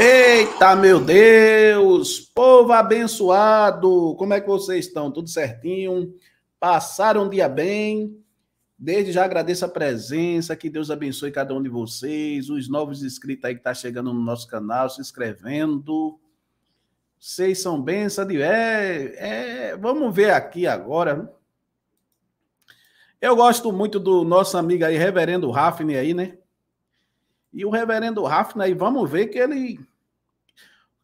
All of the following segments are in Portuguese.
Eita, meu Deus! Povo abençoado! Como é que vocês estão? Tudo certinho? Passaram um dia bem? Desde já agradeço a presença, que Deus abençoe cada um de vocês, os novos inscritos aí que estão tá chegando no nosso canal, se inscrevendo. Vocês são bênçãos de. É, é, vamos ver aqui agora. Eu gosto muito do nosso amigo aí, Reverendo Rafne aí, né? E o reverendo Raffney, aí vamos ver que ele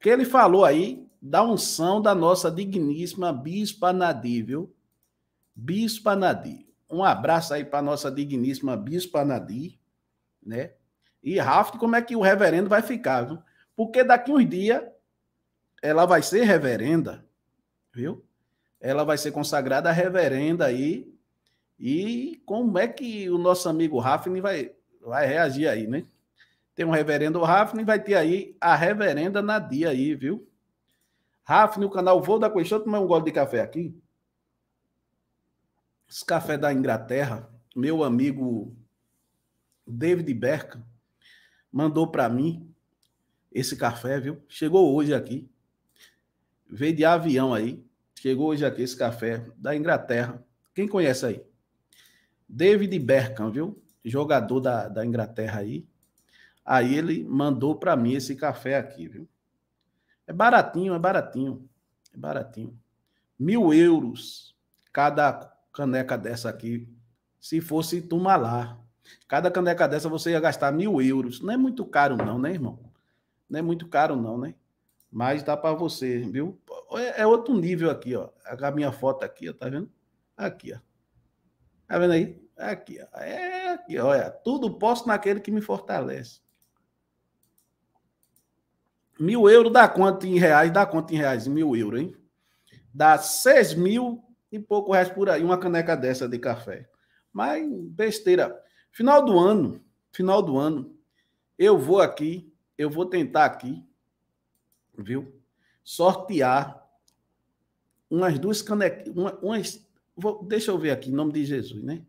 que ele falou aí da unção da nossa digníssima Bispa Nadir, viu? Bispa Nadir. Um abraço aí para nossa digníssima Bispa Nadir, né? E Rafa, como é que o reverendo vai ficar, viu? Porque daqui uns dias ela vai ser reverenda, viu? Ela vai ser consagrada reverenda aí. E como é que o nosso amigo Rafa vai, vai reagir aí, né? Tem o um reverendo Rafni e vai ter aí a reverenda Nadia aí, viu? Rafni, o canal Vou da Coisa. Deixa eu tomar um gole de café aqui. Esse café da Inglaterra, meu amigo David Berca mandou para mim esse café, viu? Chegou hoje aqui. Veio de avião aí. Chegou hoje aqui esse café da Inglaterra. Quem conhece aí? David Berkham, viu? Jogador da, da Inglaterra aí. Aí ele mandou para mim esse café aqui, viu? É baratinho, é baratinho, é baratinho. Mil euros cada caneca dessa aqui, se fosse Tumalá. Cada caneca dessa você ia gastar mil euros. Não é muito caro não, né, irmão? Não é muito caro não, né? Mas dá para você, viu? É, é outro nível aqui, ó. A minha foto aqui, ó, tá vendo? Aqui, ó. Tá vendo aí? Aqui, ó. É aqui, olha. Tudo posso naquele que me fortalece. Mil euros dá quanto em reais? Dá quanto em reais? Mil euros, hein? Dá seis mil e pouco reais por aí, uma caneca dessa de café. Mas besteira. Final do ano, final do ano, eu vou aqui, eu vou tentar aqui, viu? Sortear umas duas canecas, uma, umas, vou, deixa eu ver aqui, em nome de Jesus, né?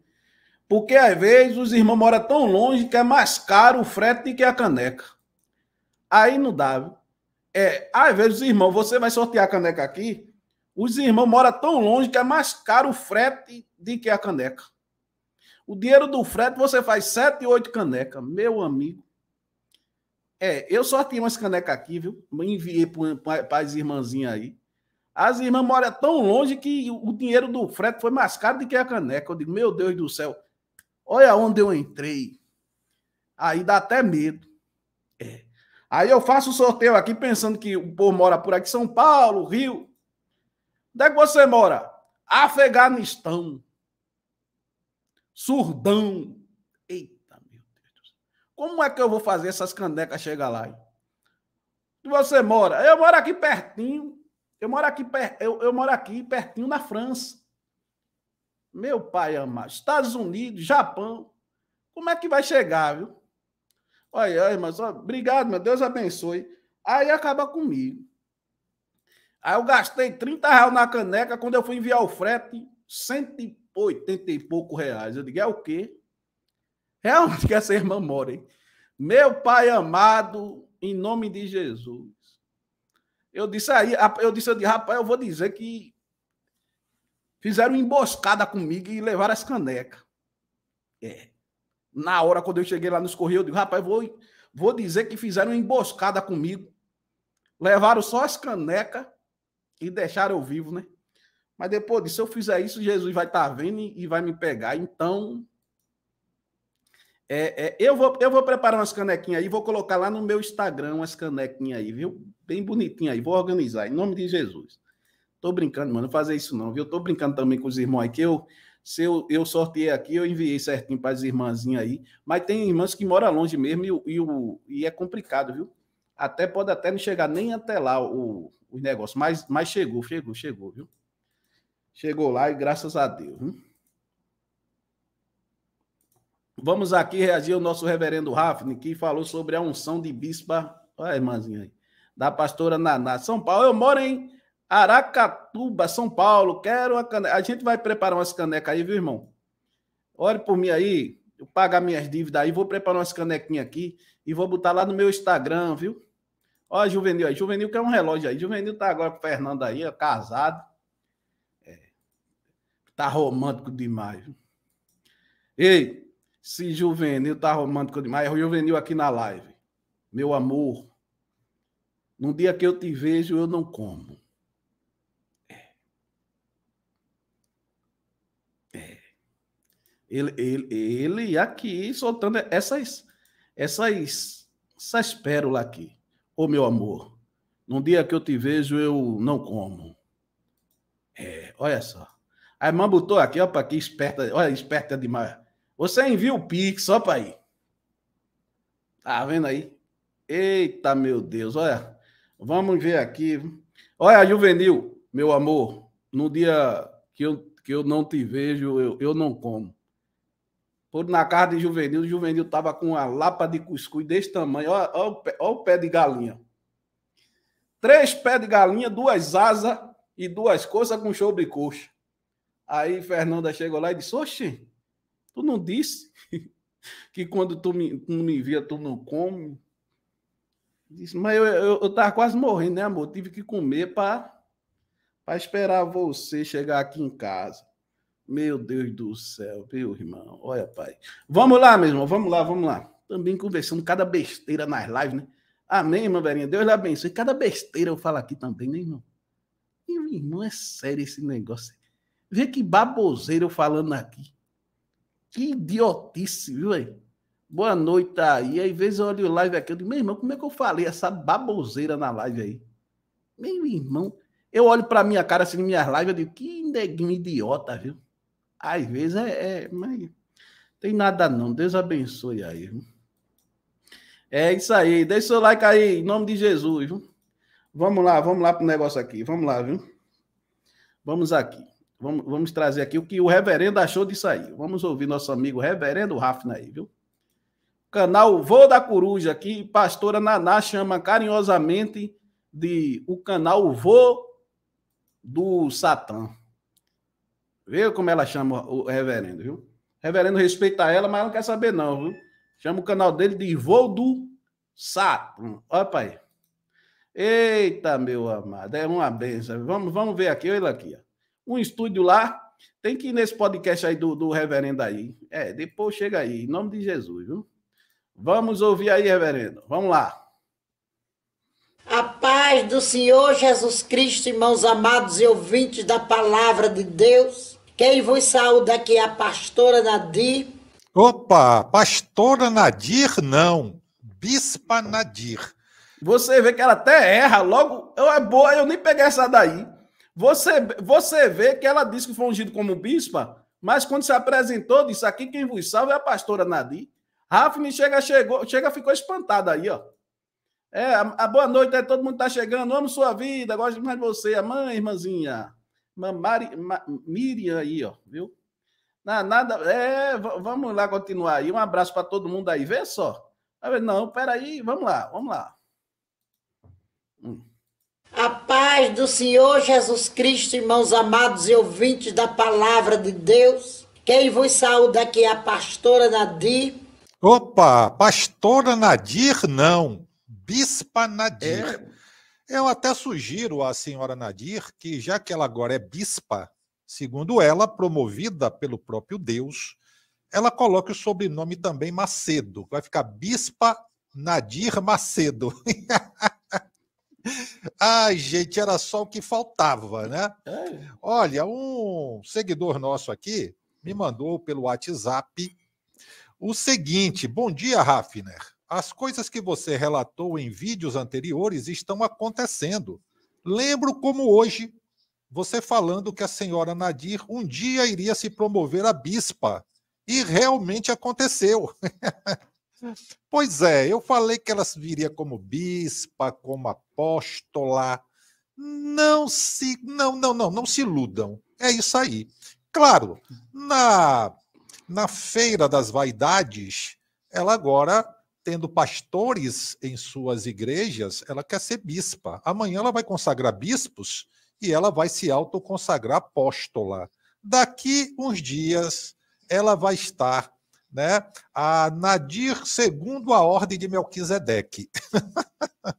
Porque às vezes os irmãos moram tão longe que é mais caro o frete do que a caneca. Aí não dá. É, às vezes, irmão, você vai sortear a caneca aqui. Os irmãos moram tão longe que é mais caro o frete do que a caneca. O dinheiro do frete você faz sete, oito canecas, meu amigo. É, eu sorteei umas canecas aqui, viu? Enviei para as irmãzinhas aí. As irmãs moram tão longe que o dinheiro do frete foi mais caro do que a caneca. Eu digo, meu Deus do céu, olha onde eu entrei. Aí dá até medo. Aí eu faço o sorteio aqui pensando que o povo mora por aqui, São Paulo, Rio. Onde é que você mora? Afeganistão. Surdão. Eita, meu Deus. Como é que eu vou fazer essas canecas chegar lá? Onde você mora? Eu moro aqui pertinho. Eu moro aqui, per... eu, eu moro aqui pertinho na França. Meu pai amado. Estados Unidos, Japão. Como é que vai chegar, viu? Olha, olha, mas olha, obrigado, meu Deus abençoe. Aí acaba comigo. Aí eu gastei 30 reais na caneca, quando eu fui enviar o frete, 180 e pouco reais. Eu digo, é o quê? É onde que essa irmã mora, hein? Meu pai amado, em nome de Jesus. Eu disse aí, eu disse, eu disse, rapaz, eu vou dizer que fizeram emboscada comigo e levaram as canecas. É. Na hora, quando eu cheguei lá nos Correios, eu digo, rapaz, vou, vou dizer que fizeram emboscada comigo. Levaram só as canecas e deixaram eu vivo, né? Mas depois disso, se eu fizer isso, Jesus vai estar tá vendo e vai me pegar. Então, é, é, eu, vou, eu vou preparar umas canequinhas aí, vou colocar lá no meu Instagram umas canequinhas aí, viu? Bem bonitinha aí, vou organizar, em nome de Jesus. Tô brincando, mano, não fazer isso não, viu? Tô brincando também com os irmãos aqui, eu se eu, eu sorteei aqui, eu enviei certinho para as irmãzinhas aí, mas tem irmãs que moram longe mesmo e, e, e é complicado, viu? Até pode até não chegar nem até lá o, o negócio, mas, mas chegou, chegou, chegou, viu? Chegou lá e graças a Deus. Viu? Vamos aqui reagir ao nosso reverendo Rafne, que falou sobre a unção de bispa, olha a irmãzinha aí, da pastora Naná. São Paulo, eu moro em Aracatuba, São Paulo, quero a caneca. A gente vai preparar umas canecas aí, viu, irmão? Olhe por mim aí, eu pagar minhas dívidas aí, vou preparar umas canequinhas aqui e vou botar lá no meu Instagram, viu? Olha Juvenil aí, Juvenil quer um relógio aí. Juvenil tá agora com o Fernando aí, ó, casado. É. Tá romântico demais. Viu? Ei, se Juvenil tá romântico demais, é o Juvenil aqui na live. Meu amor, num dia que eu te vejo, eu não como. Ele, ele, ele aqui soltando essas, essas, essas pérolas aqui. Ô oh, meu amor, num dia que eu te vejo, eu não como. É, olha só. A irmã botou aqui, ó, para que esperta, olha, esperta demais. Você envia o Pix, só para ir. Tá vendo aí? Eita, meu Deus, olha. Vamos ver aqui. Olha, Juvenil, meu amor, no dia que eu, que eu não te vejo, eu, eu não como por na casa de Juvenil, o Juvenil tava com uma lapa de cuscuz desse tamanho, olha, olha, o, pé, olha o pé de galinha. Três pés de galinha, duas asas e duas coxas com show de coxa. Aí Fernanda chegou lá e disse, Oxi, tu não disse que quando tu me, tu me via, tu não come? Disse, mas eu, eu, eu tava quase morrendo, né, amor? Tive que comer para esperar você chegar aqui em casa. Meu Deus do céu, meu irmão. Olha, pai. Vamos lá, meu irmão. Vamos lá, vamos lá. Também conversando cada besteira nas lives, né? Amém, irmão velhinha. Deus lhe abençoe. Cada besteira eu falo aqui também, né, irmão? Meu irmão, é sério esse negócio. Vê que baboseiro eu falando aqui. Que idiotice, viu, aí? Boa noite aí. Às vezes eu olho live aqui, eu digo, meu irmão, como é que eu falei essa baboseira na live aí? Meu irmão, eu olho pra minha cara assim, minhas lives, eu digo, que neguinho idiota, viu? Às vezes é, é mas tem nada não. Deus abençoe aí. É isso aí. Deixa o seu like aí, em nome de Jesus. Viu? Vamos lá, vamos lá pro negócio aqui. Vamos lá, viu? Vamos aqui. Vamos, vamos trazer aqui o que o reverendo achou disso aí. Vamos ouvir nosso amigo reverendo Rafa aí, viu? Canal Voo da Coruja aqui, pastora Naná chama carinhosamente de o canal Voo do Satã. Vê como ela chama o reverendo, viu? reverendo respeita ela, mas não quer saber, não, viu? Chama o canal dele de do sá Olha pai aí. Eita, meu amado, é uma benção. Vamos, vamos ver aqui, olha aqui. Ó. Um estúdio lá, tem que ir nesse podcast aí do, do reverendo aí. É, depois chega aí, em nome de Jesus, viu? Vamos ouvir aí, reverendo. Vamos lá. A paz do Senhor Jesus Cristo, irmãos amados e ouvintes da palavra de Deus. Quem vos saúda aqui é a pastora Nadir. Opa, pastora Nadir não, bispa Nadir. Você vê que ela até erra, logo, eu é boa, eu nem peguei essa daí. Você, você vê que ela disse que foi ungido como bispa, mas quando se apresentou, disse aqui quem vos salva é a pastora Nadir. me chega, chegou, chega, ficou espantada aí, ó. É, a, a boa noite, é, todo mundo tá chegando, amo sua vida, gosto mais de você, a mãe, irmãzinha. Mamari, ma, Miriam aí, ó, viu? nada, é, vamos lá continuar aí. Um abraço para todo mundo aí, vê só. Tá não, peraí, vamos lá, vamos lá. Hum. A paz do Senhor Jesus Cristo, irmãos amados e ouvintes da palavra de Deus. Quem vos saúda aqui é a pastora Nadir. Opa, pastora Nadir não, bispa Nadir. É. Eu até sugiro à senhora Nadir que, já que ela agora é bispa, segundo ela, promovida pelo próprio Deus, ela coloque o sobrenome também Macedo. Vai ficar Bispa Nadir Macedo. Ai, gente, era só o que faltava, né? É. Olha, um seguidor nosso aqui me mandou pelo WhatsApp o seguinte: Bom dia, Rafner. As coisas que você relatou em vídeos anteriores estão acontecendo. Lembro como hoje você falando que a senhora Nadir um dia iria se promover a bispa. E realmente aconteceu. pois é, eu falei que ela viria como bispa, como apóstola. Não se, não, não, não, não se iludam. É isso aí. Claro, na na feira das vaidades, ela agora tendo pastores em suas igrejas, ela quer ser bispa. Amanhã ela vai consagrar bispos e ela vai se autoconsagrar apóstola. Daqui uns dias, ela vai estar né, a Nadir segundo a ordem de Melquisedeque.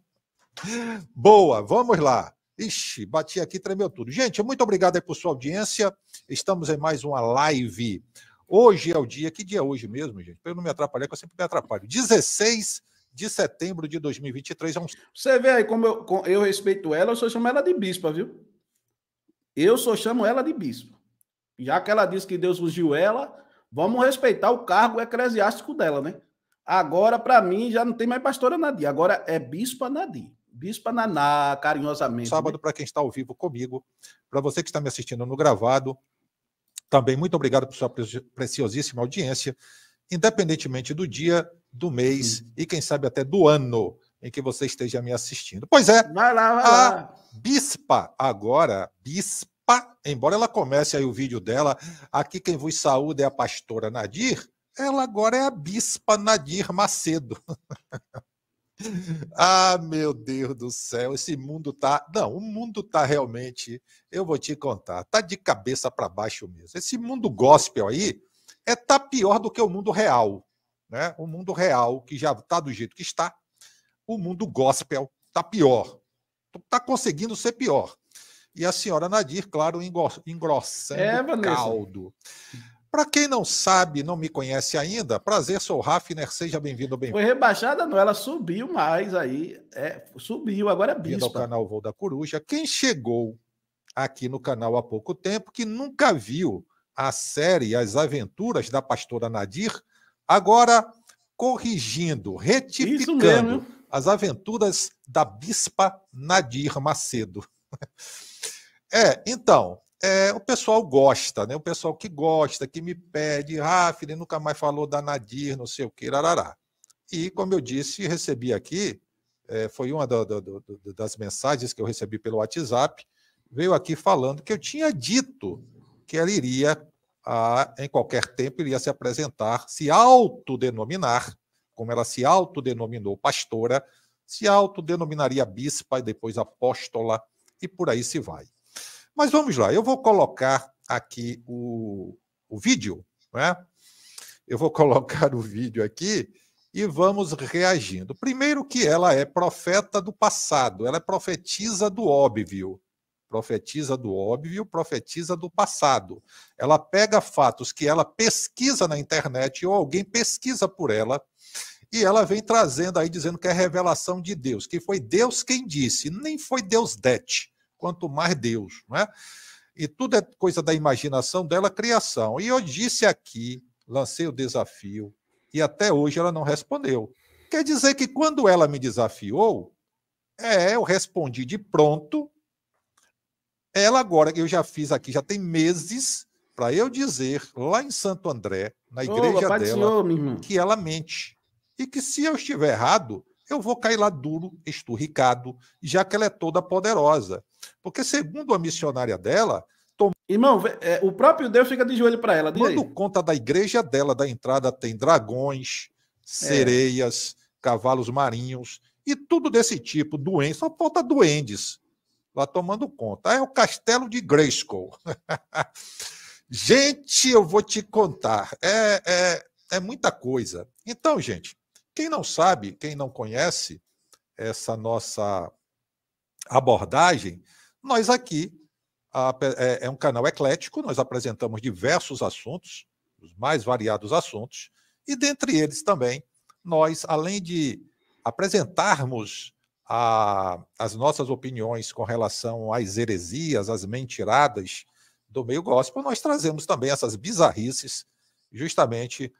Boa, vamos lá. Ixi, bati aqui, tremeu tudo. Gente, muito obrigado aí por sua audiência. Estamos em mais uma live Hoje é o dia, que dia é hoje mesmo, gente? Para eu não me atrapalhar, que eu sempre me atrapalho. 16 de setembro de 2023 é um. Você vê aí como eu, como eu respeito ela, eu só chamo ela de bispa, viu? Eu só chamo ela de bispa. Já que ela disse que Deus fugiu ela, vamos respeitar o cargo eclesiástico dela, né? Agora, para mim, já não tem mais pastora Nadir, agora é bispa Nadir. Bispa Naná, carinhosamente. Né? Sábado, né? para quem está ao vivo comigo, para você que está me assistindo no gravado, também muito obrigado por sua preciosíssima audiência, independentemente do dia, do mês Sim. Hum. e quem sabe até do ano em que você esteja me assistindo. Pois é, vai lá, vai a lá. Bispa agora, Bispa, embora ela comece aí o vídeo dela, aqui quem vos saúda é a pastora Nadir, ela agora é a Bispa Nadir Macedo. Ah, meu Deus do céu, esse mundo tá. Não, o mundo tá realmente, eu vou te contar, tá de cabeça para baixo mesmo. Esse mundo gospel aí é tá pior do que o mundo real, né? O mundo real que já tá do jeito que está, o mundo gospel tá pior. Tá conseguindo ser pior. E a senhora Nadir, claro, engrossando é, caldo. Para quem não sabe, não me conhece ainda, prazer, sou o Rafner, seja bem-vindo, bem-vindo. Foi rebaixada, não, ela subiu mais aí, é, subiu, agora é bispa. Vindo ao canal Voo da Coruja. Quem chegou aqui no canal há pouco tempo, que nunca viu a série As Aventuras da Pastora Nadir, agora corrigindo, retificando as aventuras da Bispa Nadir Macedo. É, então, é, o pessoal gosta, né? O pessoal que gosta, que me pede, Rafa, ah, ele nunca mais falou da Nadir, não sei o que, rarará. E, como eu disse, recebi aqui, é, foi uma do, do, do, das mensagens que eu recebi pelo WhatsApp, veio aqui falando que eu tinha dito que ela iria, a, em qualquer tempo, iria se apresentar, se autodenominar, como ela se autodenominou pastora, se autodenominaria bispa e depois apóstola, e por aí se vai. Mas vamos lá, eu vou colocar aqui o, o vídeo, né? Eu vou colocar o vídeo aqui e vamos reagindo. Primeiro que ela é profeta do passado, ela é profetisa do óbvio. Profetiza do óbvio, profetiza do passado. Ela pega fatos que ela pesquisa na internet ou alguém pesquisa por ela e ela vem trazendo aí dizendo que é revelação de Deus, que foi Deus quem disse, nem foi Deus dete quanto mais Deus, não é? E tudo é coisa da imaginação dela, criação. E eu disse aqui, lancei o desafio, e até hoje ela não respondeu. Quer dizer que quando ela me desafiou, é, eu respondi de pronto. Ela agora, eu já fiz aqui, já tem meses, para eu dizer lá em Santo André, na igreja Ola, dela, que ela mente. E que se eu estiver errado, eu vou cair lá duro, esturricado, já que ela é toda poderosa. Porque, segundo a missionária dela, Irmão, é, o próprio Deus fica de joelho para ela. Quando conta da igreja dela, da entrada, tem dragões, é. sereias, é. cavalos marinhos e tudo desse tipo, doentes. só falta duendes lá tomando conta. Ah, é o castelo de Grayskull. gente, eu vou te contar, é, é, é muita coisa. Então, gente, quem não sabe, quem não conhece essa nossa abordagem, nós aqui é, é um canal eclético, nós apresentamos diversos assuntos, os mais variados assuntos, e dentre eles também, nós, além de apresentarmos a, as nossas opiniões com relação às heresias, às mentiradas do meio gospel, nós trazemos também essas bizarrices, justamente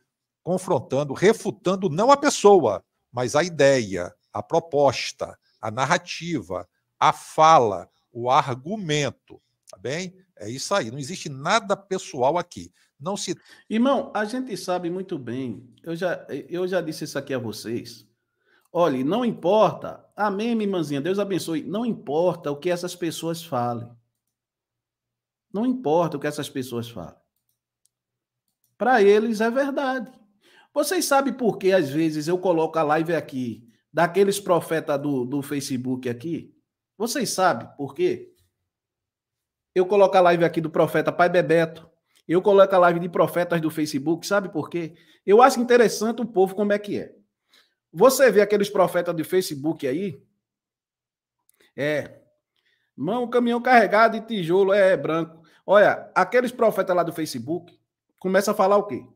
confrontando, refutando não a pessoa, mas a ideia, a proposta, a narrativa, a fala, o argumento, tá bem? É isso aí, não existe nada pessoal aqui. Não se Irmão, a gente sabe muito bem. Eu já eu já disse isso aqui a vocês. Olhe, não importa. Amém, minha irmãzinha. Deus abençoe. Não importa o que essas pessoas falem. Não importa o que essas pessoas falem. Para eles é verdade. Vocês sabem por que às vezes eu coloco a live aqui daqueles profetas do, do Facebook aqui? Vocês sabem por quê? Eu coloco a live aqui do profeta Pai Bebeto, eu coloco a live de profetas do Facebook, sabe por quê? Eu acho interessante o povo como é que é. Você vê aqueles profetas do Facebook aí? É. Mão, caminhão carregado de tijolo é, é branco. Olha, aqueles profetas lá do Facebook começam a falar o quê?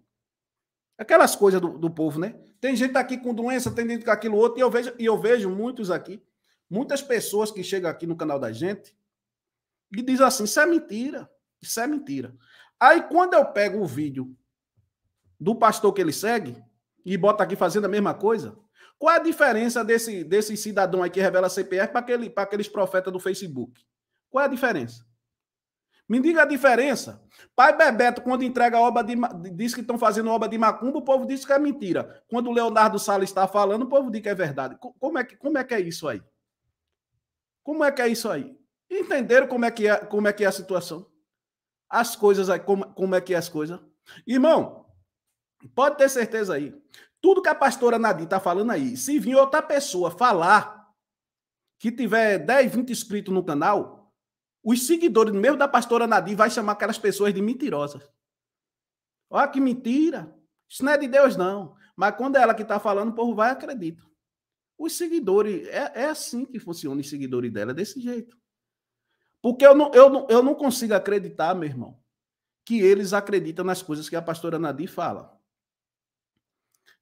Aquelas coisas do, do povo, né? Tem gente aqui com doença, tem gente com aquilo outro, e eu vejo, e eu vejo muitos aqui Muitas pessoas que chegam aqui no canal da gente e dizem assim: isso é mentira, isso é mentira. Aí quando eu pego o vídeo do pastor que ele segue e bota aqui fazendo a mesma coisa, qual é a diferença desse, desse cidadão aí que revela CPF para aquele, aqueles profetas do Facebook? Qual é a diferença? Me diga a diferença. Pai Bebeto, quando entrega a obra de. diz que estão fazendo obra de macumba, o povo diz que é mentira. Quando o Leonardo Sala está falando, o povo diz que é verdade. Como é que, como é, que é isso aí? Como é que é isso aí? Entenderam como é que é, como é, que é a situação? As coisas aí, como, como é que é as coisas? Irmão, pode ter certeza aí. Tudo que a pastora Nadir está falando aí, se vir outra pessoa falar que tiver 10, 20 inscritos no canal, os seguidores mesmo da pastora Nadir vai chamar aquelas pessoas de mentirosas. Olha que mentira. Isso não é de Deus, não. Mas quando é ela que está falando, o povo vai acreditar. acredita. Os seguidores, é, é assim que funciona os seguidores dela, é desse jeito. Porque eu não, eu, não, eu não consigo acreditar, meu irmão, que eles acreditam nas coisas que a pastora Nadir fala.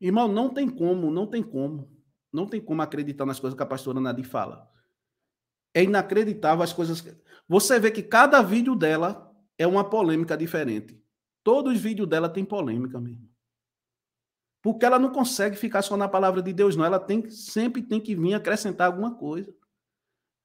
Irmão, não tem como, não tem como. Não tem como acreditar nas coisas que a pastora Nadir fala. É inacreditável as coisas. Que... Você vê que cada vídeo dela é uma polêmica diferente. Todos os vídeos dela tem polêmica mesmo. Porque ela não consegue ficar só na palavra de Deus, não. Ela tem, sempre tem que vir acrescentar alguma coisa.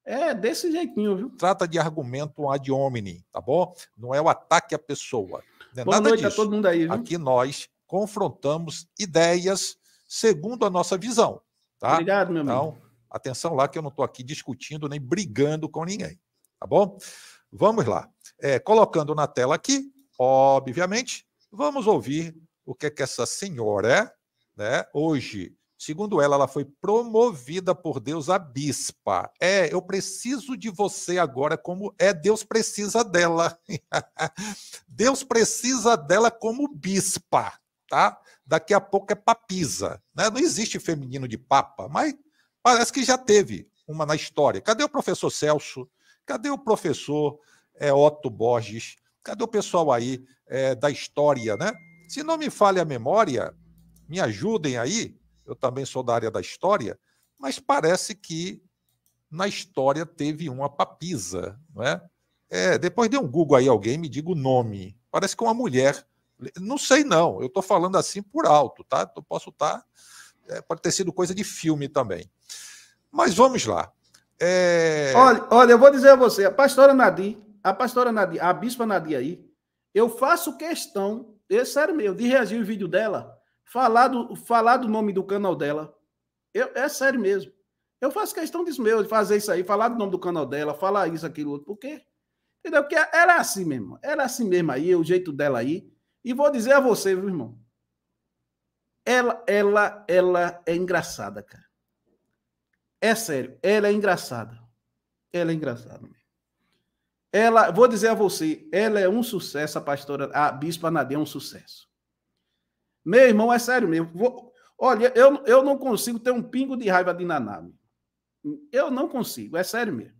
É desse jeitinho, viu? Trata de argumento ad hominem, tá bom? Não é o ataque à pessoa. é Boa nada noite disso. a todo mundo aí, viu? Aqui nós confrontamos ideias segundo a nossa visão, tá? Obrigado, meu então, amigo. Então, atenção lá que eu não estou aqui discutindo nem brigando com ninguém, tá bom? Vamos lá. É, colocando na tela aqui, obviamente, vamos ouvir o que é que essa senhora, né, hoje, segundo ela, ela foi promovida por Deus a bispa. É, eu preciso de você agora como é Deus precisa dela. Deus precisa dela como bispa, tá? Daqui a pouco é papisa, né? Não existe feminino de papa, mas parece que já teve uma na história. Cadê o professor Celso? Cadê o professor é, Otto Borges? Cadê o pessoal aí é, da história, né? Se não me falha a memória, me ajudem aí, eu também sou da área da história, mas parece que na história teve uma papisa, não é? é depois dê um Google aí alguém me diga o nome. Parece que uma mulher. Não sei não, eu estou falando assim por alto, tá? Eu posso estar tá, é, pode ter sido coisa de filme também. Mas vamos lá. É... Olha, olha, eu vou dizer a você, a pastora Nadir, a pastora Nadir, a bispa Nadir aí, eu faço questão eu, sério mesmo, de reagir o vídeo dela, falar do, falar do nome do canal dela. Eu, é sério mesmo. Eu faço questão disso meu, de fazer isso aí, falar do nome do canal dela, falar isso, aquilo, outro. Por quê? Entendeu? Porque era é assim mesmo. Era é assim mesmo aí, é o jeito dela aí. E vou dizer a você, meu irmão. Ela, ela, ela é engraçada, cara. É sério, ela é engraçada. Ela é engraçada mesmo. Ela, vou dizer a você, ela é um sucesso, a pastora, a bispa Nadia é um sucesso. Meu irmão, é sério mesmo. Vou, olha, eu, eu não consigo ter um pingo de raiva de Naná. Eu não consigo, é sério mesmo.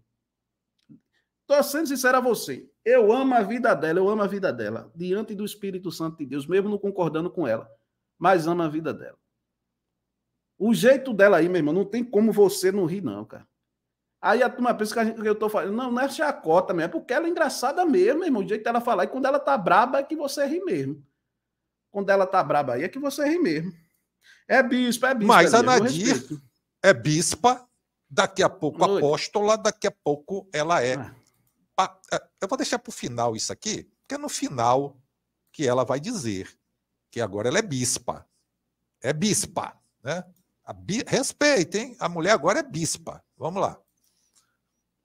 Estou sendo sincero a você. Eu amo a vida dela, eu amo a vida dela, diante do Espírito Santo de Deus, mesmo não concordando com ela, mas amo a vida dela. O jeito dela aí, meu irmão, não tem como você não rir, não, cara. Aí a turma pensa que, a gente, que eu tô falando, não, não é chacota mesmo, é porque ela é engraçada mesmo, irmão, o jeito dela falar. E quando ela tá braba é que você ri mesmo. Quando ela tá braba aí é que você ri mesmo. É bispo, é bispo. Mas a Nadir é bispa, daqui a pouco Noite. apóstola, daqui a pouco ela é. Ah. É, eu vou deixar para o final isso aqui, porque é no final que ela vai dizer que agora ela é bispa. É bispa, né? Bi... Respeitem, a mulher agora é bispa. Vamos lá.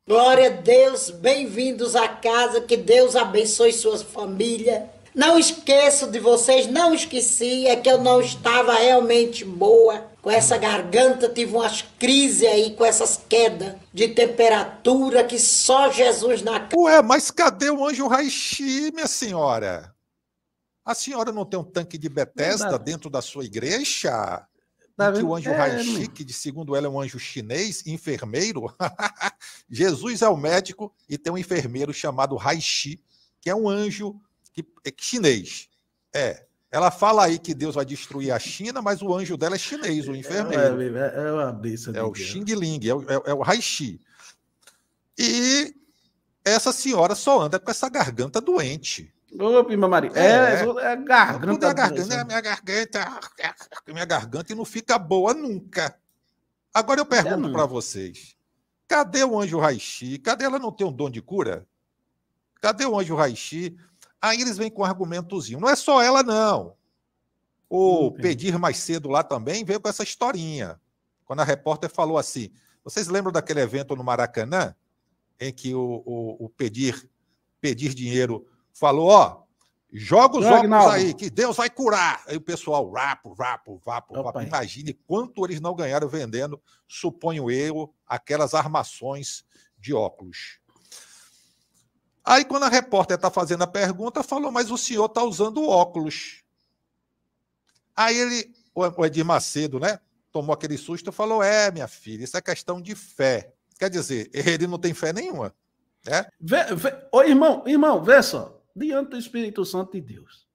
Glória a Deus, bem-vindos à casa, que Deus abençoe suas famílias. Não esqueço de vocês, não esqueci, é que eu não estava realmente boa. Com essa garganta, tive umas crises aí, com essas quedas de temperatura que só Jesus na casa. Ué, mas cadê o anjo Raishi, minha senhora? A senhora não tem um tanque de Betesda dentro da sua igreja? Tá que o anjo é, Raishik, de segundo ela, é um anjo chinês, enfermeiro. Jesus é o médico e tem um enfermeiro chamado Raichi, que é um anjo que, é chinês. É. Ela fala aí que Deus vai destruir a China, mas o anjo dela é chinês, o é, enfermeiro. É, é, é, uma é o Xing Ling, é o, é, é o E essa senhora só anda com essa garganta doente. Ô, Pima Maria. É, é, é garganta. É a né, né, garganta, é a minha garganta. Minha garganta e não fica boa nunca. Agora eu pergunto para vocês: cadê o anjo Raishi? Cadê ela não tem um dom de cura? Cadê o anjo Raishi? Aí eles vêm com um argumentozinho. Não é só ela, não. O hum, Pedir Mais Cedo lá também veio com essa historinha. Quando a repórter falou assim: vocês lembram daquele evento no Maracanã? Em que o, o, o pedir, pedir dinheiro falou: ó, joga os Jogue, óculos aí, que Deus vai curar. Aí o pessoal, rapo, rapo, rapo, rapo. Imagine quanto eles não ganharam vendendo, suponho eu, aquelas armações de óculos. Aí, quando a repórter está fazendo a pergunta, falou: Mas o senhor está usando óculos. Aí ele, o Edir Macedo, né? Tomou aquele susto e falou: É, minha filha, isso é questão de fé. Quer dizer, ele não tem fé nenhuma. Né? Vê, vê, ô, irmão, irmão, vê só diante do Espírito Santo de Deus.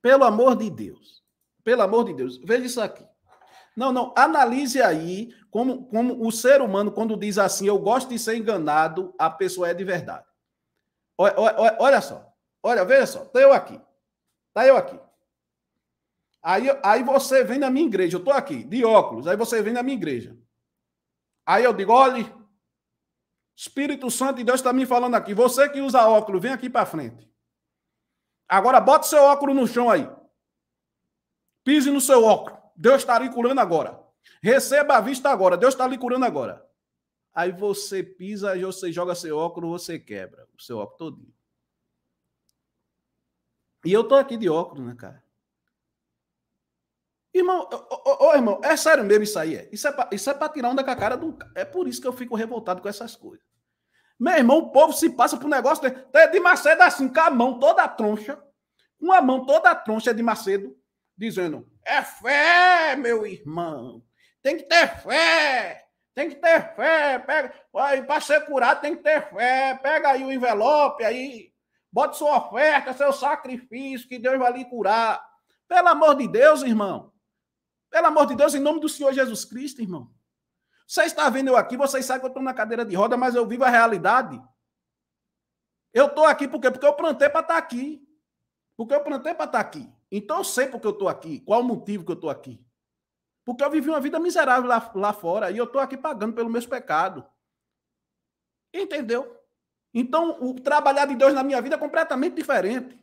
Pelo amor de Deus. Pelo amor de Deus. Veja isso aqui. Não, não. Analise aí como, como o ser humano, quando diz assim, eu gosto de ser enganado, a pessoa é de verdade. Olha, olha, olha só. Olha, veja só. Está eu aqui. Está eu aqui. Aí, aí você vem na minha igreja. Eu estou aqui, de óculos. Aí você vem na minha igreja. Aí eu digo, olha, Espírito Santo de Deus está me falando aqui. Você que usa óculos, vem aqui para frente. Agora bota seu óculos no chão aí. Pise no seu óculos. Deus está lhe curando agora. Receba a vista agora. Deus está lhe curando agora. Aí você pisa, aí você joga seu óculos, você quebra o seu óculos todinho. E eu tô aqui de óculos, né, cara? Irmão, ô, ô, ô, irmão, é sério mesmo isso aí, é. Isso é, pra, é tirar onda com a cara do. É por isso que eu fico revoltado com essas coisas. Meu irmão, o povo se passa pro negócio. De, então, é de Macedo assim, com a mão toda troncha, com a mão toda troncha de Macedo, dizendo: é fé, meu irmão. Tem que ter fé. Tem que ter fé. Pega, para ser curado tem que ter fé. Pega aí o envelope aí. Bota sua oferta, seu sacrifício, que Deus vai lhe curar. Pelo amor de Deus, irmão. Pelo amor de Deus, em nome do Senhor Jesus Cristo, irmão. Você está vendo eu aqui, vocês sabem que eu estou na cadeira de roda, mas eu vivo a realidade. Eu estou aqui porque porque eu plantei para estar tá aqui. Porque eu plantei para estar tá aqui. Então eu sei porque eu estou aqui, qual o motivo que eu estou aqui. Porque eu vivi uma vida miserável lá, lá fora e eu estou aqui pagando pelo meus pecados. Entendeu? Então o trabalhar de Deus na minha vida é completamente diferente.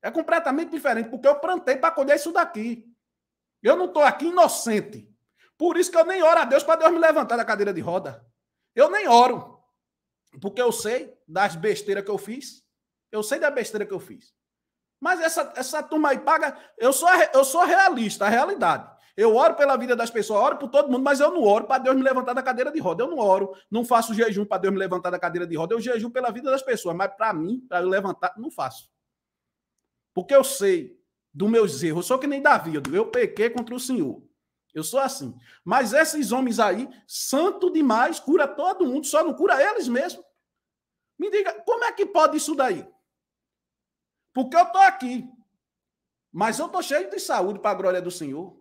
É completamente diferente, porque eu plantei para colher isso daqui. Eu não estou aqui inocente. Por isso que eu nem oro a Deus para Deus me levantar da cadeira de roda. Eu nem oro. Porque eu sei das besteiras que eu fiz. Eu sei da besteira que eu fiz. Mas essa, essa turma aí paga. Eu sou, eu sou realista, a realidade. Eu oro pela vida das pessoas, oro por todo mundo, mas eu não oro para Deus me levantar da cadeira de roda. Eu não oro, não faço jejum para Deus me levantar da cadeira de roda. Eu jejum pela vida das pessoas, mas para mim, para eu levantar, não faço. Porque eu sei dos meus erros. Eu sou que nem Davi, eu pequei contra o Senhor. Eu sou assim. Mas esses homens aí, santo demais, cura todo mundo, só não cura eles mesmos. Me diga, como é que pode isso daí? Porque eu estou aqui, mas eu estou cheio de saúde para a glória do Senhor.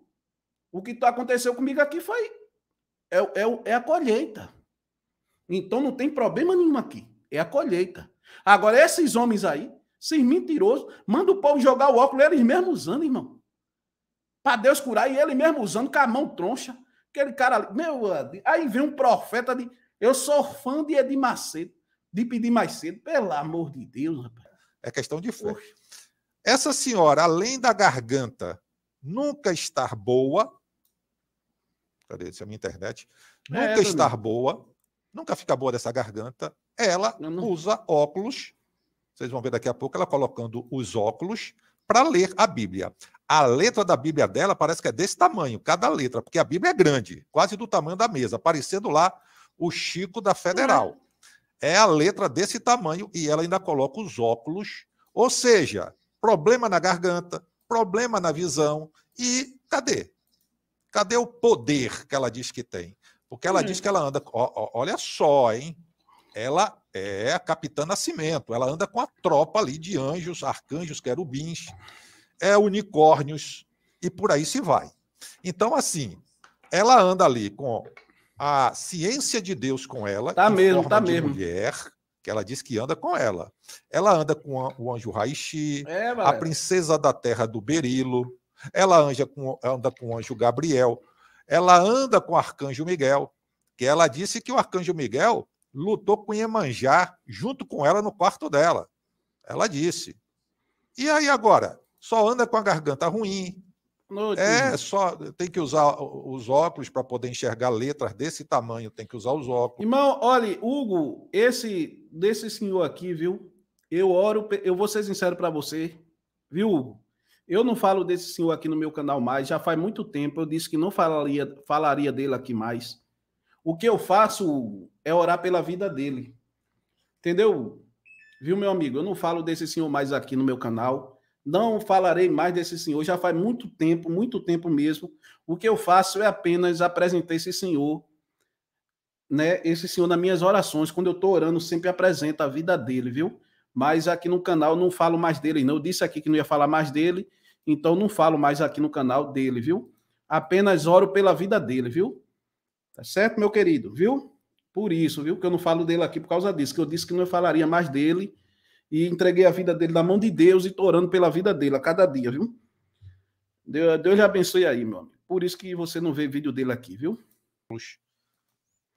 O que tá aconteceu comigo aqui foi. É, é, é a colheita. Então não tem problema nenhum aqui. É a colheita. Agora, esses homens aí, sem mentiroso. Manda o povo jogar o óculos, eles mesmos usando, irmão. Para Deus curar, e ele mesmo usando com a mão troncha. Aquele cara ali, meu, aí vem um profeta de. Eu sou fã de Edir Macedo, de pedir mais cedo. Pelo amor de Deus, rapaz. É questão de fé. Poxa. Essa senhora, além da garganta nunca estar boa. Cadê? Isso é minha internet. É, nunca é, estar boa, nunca fica boa dessa garganta. Ela não... usa óculos vocês vão ver daqui a pouco ela colocando os óculos para ler a Bíblia. A letra da Bíblia dela parece que é desse tamanho, cada letra, porque a Bíblia é grande, quase do tamanho da mesa, aparecendo lá o Chico da Federal. Né? É a letra desse tamanho e ela ainda coloca os óculos, ou seja, problema na garganta, problema na visão e cadê? Cadê o poder que ela diz que tem? Porque ela hum. diz que ela anda. Ó, ó, olha só, hein? Ela é a Capitã Nascimento. Ela anda com a tropa ali de anjos, arcanjos, querubins, é unicórnios e por aí se vai. Então, assim, ela anda ali com a ciência de Deus com ela, tá mesmo, tá mesmo. mulher, que ela diz que anda com ela. Ela anda com a, o anjo Raishi, é, a princesa da terra do Berilo, ela anda com, anda com o anjo Gabriel, ela anda com o arcanjo Miguel, que ela disse que o arcanjo Miguel lutou com Iemanjá junto com ela no quarto dela. Ela disse. E aí agora? Só anda com a garganta ruim. é, só tem que usar os óculos para poder enxergar letras desse tamanho, tem que usar os óculos. Irmão, olha, Hugo, esse desse senhor aqui, viu? Eu oro, eu vou ser sincero para você, viu, Hugo? Eu não falo desse senhor aqui no meu canal mais, já faz muito tempo, eu disse que não falaria, falaria dele aqui mais. O que eu faço é orar pela vida dele. Entendeu? Viu, meu amigo? Eu não falo desse senhor mais aqui no meu canal. Não falarei mais desse senhor. Já faz muito tempo, muito tempo mesmo. O que eu faço é apenas apresentar esse senhor, né? Esse senhor nas minhas orações. Quando eu estou orando, sempre apresento a vida dele, viu? Mas aqui no canal não falo mais dele, não. Eu disse aqui que não ia falar mais dele, então não falo mais aqui no canal dele, viu? Apenas oro pela vida dele, viu? Tá certo, meu querido? Viu? Por isso, viu? Que eu não falo dele aqui por causa disso, que eu disse que não falaria mais dele e entreguei a vida dele na mão de Deus e tô orando pela vida dele a cada dia, viu? Deus, Deus abençoe aí, meu amigo. Por isso que você não vê vídeo dele aqui, viu?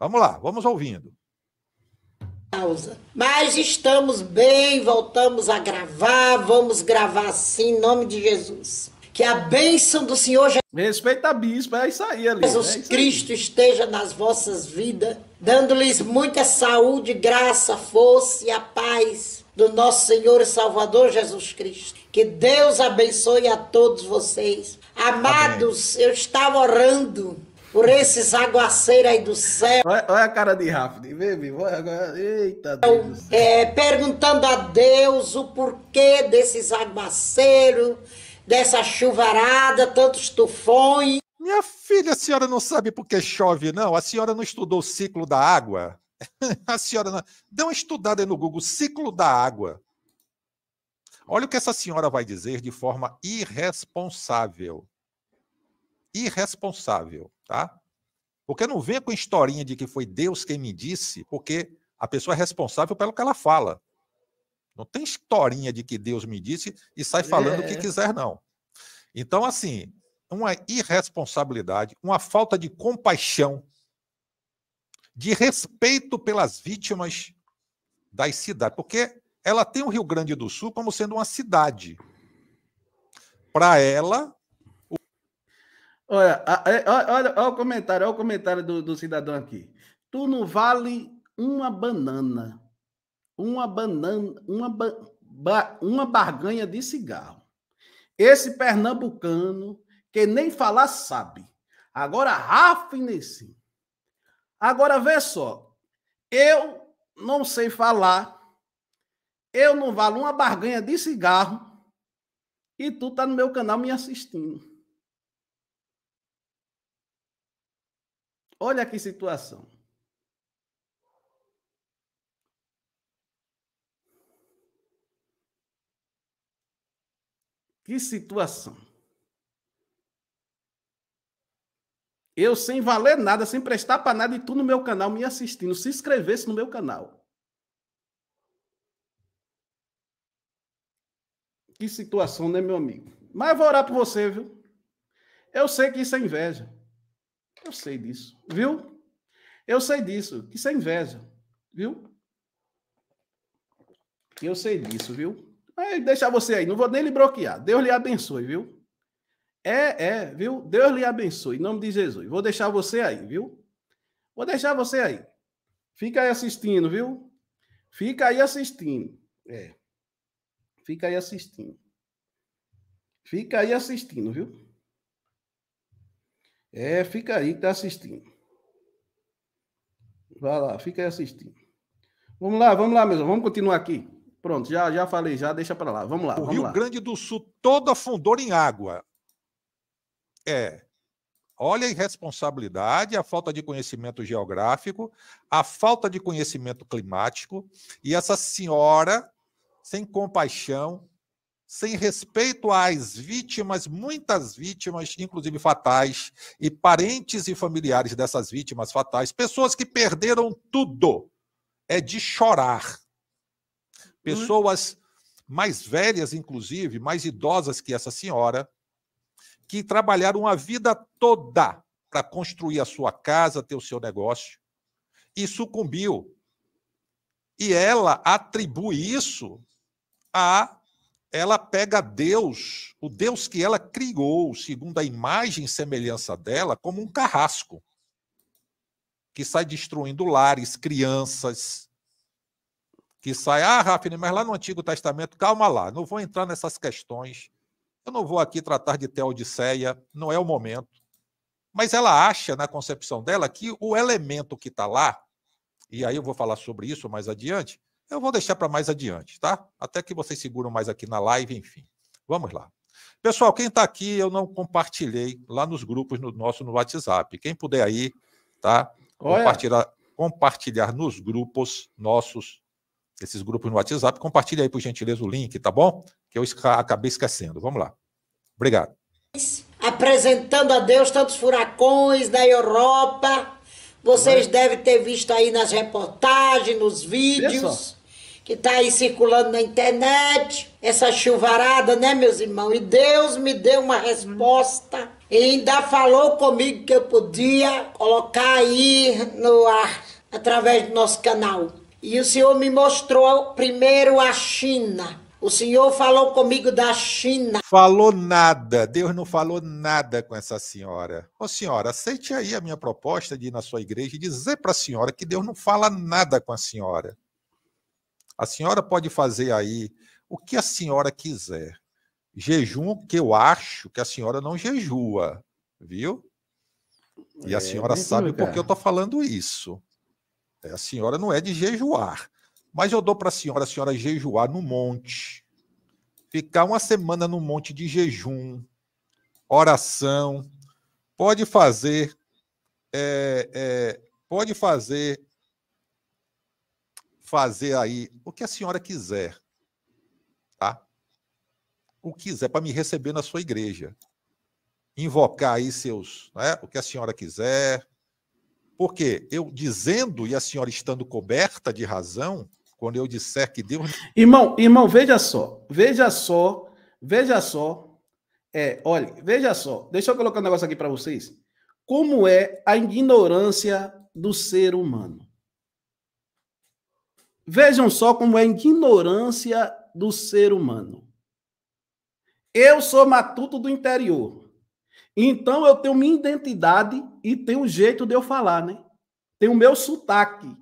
Vamos lá, vamos ouvindo. Mas estamos bem, voltamos a gravar, vamos gravar sim, em nome de Jesus que a bênção do Senhor Jesus. Respeita a bispo, é isso aí, ali. Jesus é Cristo esteja nas vossas vidas, dando-lhes muita saúde, graça, força e a paz do nosso Senhor e Salvador Jesus Cristo. Que Deus abençoe a todos vocês. Amados, Amém. eu estava orando por esses aguaceiros aí do céu. Olha, olha a cara de Rafa, vê, vê, eita Deus. É, perguntando a Deus o porquê desses aguaceiros dessa chuvarada, tantos tufões. Minha filha, a senhora não sabe por que chove, não? A senhora não estudou o ciclo da água? A senhora não... Dê uma estudada aí no Google, ciclo da água. Olha o que essa senhora vai dizer de forma irresponsável. Irresponsável, tá? Porque não venha com historinha de que foi Deus quem me disse, porque a pessoa é responsável pelo que ela fala. Não tem historinha de que Deus me disse e sai é. falando é. o que quiser, não. Então, assim, uma irresponsabilidade, uma falta de compaixão, de respeito pelas vítimas das cidades. Porque ela tem o Rio Grande do Sul como sendo uma cidade. Para ela. O... Olha, é, olha, olha, olha, o comentário, olha o comentário do, do cidadão aqui. Tu não vale uma banana uma banana, uma, ba, uma barganha de cigarro. Esse pernambucano que nem falar sabe. Agora Rafa nesse. Agora vê só, eu não sei falar, eu não valo uma barganha de cigarro e tu tá no meu canal me assistindo. Olha que situação. Que situação. Eu sem valer nada, sem prestar para nada, e tu no meu canal me assistindo, se inscrevesse no meu canal. Que situação, né, meu amigo? Mas eu vou orar por você, viu? Eu sei que isso é inveja. Eu sei disso, viu? Eu sei disso, que isso é inveja, viu? Eu sei disso, viu? Mas deixar você aí, não vou nem lhe bloquear. Deus lhe abençoe, viu? É, é, viu? Deus lhe abençoe, em nome de Jesus. Vou deixar você aí, viu? Vou deixar você aí. Fica aí assistindo, viu? Fica aí assistindo. É. Fica aí assistindo. Fica aí assistindo, viu? É, fica aí que tá assistindo. Vai lá, fica aí assistindo. Vamos lá, vamos lá, mesmo. Vamos continuar aqui. Pronto, já, já falei, já deixa para lá. Vamos lá. O vamos Rio lá. Grande do Sul todo afundou em água. É. Olha a irresponsabilidade, a falta de conhecimento geográfico, a falta de conhecimento climático e essa senhora sem compaixão, sem respeito às vítimas, muitas vítimas, inclusive fatais, e parentes e familiares dessas vítimas fatais, pessoas que perderam tudo. É de chorar. Uhum. pessoas mais velhas, inclusive, mais idosas que essa senhora, que trabalharam a vida toda para construir a sua casa, ter o seu negócio, e sucumbiu. E ela atribui isso a. Ela pega Deus, o Deus que ela criou, segundo a imagem e semelhança dela, como um carrasco que sai destruindo lares, crianças, que sai, ah, Rafinha, mas lá no Antigo Testamento, calma lá, não vou entrar nessas questões. Eu não vou aqui tratar de Teodiceia, não é o momento. Mas ela acha, na concepção dela, que o elemento que está lá, e aí eu vou falar sobre isso mais adiante, eu vou deixar para mais adiante, tá? Até que vocês seguram mais aqui na live, enfim. Vamos lá. Pessoal, quem está aqui, eu não compartilhei lá nos grupos no nosso no WhatsApp. Quem puder aí, tá? Compartilhar, compartilhar nos grupos nossos esses grupos no WhatsApp. Compartilha aí, por gentileza, o link, tá bom? Que eu acabei esquecendo. Vamos lá. Obrigado. Apresentando a Deus tantos furacões da Europa. Vocês devem ter visto aí nas reportagens, nos vídeos. Que está aí circulando na internet, essa chuvarada, né, meus irmãos? E Deus me deu uma resposta. Ele ainda falou comigo que eu podia colocar aí no ar, através do nosso canal. E o Senhor me mostrou primeiro a China. O Senhor falou comigo da China. Falou nada. Deus não falou nada com essa senhora. Ô senhora, aceite aí a minha proposta de ir na sua igreja e dizer para a senhora que Deus não fala nada com a senhora. A senhora pode fazer aí o que a senhora quiser. Jejum que eu acho que a senhora não jejua, viu? E a é, senhora sabe por que eu estou falando isso. É, a senhora não é de jejuar. Mas eu dou para a senhora, a senhora jejuar no monte, ficar uma semana no monte de jejum, oração, pode fazer, é, é, pode fazer, fazer aí o que a senhora quiser, tá? O que quiser para me receber na sua igreja, invocar aí seus, né? O que a senhora quiser, porque eu dizendo e a senhora estando coberta de razão, quando eu disser que Deus. Irmão, irmão, veja só, veja só, veja só. É, olha, veja só, deixa eu colocar um negócio aqui para vocês. Como é a ignorância do ser humano? Vejam só como é a ignorância do ser humano. Eu sou matuto do interior. Então eu tenho minha identidade e tenho um jeito de eu falar, né? Tem o meu sotaque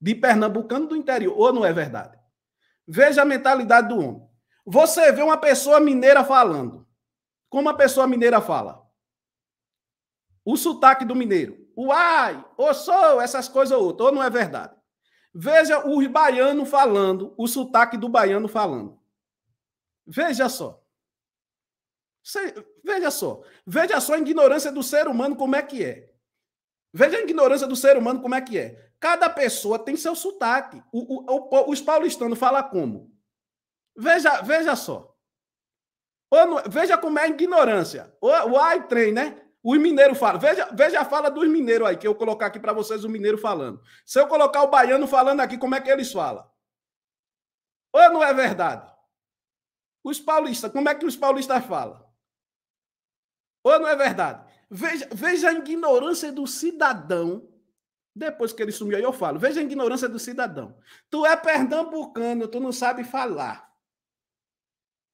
de pernambucano do interior, ou não é verdade? Veja a mentalidade do homem. Você vê uma pessoa mineira falando. Como a pessoa mineira fala? O sotaque do mineiro. Uai, ou sou, essas coisas ou outras, ou não é verdade? Veja o baiano falando, o sotaque do baiano falando. Veja só. Você, veja só. Veja só a ignorância do ser humano como é que é. Veja a ignorância do ser humano como é que é. Cada pessoa tem seu sotaque. O, o, o, os paulistanos falam como? Veja, veja só. Não, veja como é a ignorância. O, o ai trem, né? Os mineiros falam. Veja, veja a fala dos mineiros aí, que eu colocar aqui para vocês o mineiro falando. Se eu colocar o baiano falando aqui, como é que eles falam? Ou não é verdade? Os paulistas, como é que os paulistas falam? Ou não é verdade? Veja, veja a ignorância do cidadão. Depois que ele sumiu, aí eu falo. Veja a ignorância do cidadão. Tu é pernambucano, tu não sabe falar.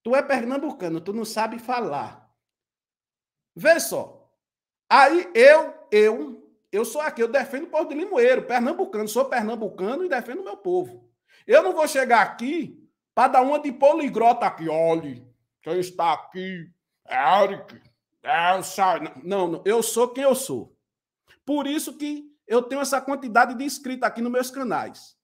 Tu é pernambucano, tu não sabe falar. Vê só. Aí eu, eu, eu sou aqui, eu defendo o povo de Limoeiro, pernambucano, sou pernambucano e defendo o meu povo. Eu não vou chegar aqui para dar uma de poligrota aqui. Olha, quem está aqui é Eric, ah, não, não, eu sou quem eu sou. Por isso que eu tenho essa quantidade de inscritos aqui nos meus canais.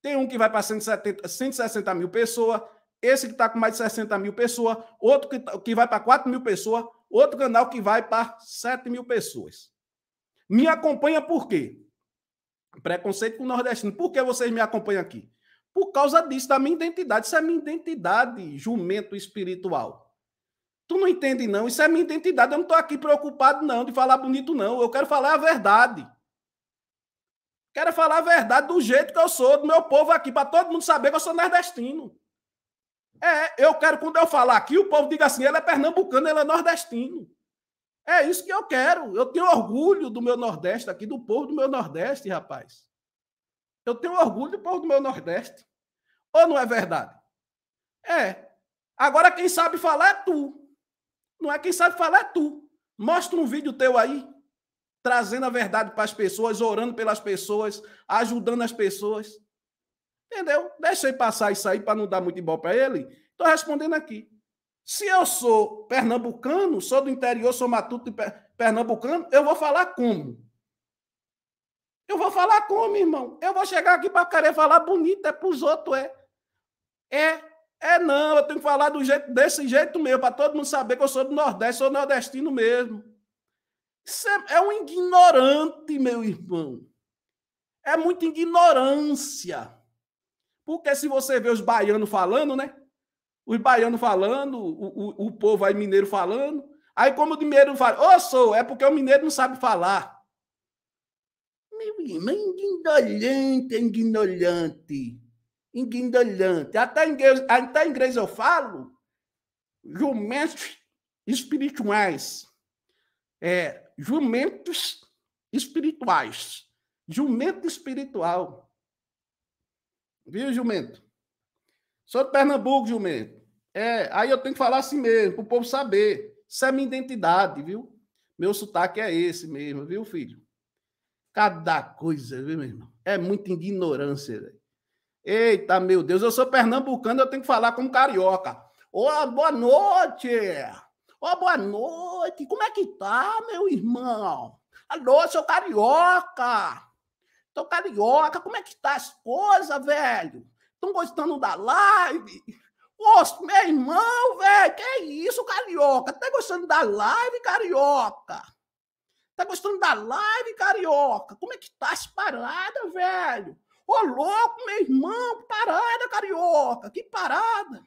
Tem um que vai para 160 mil pessoas, esse que está com mais de 60 mil pessoas, outro que, tá, que vai para 4 mil pessoas, outro canal que vai para 7 mil pessoas. Me acompanha por quê? Preconceito com o nordestino. Por que vocês me acompanham aqui? Por causa disso, da minha identidade. Isso é minha identidade, jumento espiritual. Tu não entende, não. Isso é minha identidade. Eu não estou aqui preocupado, não, de falar bonito, não. Eu quero falar a verdade. Quero falar a verdade do jeito que eu sou, do meu povo aqui, para todo mundo saber que eu sou nordestino. É, eu quero, quando eu falar aqui, o povo diga assim: ele é pernambucano, ele é nordestino. É isso que eu quero. Eu tenho orgulho do meu Nordeste aqui, do povo do meu Nordeste, rapaz. Eu tenho orgulho do povo do meu Nordeste. Ou não é verdade? É. Agora quem sabe falar é tu. Não é quem sabe falar é tu. Mostra um vídeo teu aí, trazendo a verdade para as pessoas, orando pelas pessoas, ajudando as pessoas. Entendeu? Deixa eu passar isso aí para não dar muito bom para ele. Estou respondendo aqui. Se eu sou pernambucano, sou do interior, sou matuto pernambucano, eu vou falar como? Eu vou falar como, irmão? Eu vou chegar aqui para querer falar bonito, é para os outros, é. É é não, eu tenho que falar do jeito, desse jeito mesmo, para todo mundo saber que eu sou do Nordeste, sou nordestino mesmo. Isso é, é um ignorante, meu irmão. É muita ignorância. Porque se você vê os baianos falando, né? Os baianos falando, o, o, o povo aí mineiro falando. Aí, como o mineiro fala, ô oh, sou, é porque o mineiro não sabe falar. Meu irmão, ignorante, ignorante enguindalhante. Até em até inglês eu falo jumentos espirituais. É, jumentos espirituais. Jumento espiritual. Viu, jumento? Sou de Pernambuco, jumento. É, aí eu tenho que falar assim mesmo, para o povo saber. Isso é minha identidade, viu? Meu sotaque é esse mesmo, viu, filho? Cada coisa, viu, meu irmão? É muita ignorância, velho. Eita, meu Deus, eu sou pernambucano, eu tenho que falar como carioca. Ô, oh, boa noite! Ó, oh, boa noite! Como é que tá, meu irmão? Alô, sou carioca! Tô carioca, como é que tá as coisas, velho? Estão gostando da live? Ô, meu irmão, velho, que isso, carioca? Tá gostando da live, carioca? Tá gostando da live, carioca? Como é que tá as paradas, velho? Ô, louco, meu irmão, que parada, carioca, que parada.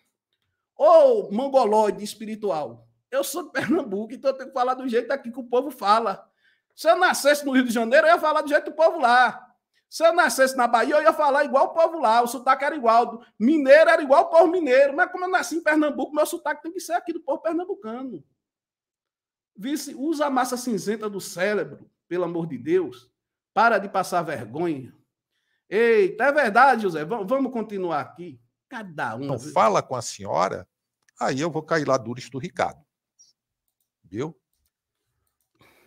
Ô, mongolóide espiritual, eu sou de Pernambuco, então eu tenho que falar do jeito aqui que o povo fala. Se eu nascesse no Rio de Janeiro, eu ia falar do jeito do povo lá. Se eu nascesse na Bahia, eu ia falar igual o povo lá, o sotaque era igual. Mineiro era igual o povo mineiro, mas como eu nasci em Pernambuco, meu sotaque tem que ser aqui do povo pernambucano. Vice, usa a massa cinzenta do cérebro, pelo amor de Deus. Para de passar vergonha. Eita, é verdade, José. Vamos continuar aqui. Cada um. Não fala com a senhora, aí eu vou cair lá duro do Ricardo. Viu?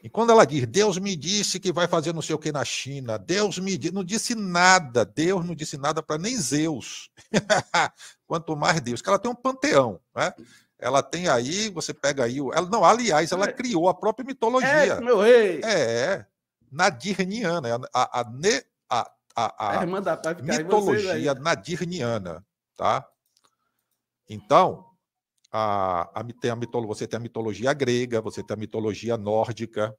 E quando ela diz, Deus me disse que vai fazer não sei o que na China, Deus me disse, não disse nada, Deus não disse nada para nem Zeus. Quanto mais Deus, que ela tem um panteão, né? Ela tem aí, você pega aí, ela não, aliás, ela é. criou a própria mitologia. É, meu rei. É, é nadirniana, a, a, a, a a, a, a mitologia nadirniana, tá? Então, a, a, tem a mitolo, você tem a mitologia grega, você tem a mitologia nórdica,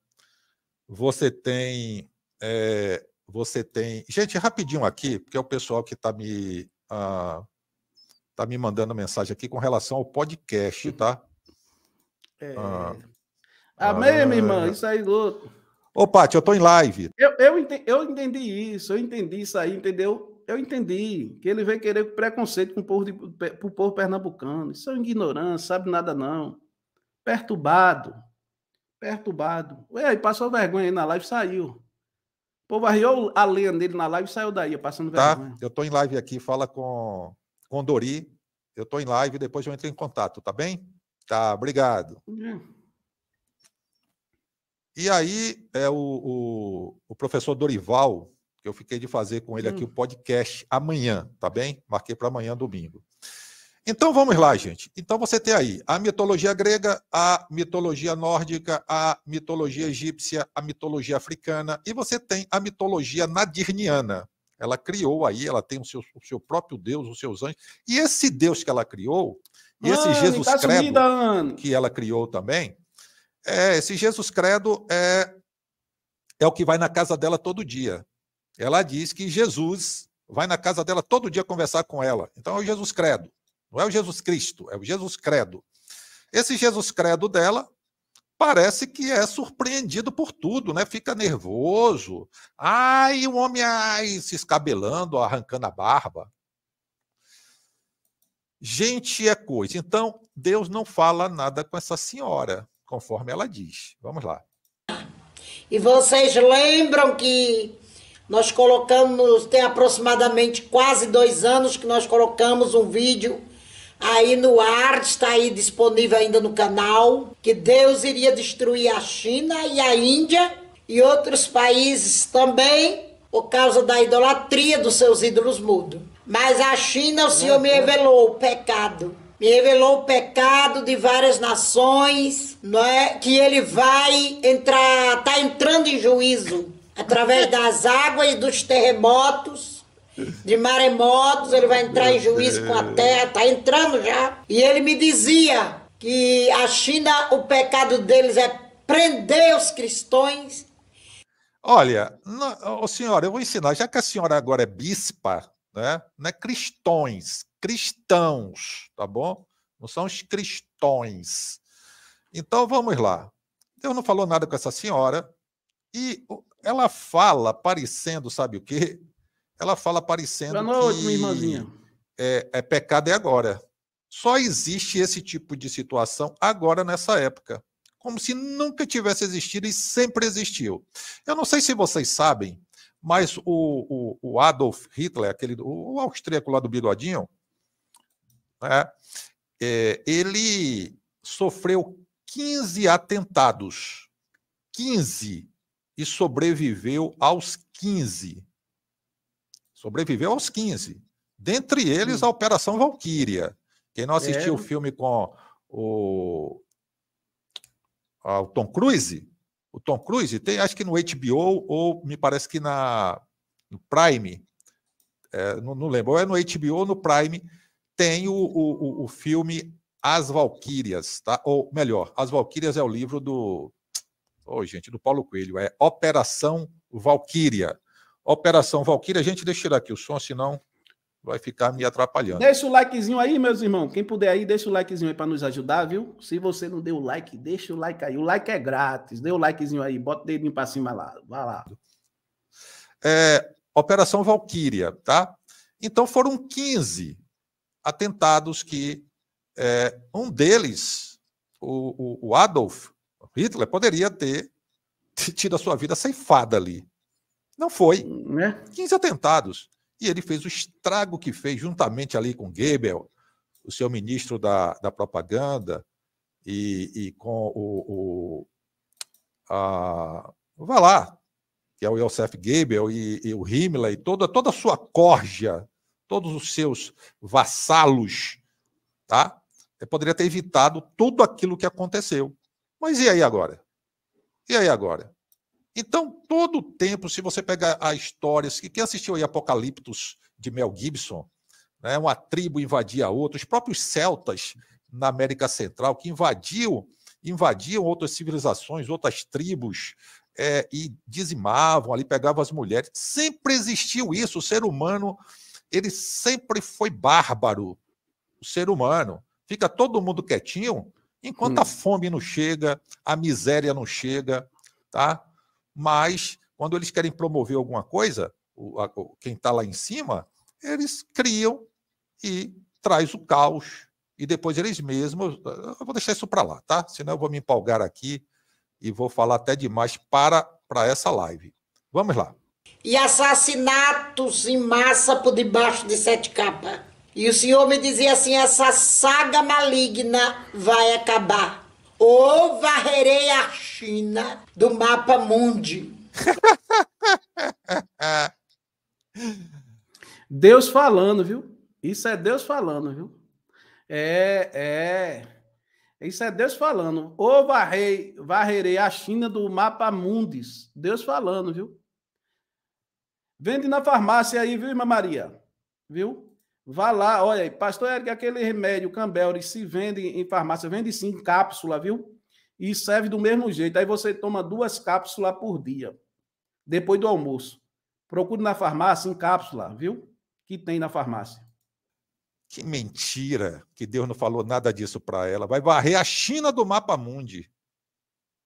você tem é, você tem. Gente, rapidinho aqui, porque é o pessoal que está me uh, tá me mandando mensagem aqui com relação ao podcast, tá? É. Uh, Amém, uh, minha irmã, ah, isso aí, louco. Ô, Paty, eu tô em live. Eu, eu, entendi, eu entendi isso, eu entendi isso aí, entendeu? Eu entendi que ele veio querer preconceito com o povo, de, com o povo pernambucano. Isso é ignorância, sabe nada não. Perturbado. Perturbado. Ué, passou vergonha aí na live, saiu. O povo arriou a lenha dele na live e saiu daí, passando tá, vergonha. Eu tô em live aqui, fala com, com Dori. Eu tô em live, depois eu entro em contato, tá bem? Tá, obrigado. É. E aí, é o, o, o professor Dorival, que eu fiquei de fazer com ele aqui hum. o podcast amanhã, tá bem? Marquei para amanhã, domingo. Então vamos lá, gente. Então você tem aí a mitologia grega, a mitologia nórdica, a mitologia egípcia, a mitologia africana e você tem a mitologia nadirniana. Ela criou aí, ela tem o seu, o seu próprio Deus, os seus anjos. E esse Deus que ela criou, e esse Jesus tá que ela criou também, é, esse Jesus Credo é, é o que vai na casa dela todo dia. Ela diz que Jesus vai na casa dela todo dia conversar com ela. Então é o Jesus Credo. Não é o Jesus Cristo, é o Jesus Credo. Esse Jesus Credo dela parece que é surpreendido por tudo, né? Fica nervoso. Ai, o homem ai, se escabelando, arrancando a barba. Gente é coisa. Então, Deus não fala nada com essa senhora conforme ela diz. Vamos lá. E vocês lembram que nós colocamos, tem aproximadamente quase dois anos que nós colocamos um vídeo aí no ar, está aí disponível ainda no canal, que Deus iria destruir a China e a Índia e outros países também por causa da idolatria dos seus ídolos mudos. Mas a China, o Senhor me revelou o pecado me revelou o pecado de várias nações, não é? Que ele vai entrar, tá entrando em juízo através das águas e dos terremotos, de maremotos, ele vai entrar em juízo com a terra, tá entrando já. E ele me dizia que a China, o pecado deles é prender os cristãos. Olha, não, senhora, eu vou ensinar, já que a senhora agora é bispa, né? Não é cristões, cristãos, tá bom? Não são os cristões. Então vamos lá. Deus não falou nada com essa senhora e ela fala parecendo, sabe o quê? Ela fala parecendo Boa noite, que minha irmãzinha. É, é pecado é agora. Só existe esse tipo de situação agora nessa época, como se nunca tivesse existido e sempre existiu. Eu não sei se vocês sabem, mas o, o, o Adolf Hitler, aquele o austríaco lá do bigodinho, né, é, ele sofreu 15 atentados. 15. E sobreviveu aos 15. Sobreviveu aos 15. Dentre eles, hum. a Operação Valkyria. Quem não assistiu é. o filme com o, ah, o Tom Cruise, o Tom Cruise tem, acho que no HBO ou me parece que na no Prime, é, não, não lembro, ou é no HBO ou no Prime, tem o, o, o filme As Valquírias, tá? Ou melhor, As Valquírias é o livro do. Oh, gente, do Paulo Coelho, é Operação Valquíria. Operação Valquíria, gente, deixa eu tirar aqui o som, senão vai ficar me atrapalhando. Deixa o likezinho aí, meus irmãos. Quem puder aí, deixa o likezinho aí para nos ajudar, viu? Se você não deu o like, deixa o like aí. O like é grátis. Dê o likezinho aí, bota o dedinho para cima lá. Vai lá. É, Operação Valquíria, tá? Então foram 15 atentados que é, um deles, o, o, Adolf Hitler, poderia ter tido a sua vida ceifada ali. Não foi. Né? 15 atentados. E ele fez o estrago que fez, juntamente ali com Goebbels, o seu ministro da, da propaganda, e, e com o. o a, vai lá, que é o Josef Goebbels e, e o Himmler, e toda, toda a sua corja todos os seus vassalos, tá? Ele poderia ter evitado tudo aquilo que aconteceu. Mas e aí agora? E aí agora? Então, todo o tempo, se você pegar histórias história, quem assistiu aí Apocaliptos de Mel Gibson, né, uma tribo invadia outra, os próprios celtas na América Central que invadiam, invadiam outras civilizações, outras tribos, é, e dizimavam ali, pegavam as mulheres. Sempre existiu isso, o ser humano ele sempre foi bárbaro, o ser humano. Fica todo mundo quietinho enquanto hum. a fome não chega, a miséria não chega, tá? Mas quando eles querem promover alguma coisa, o, a, quem está lá em cima, eles criam e traz o caos. E depois eles mesmos. Eu vou deixar isso para lá, tá? Senão eu vou me empolgar aqui e vou falar até demais para, para essa live. Vamos lá e assassinatos em massa por debaixo de sete capas. E o senhor me dizia assim: essa saga maligna vai acabar. Ou varrerei a China do mapa mundi. Deus falando, viu? Isso é Deus falando, viu? É, é. Isso é Deus falando. Ou varrei, varrerei a China do mapa mundis. Deus falando, viu? Vende na farmácia aí, viu, irmã Maria? Viu? Vá lá, olha aí, pastor Eric, aquele remédio Cambelri se vende em farmácia, vende sim em cápsula, viu? E serve do mesmo jeito. Aí você toma duas cápsulas por dia, depois do almoço. Procure na farmácia em cápsula, viu? Que tem na farmácia. Que mentira que Deus não falou nada disso para ela. Vai varrer a China do mapa mundi.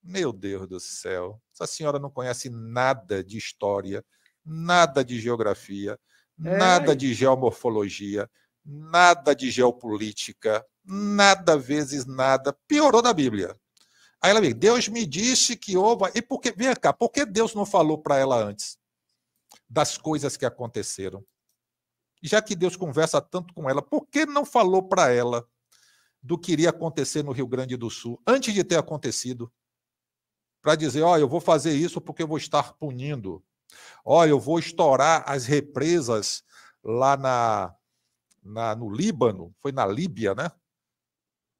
Meu Deus do céu. Essa senhora não conhece nada de história nada de geografia, é. nada de geomorfologia, nada de geopolítica, nada vezes nada. Piorou na Bíblia. Aí ela diz: Deus me disse que houve. E por que, vem cá, por que Deus não falou para ela antes das coisas que aconteceram? Já que Deus conversa tanto com ela, por que não falou para ela do que iria acontecer no Rio Grande do Sul antes de ter acontecido? Para dizer, ó, oh, eu vou fazer isso porque eu vou estar punindo Olha, eu vou estourar as represas lá na, na no Líbano, foi na Líbia, né?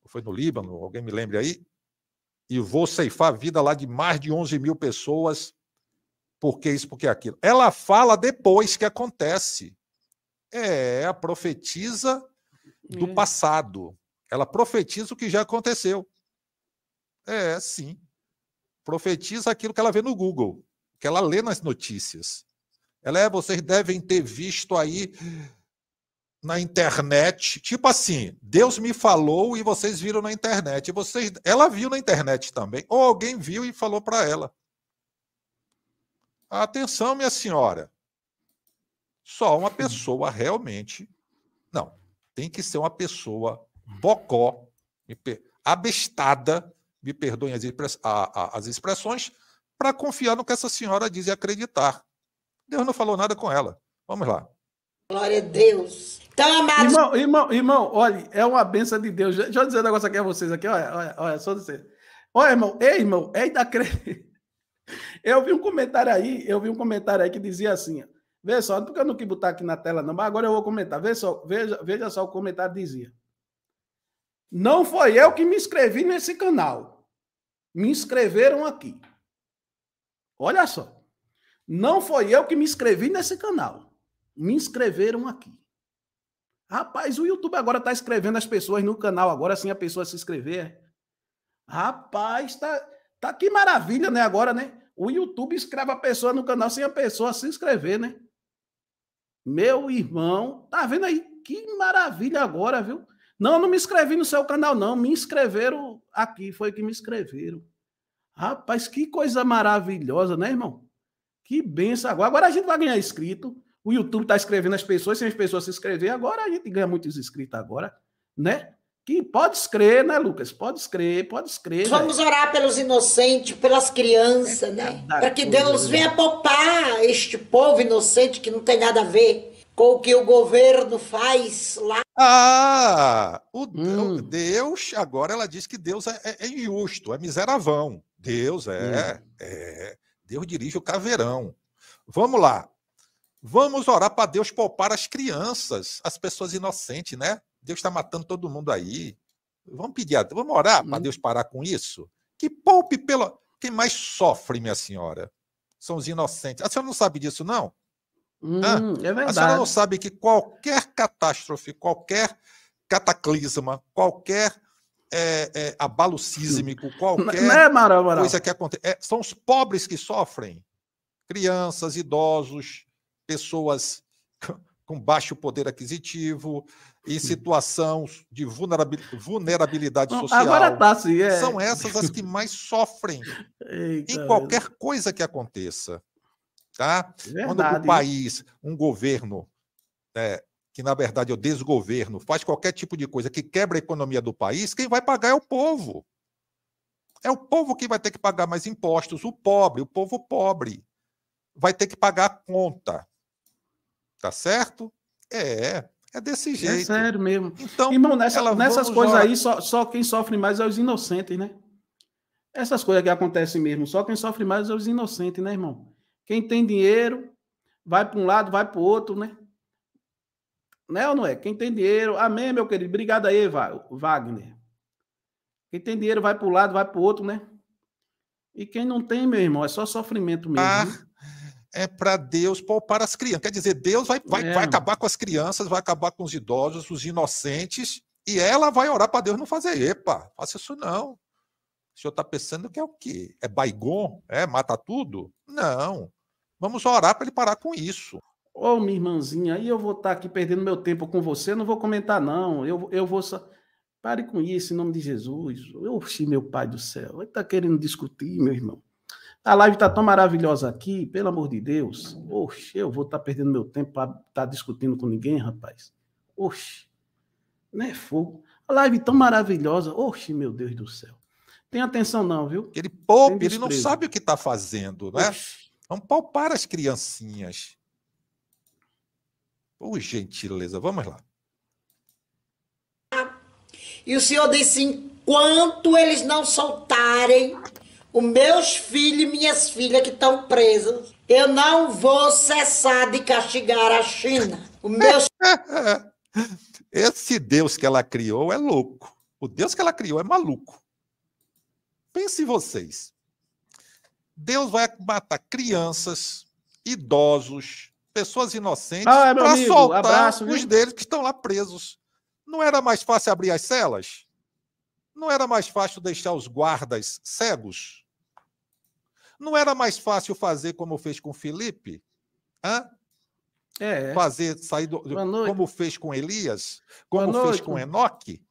Foi no Líbano, alguém me lembre aí? E vou ceifar a vida lá de mais de 11 mil pessoas, porque isso, porque aquilo. Ela fala depois que acontece. É a profetisa do é. passado. Ela profetiza o que já aconteceu. É, sim. Profetiza aquilo que ela vê no Google que ela lê nas notícias. Ela é, vocês devem ter visto aí na internet, tipo assim, Deus me falou e vocês viram na internet. Vocês, ela viu na internet também, ou alguém viu e falou para ela. Atenção, minha senhora. Só uma pessoa realmente. Não, tem que ser uma pessoa bocó, abestada, me perdoem as, expressões, para confiar no que essa senhora diz e acreditar. Deus não falou nada com ela. Vamos lá. Glória a Deus. Então, Irmão, irmão, irmão, olha, é uma benção de Deus. Deixa eu dizer um negócio aqui a vocês aqui, olha, olha, olha, só você. Olha, irmão, ei, irmão, é inacreditável. Tá eu vi um comentário aí, eu vi um comentário aí que dizia assim, vê só, porque eu não quis botar aqui na tela não, mas agora eu vou comentar, vê só, veja, veja só o comentário dizia. Não foi eu que me inscrevi nesse canal. Me inscreveram aqui. Olha só. Não foi eu que me inscrevi nesse canal. Me inscreveram aqui. Rapaz, o YouTube agora está escrevendo as pessoas no canal agora, sim a pessoa se inscrever. É? Rapaz, tá, tá que maravilha, né? Agora, né? O YouTube escreve a pessoa no canal sem a pessoa se inscrever, né? Meu irmão, tá vendo aí? Que maravilha agora, viu? Não, não me inscrevi no seu canal, não. Me inscreveram aqui, foi que me inscreveram. Rapaz, que coisa maravilhosa, né, irmão? Que benção agora. Agora a gente vai ganhar inscrito. O YouTube está escrevendo as pessoas, sem as pessoas se inscreverem, agora a gente ganha muitos inscritos agora, né? Que pode escrever, né, Lucas? Pode escrever, pode escrever. Vamos orar pelos inocentes, pelas crianças, é né? Para que coisa, Deus né? venha poupar este povo inocente que não tem nada a ver com o que o governo faz lá. Ah, o hum. Deus, agora ela diz que Deus é, é, é injusto, é miseravão. Deus é, hum. é. Deus dirige o caveirão. Vamos lá. Vamos orar para Deus poupar as crianças, as pessoas inocentes, né? Deus está matando todo mundo aí. Vamos pedir, a, vamos orar para hum. Deus parar com isso? Que poupe pelo. Quem mais sofre, minha senhora? São os inocentes. A senhora não sabe disso, não? Hum, é verdade. A senhora não sabe que qualquer catástrofe, qualquer cataclisma, qualquer é, é, abalo sísmico, qualquer é, né, Mara, Mara. coisa que acontece. É, são os pobres que sofrem. Crianças, idosos, pessoas com baixo poder aquisitivo, em situação de vulnerabilidade social. Agora tá sim, é. São essas as que mais sofrem Eita em qualquer coisa que aconteça. Tá? Verdade, Quando o país, um governo é, que na verdade é o desgoverno, faz qualquer tipo de coisa que quebra a economia do país, quem vai pagar é o povo. É o povo que vai ter que pagar mais impostos, o pobre, o povo pobre. Vai ter que pagar a conta. Tá certo? É, é desse é jeito. É sério mesmo. Então, Irmão, nessa, ela, nessas coisas jogar... aí, só, só quem sofre mais é os inocentes, né? Essas coisas que acontecem mesmo, só quem sofre mais é os inocentes, né, irmão? Quem tem dinheiro, vai para um lado, vai para o outro, né? Né ou não é? Quem tem dinheiro. Amém, meu querido. Obrigado aí, Wagner. Quem tem dinheiro vai para um lado, vai para o outro, né? E quem não tem, meu irmão, é só sofrimento mesmo. Ah, né? é para Deus poupar as crianças. Quer dizer, Deus vai, vai, é. vai acabar com as crianças, vai acabar com os idosos, os inocentes, e ela vai orar para Deus não fazer. Epa, faça isso não. O senhor está pensando que é o quê? É baigon? É mata tudo? Não. Vamos orar para ele parar com isso. Ô, oh, minha irmãzinha, aí eu vou estar tá aqui perdendo meu tempo com você, não vou comentar, não. Eu, eu vou só. Pare com isso, em nome de Jesus. Oxi, meu pai do céu. Ele está querendo discutir, meu irmão. A live está tão maravilhosa aqui, pelo amor de Deus. Oxi, eu vou estar tá perdendo meu tempo para estar tá discutindo com ninguém, rapaz. Oxi, não é fogo. A live tão maravilhosa. Oxi, meu Deus do céu. Tem atenção, não, viu? Ele poupa, ele não sabe o que está fazendo, né? Oxi. Vamos palpar as criancinhas. Por gentileza, vamos lá. E o Senhor disse: enquanto eles não soltarem os meus filhos e minhas filhas que estão presos, eu não vou cessar de castigar a China. O meu... Esse Deus que ela criou é louco. O Deus que ela criou é maluco. Pense vocês. Deus vai matar crianças, idosos, pessoas inocentes ah, para soltar abraço, os deles que estão lá presos. Não era mais fácil abrir as celas? Não era mais fácil deixar os guardas cegos? Não era mais fácil fazer como fez com Felipe? Hã? É. Fazer sair do, como fez com Elias, como Boa fez noite. com Enoque?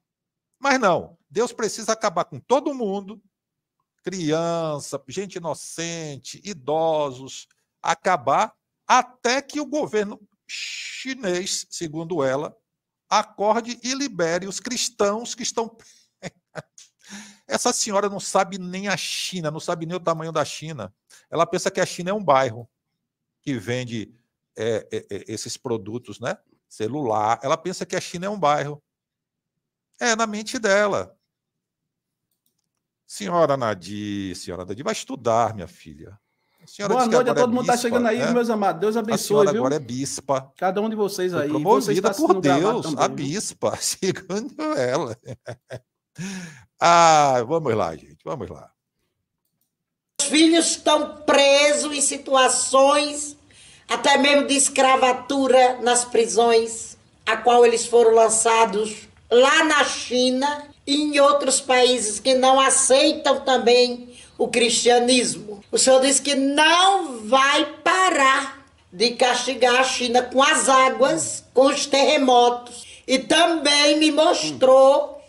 Mas não, Deus precisa acabar com todo mundo, criança, gente inocente, idosos, acabar até que o governo chinês, segundo ela, acorde e libere os cristãos que estão. Essa senhora não sabe nem a China, não sabe nem o tamanho da China. Ela pensa que a China é um bairro que vende é, é, é esses produtos, né? Celular. Ela pensa que a China é um bairro. É na mente dela. Senhora Nadir, senhora Nadir, vai estudar, minha filha. Boa noite a é todo é mundo que está chegando aí, né? meus amados. Deus abençoe. A senhora viu? agora é bispa. Cada um de vocês aí. Foi promovida por Deus, também, a bispa, segundo ela. ah, vamos lá, gente, vamos lá. Os filhos estão presos em situações, até mesmo de escravatura nas prisões, a qual eles foram lançados lá na China e em outros países que não aceitam também o cristianismo. O senhor disse que não vai parar de castigar a China com as águas, com os terremotos. E também me mostrou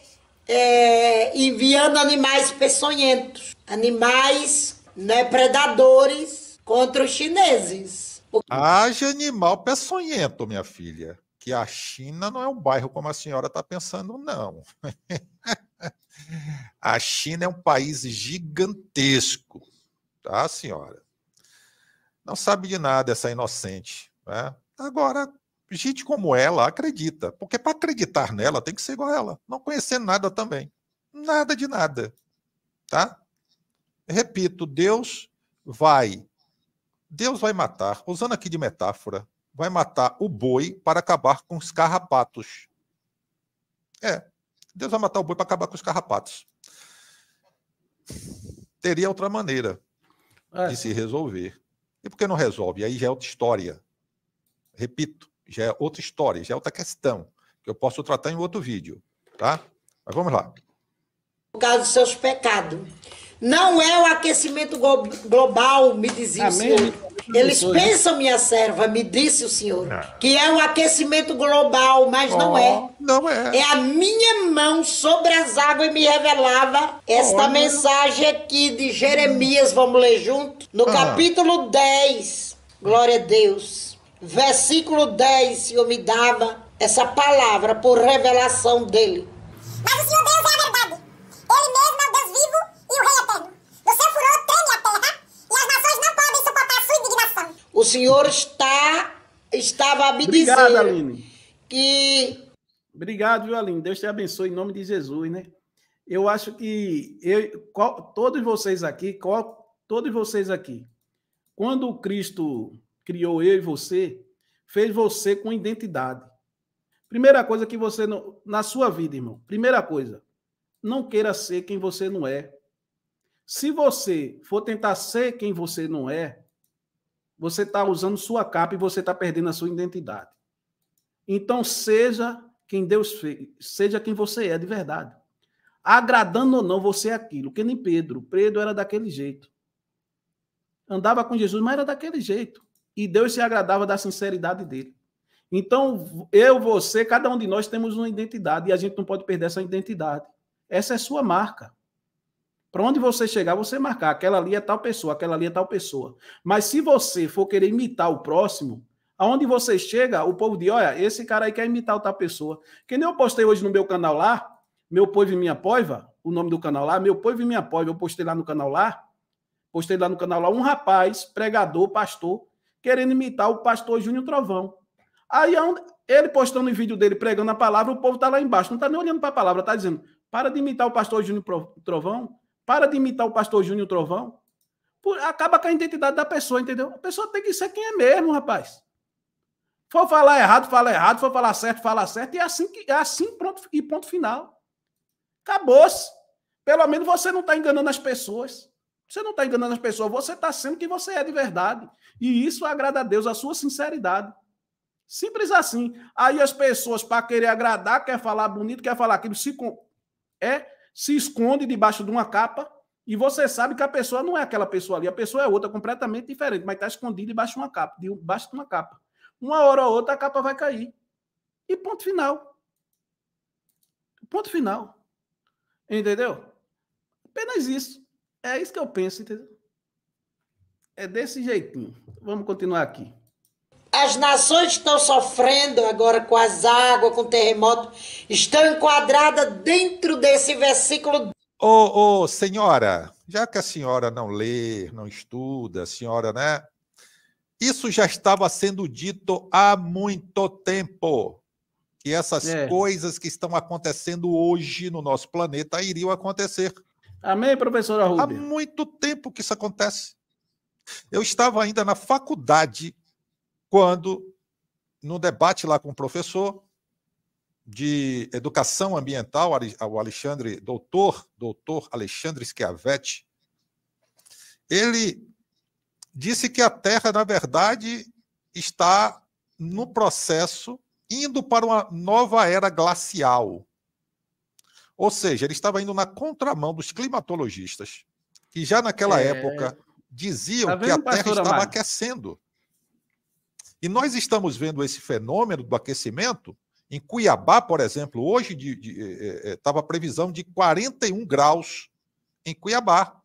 é, enviando animais peçonhentos, animais né, predadores contra os chineses. Haja animal peçonhento, minha filha. Que a China não é um bairro como a senhora está pensando, não. a China é um país gigantesco Tá, senhora? Não sabe de nada essa inocente. Né? Agora, gente como ela acredita, porque para acreditar nela tem que ser igual a ela, não conhecer nada também. Nada de nada. Tá? Repito, Deus vai. Deus vai matar, usando aqui de metáfora, vai matar o boi para acabar com os carrapatos. É, Deus vai matar o boi para acabar com os carrapatos. Teria outra maneira é. de se resolver. E por que não resolve? Aí já é outra história. Repito, já é outra história, já é outra questão, que eu posso tratar em outro vídeo, tá? Mas vamos lá. Por causa dos seus pecados. Não é o aquecimento global, me dizia Amém. o senhor. Eles né? pensam, minha serva, me disse o senhor, não. Ah. que é um aquecimento global, mas oh, não é. Não é. É a minha mão sobre as águas e me revelava esta oh, mensagem aqui de Jeremias, vamos ler junto, no ah. capítulo 10, glória a Deus, versículo 10, o senhor me dava essa palavra por revelação dele. Mas o senhor Deus é a verdade. Ele mesmo é o Deus vivo e o Rei eterno. O senhor está estava a me Obrigado, dizer Aline. que Obrigado, viu, Aline? Deus te abençoe em nome de Jesus, né? Eu acho que eu, qual, todos vocês aqui, qual, todos vocês aqui, quando Cristo criou eu e você, fez você com identidade. Primeira coisa que você não, na sua vida, irmão. Primeira coisa, não queira ser quem você não é. Se você for tentar ser quem você não é, você está usando sua capa e você está perdendo a sua identidade. Então seja quem Deus fez, seja quem você é de verdade. Agradando ou não, você é aquilo, que nem Pedro. Pedro era daquele jeito. Andava com Jesus, mas era daquele jeito. E Deus se agradava da sinceridade dele. Então, eu, você, cada um de nós temos uma identidade e a gente não pode perder essa identidade. Essa é sua marca. Para onde você chegar, você marcar. Aquela ali é tal pessoa, aquela ali é tal pessoa. Mas se você for querer imitar o próximo, aonde você chega, o povo diz: olha, esse cara aí quer imitar outra pessoa. Que nem eu postei hoje no meu canal lá, Meu Poivo e Minha Poiva, o nome do canal lá, Meu Poivo e Minha Poiva, eu postei lá no canal lá, postei lá no canal lá, um rapaz, pregador, pastor, querendo imitar o pastor Júnior Trovão. Aí ele postando o vídeo dele pregando a palavra, o povo tá lá embaixo, não tá nem olhando para a palavra, tá dizendo: para de imitar o pastor Júnior Trovão, para de imitar o pastor Júnior Trovão. Por, acaba com a identidade da pessoa, entendeu? A pessoa tem que ser quem é mesmo, rapaz. For falar errado, fala errado. For falar certo, fala certo. E é assim, é assim pronto, e ponto final. Acabou-se. Pelo menos você não está enganando as pessoas. Você não está enganando as pessoas. Você está sendo quem você é de verdade. E isso agrada a Deus, a sua sinceridade. Simples assim. Aí as pessoas, para querer agradar, quer falar bonito, quer falar aquilo, se. É se esconde debaixo de uma capa e você sabe que a pessoa não é aquela pessoa ali, a pessoa é outra, completamente diferente, mas está escondida debaixo de uma capa, debaixo de uma capa. Uma hora ou outra a capa vai cair. E ponto final. Ponto final. Entendeu? Apenas isso. É isso que eu penso, entendeu? É desse jeitinho. Vamos continuar aqui. As nações que estão sofrendo agora com as águas, com o terremoto, estão enquadradas dentro desse versículo. Ô, oh, senhora, já que a senhora não lê, não estuda, a senhora, né? Isso já estava sendo dito há muito tempo. Que essas é. coisas que estão acontecendo hoje no nosso planeta iriam acontecer. Amém, professora Rubio? Há muito tempo que isso acontece. Eu estava ainda na faculdade quando, no debate lá com o professor de educação ambiental, o Alexandre, doutor, doutor Alexandre Schiavetti, ele disse que a Terra, na verdade, está no processo indo para uma nova era glacial. Ou seja, ele estava indo na contramão dos climatologistas, que já naquela é... época diziam tá vendo, que a Terra estava aquecendo. E nós estamos vendo esse fenômeno do aquecimento. Em Cuiabá, por exemplo, hoje estava eh, eh, eh, a previsão de 41 graus em Cuiabá.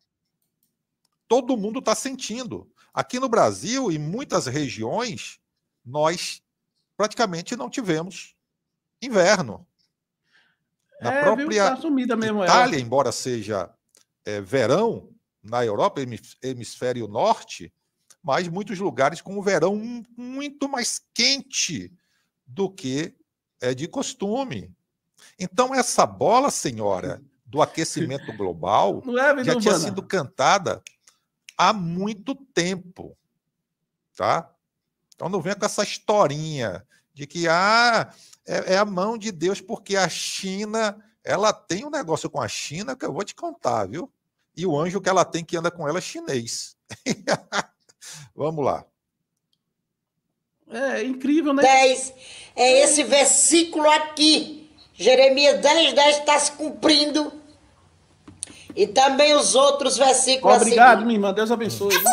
Todo mundo está sentindo. Aqui no Brasil, em muitas regiões, nós praticamente não tivemos inverno. Na é, própria viu, tá mesmo, Itália, embora seja é, verão, na Europa, hemisfério norte, mas muitos lugares com um verão muito mais quente do que é de costume. Então, essa bola, senhora, do aquecimento global é, já tinha sido cantada há muito tempo. Tá? Então, não venha com essa historinha de que ah, é, é a mão de Deus porque a China ela tem um negócio com a China que eu vou te contar, viu? E o anjo que ela tem que anda com ela é chinês. Vamos lá. É, é incrível, né? 10. É esse versículo aqui. Jeremias 10, 10 está se cumprindo. E também os outros versículos. Obrigado, assim. minha irmã. Deus abençoe. Tá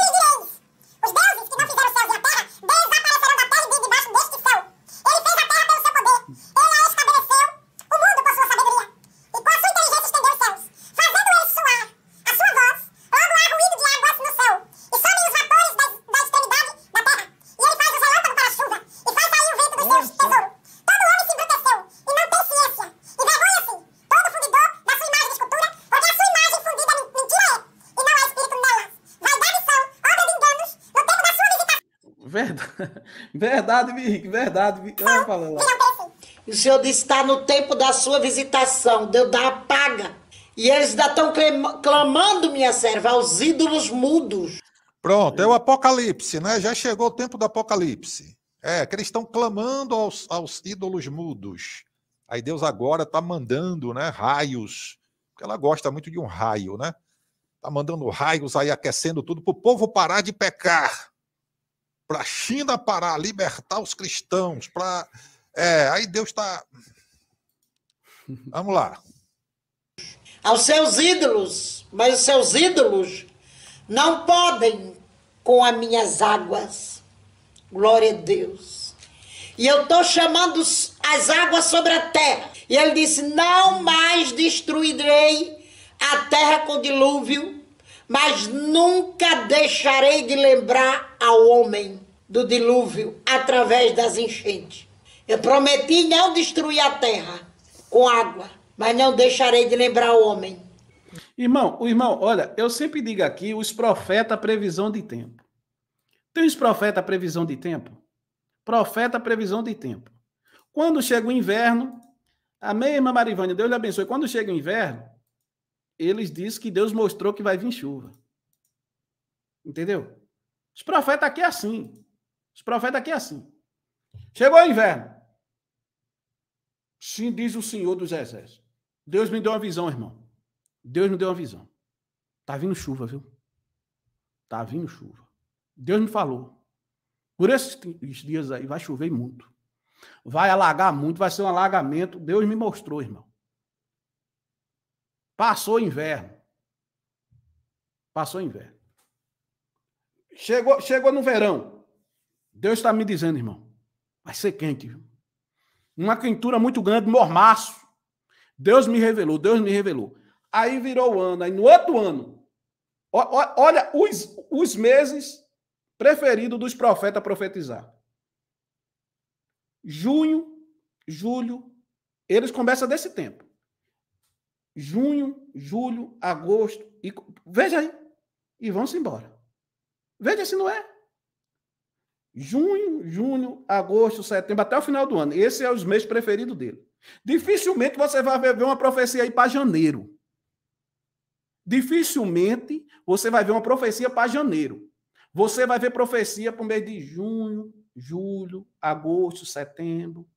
Verdade, meu verdade. lá. O senhor disse está no tempo da sua visitação. Deus dá paga. E eles ainda estão clamando, minha serva, aos ídolos mudos. Pronto, é o apocalipse, né? Já chegou o tempo do apocalipse. É, que eles estão clamando aos, aos ídolos mudos. Aí Deus agora está mandando né, raios, porque ela gosta muito de um raio, né? Está mandando raios aí aquecendo tudo para o povo parar de pecar para a China parar, libertar os cristãos, para. É, aí Deus está. Vamos lá. Aos seus ídolos, mas os seus ídolos não podem com as minhas águas. Glória a Deus. E eu estou chamando as águas sobre a terra. E ele disse: Não mais destruirei a terra com dilúvio mas nunca deixarei de lembrar ao homem do dilúvio através das enchentes. Eu prometi não destruir a terra com água, mas não deixarei de lembrar o homem. Irmão, o irmão, olha, eu sempre digo aqui, os profetas previsão de tempo. Tem os profetas previsão de tempo? Profeta previsão de tempo. Quando chega o inverno, a mesma Marivânia, Deus lhe abençoe. Quando chega o inverno, eles dizem que Deus mostrou que vai vir chuva. Entendeu? Os profetas aqui é assim. Os profetas aqui é assim. Chegou o inverno. Sim, diz o Senhor dos Exércitos. Deus me deu uma visão, irmão. Deus me deu uma visão. Tá vindo chuva, viu? Tá vindo chuva. Deus me falou. Por esses dias aí vai chover muito. Vai alagar muito, vai ser um alagamento. Deus me mostrou, irmão. Passou o inverno. Passou o inverno. Chegou, chegou no verão. Deus está me dizendo, irmão, vai ser quente. Viu? Uma quentura muito grande, mormaço. Deus me revelou, Deus me revelou. Aí virou o ano, aí no outro ano. Olha os, os meses preferidos dos profetas profetizar. Junho, julho, eles começam desse tempo junho, julho, agosto. E, veja aí. E vão-se embora. Veja se não é. Junho, junho, agosto, setembro, até o final do ano. Esse é os meses preferidos dele. Dificilmente você vai ver uma profecia aí para janeiro. Dificilmente você vai ver uma profecia para janeiro. Você vai ver profecia para o mês de junho, julho, agosto, setembro,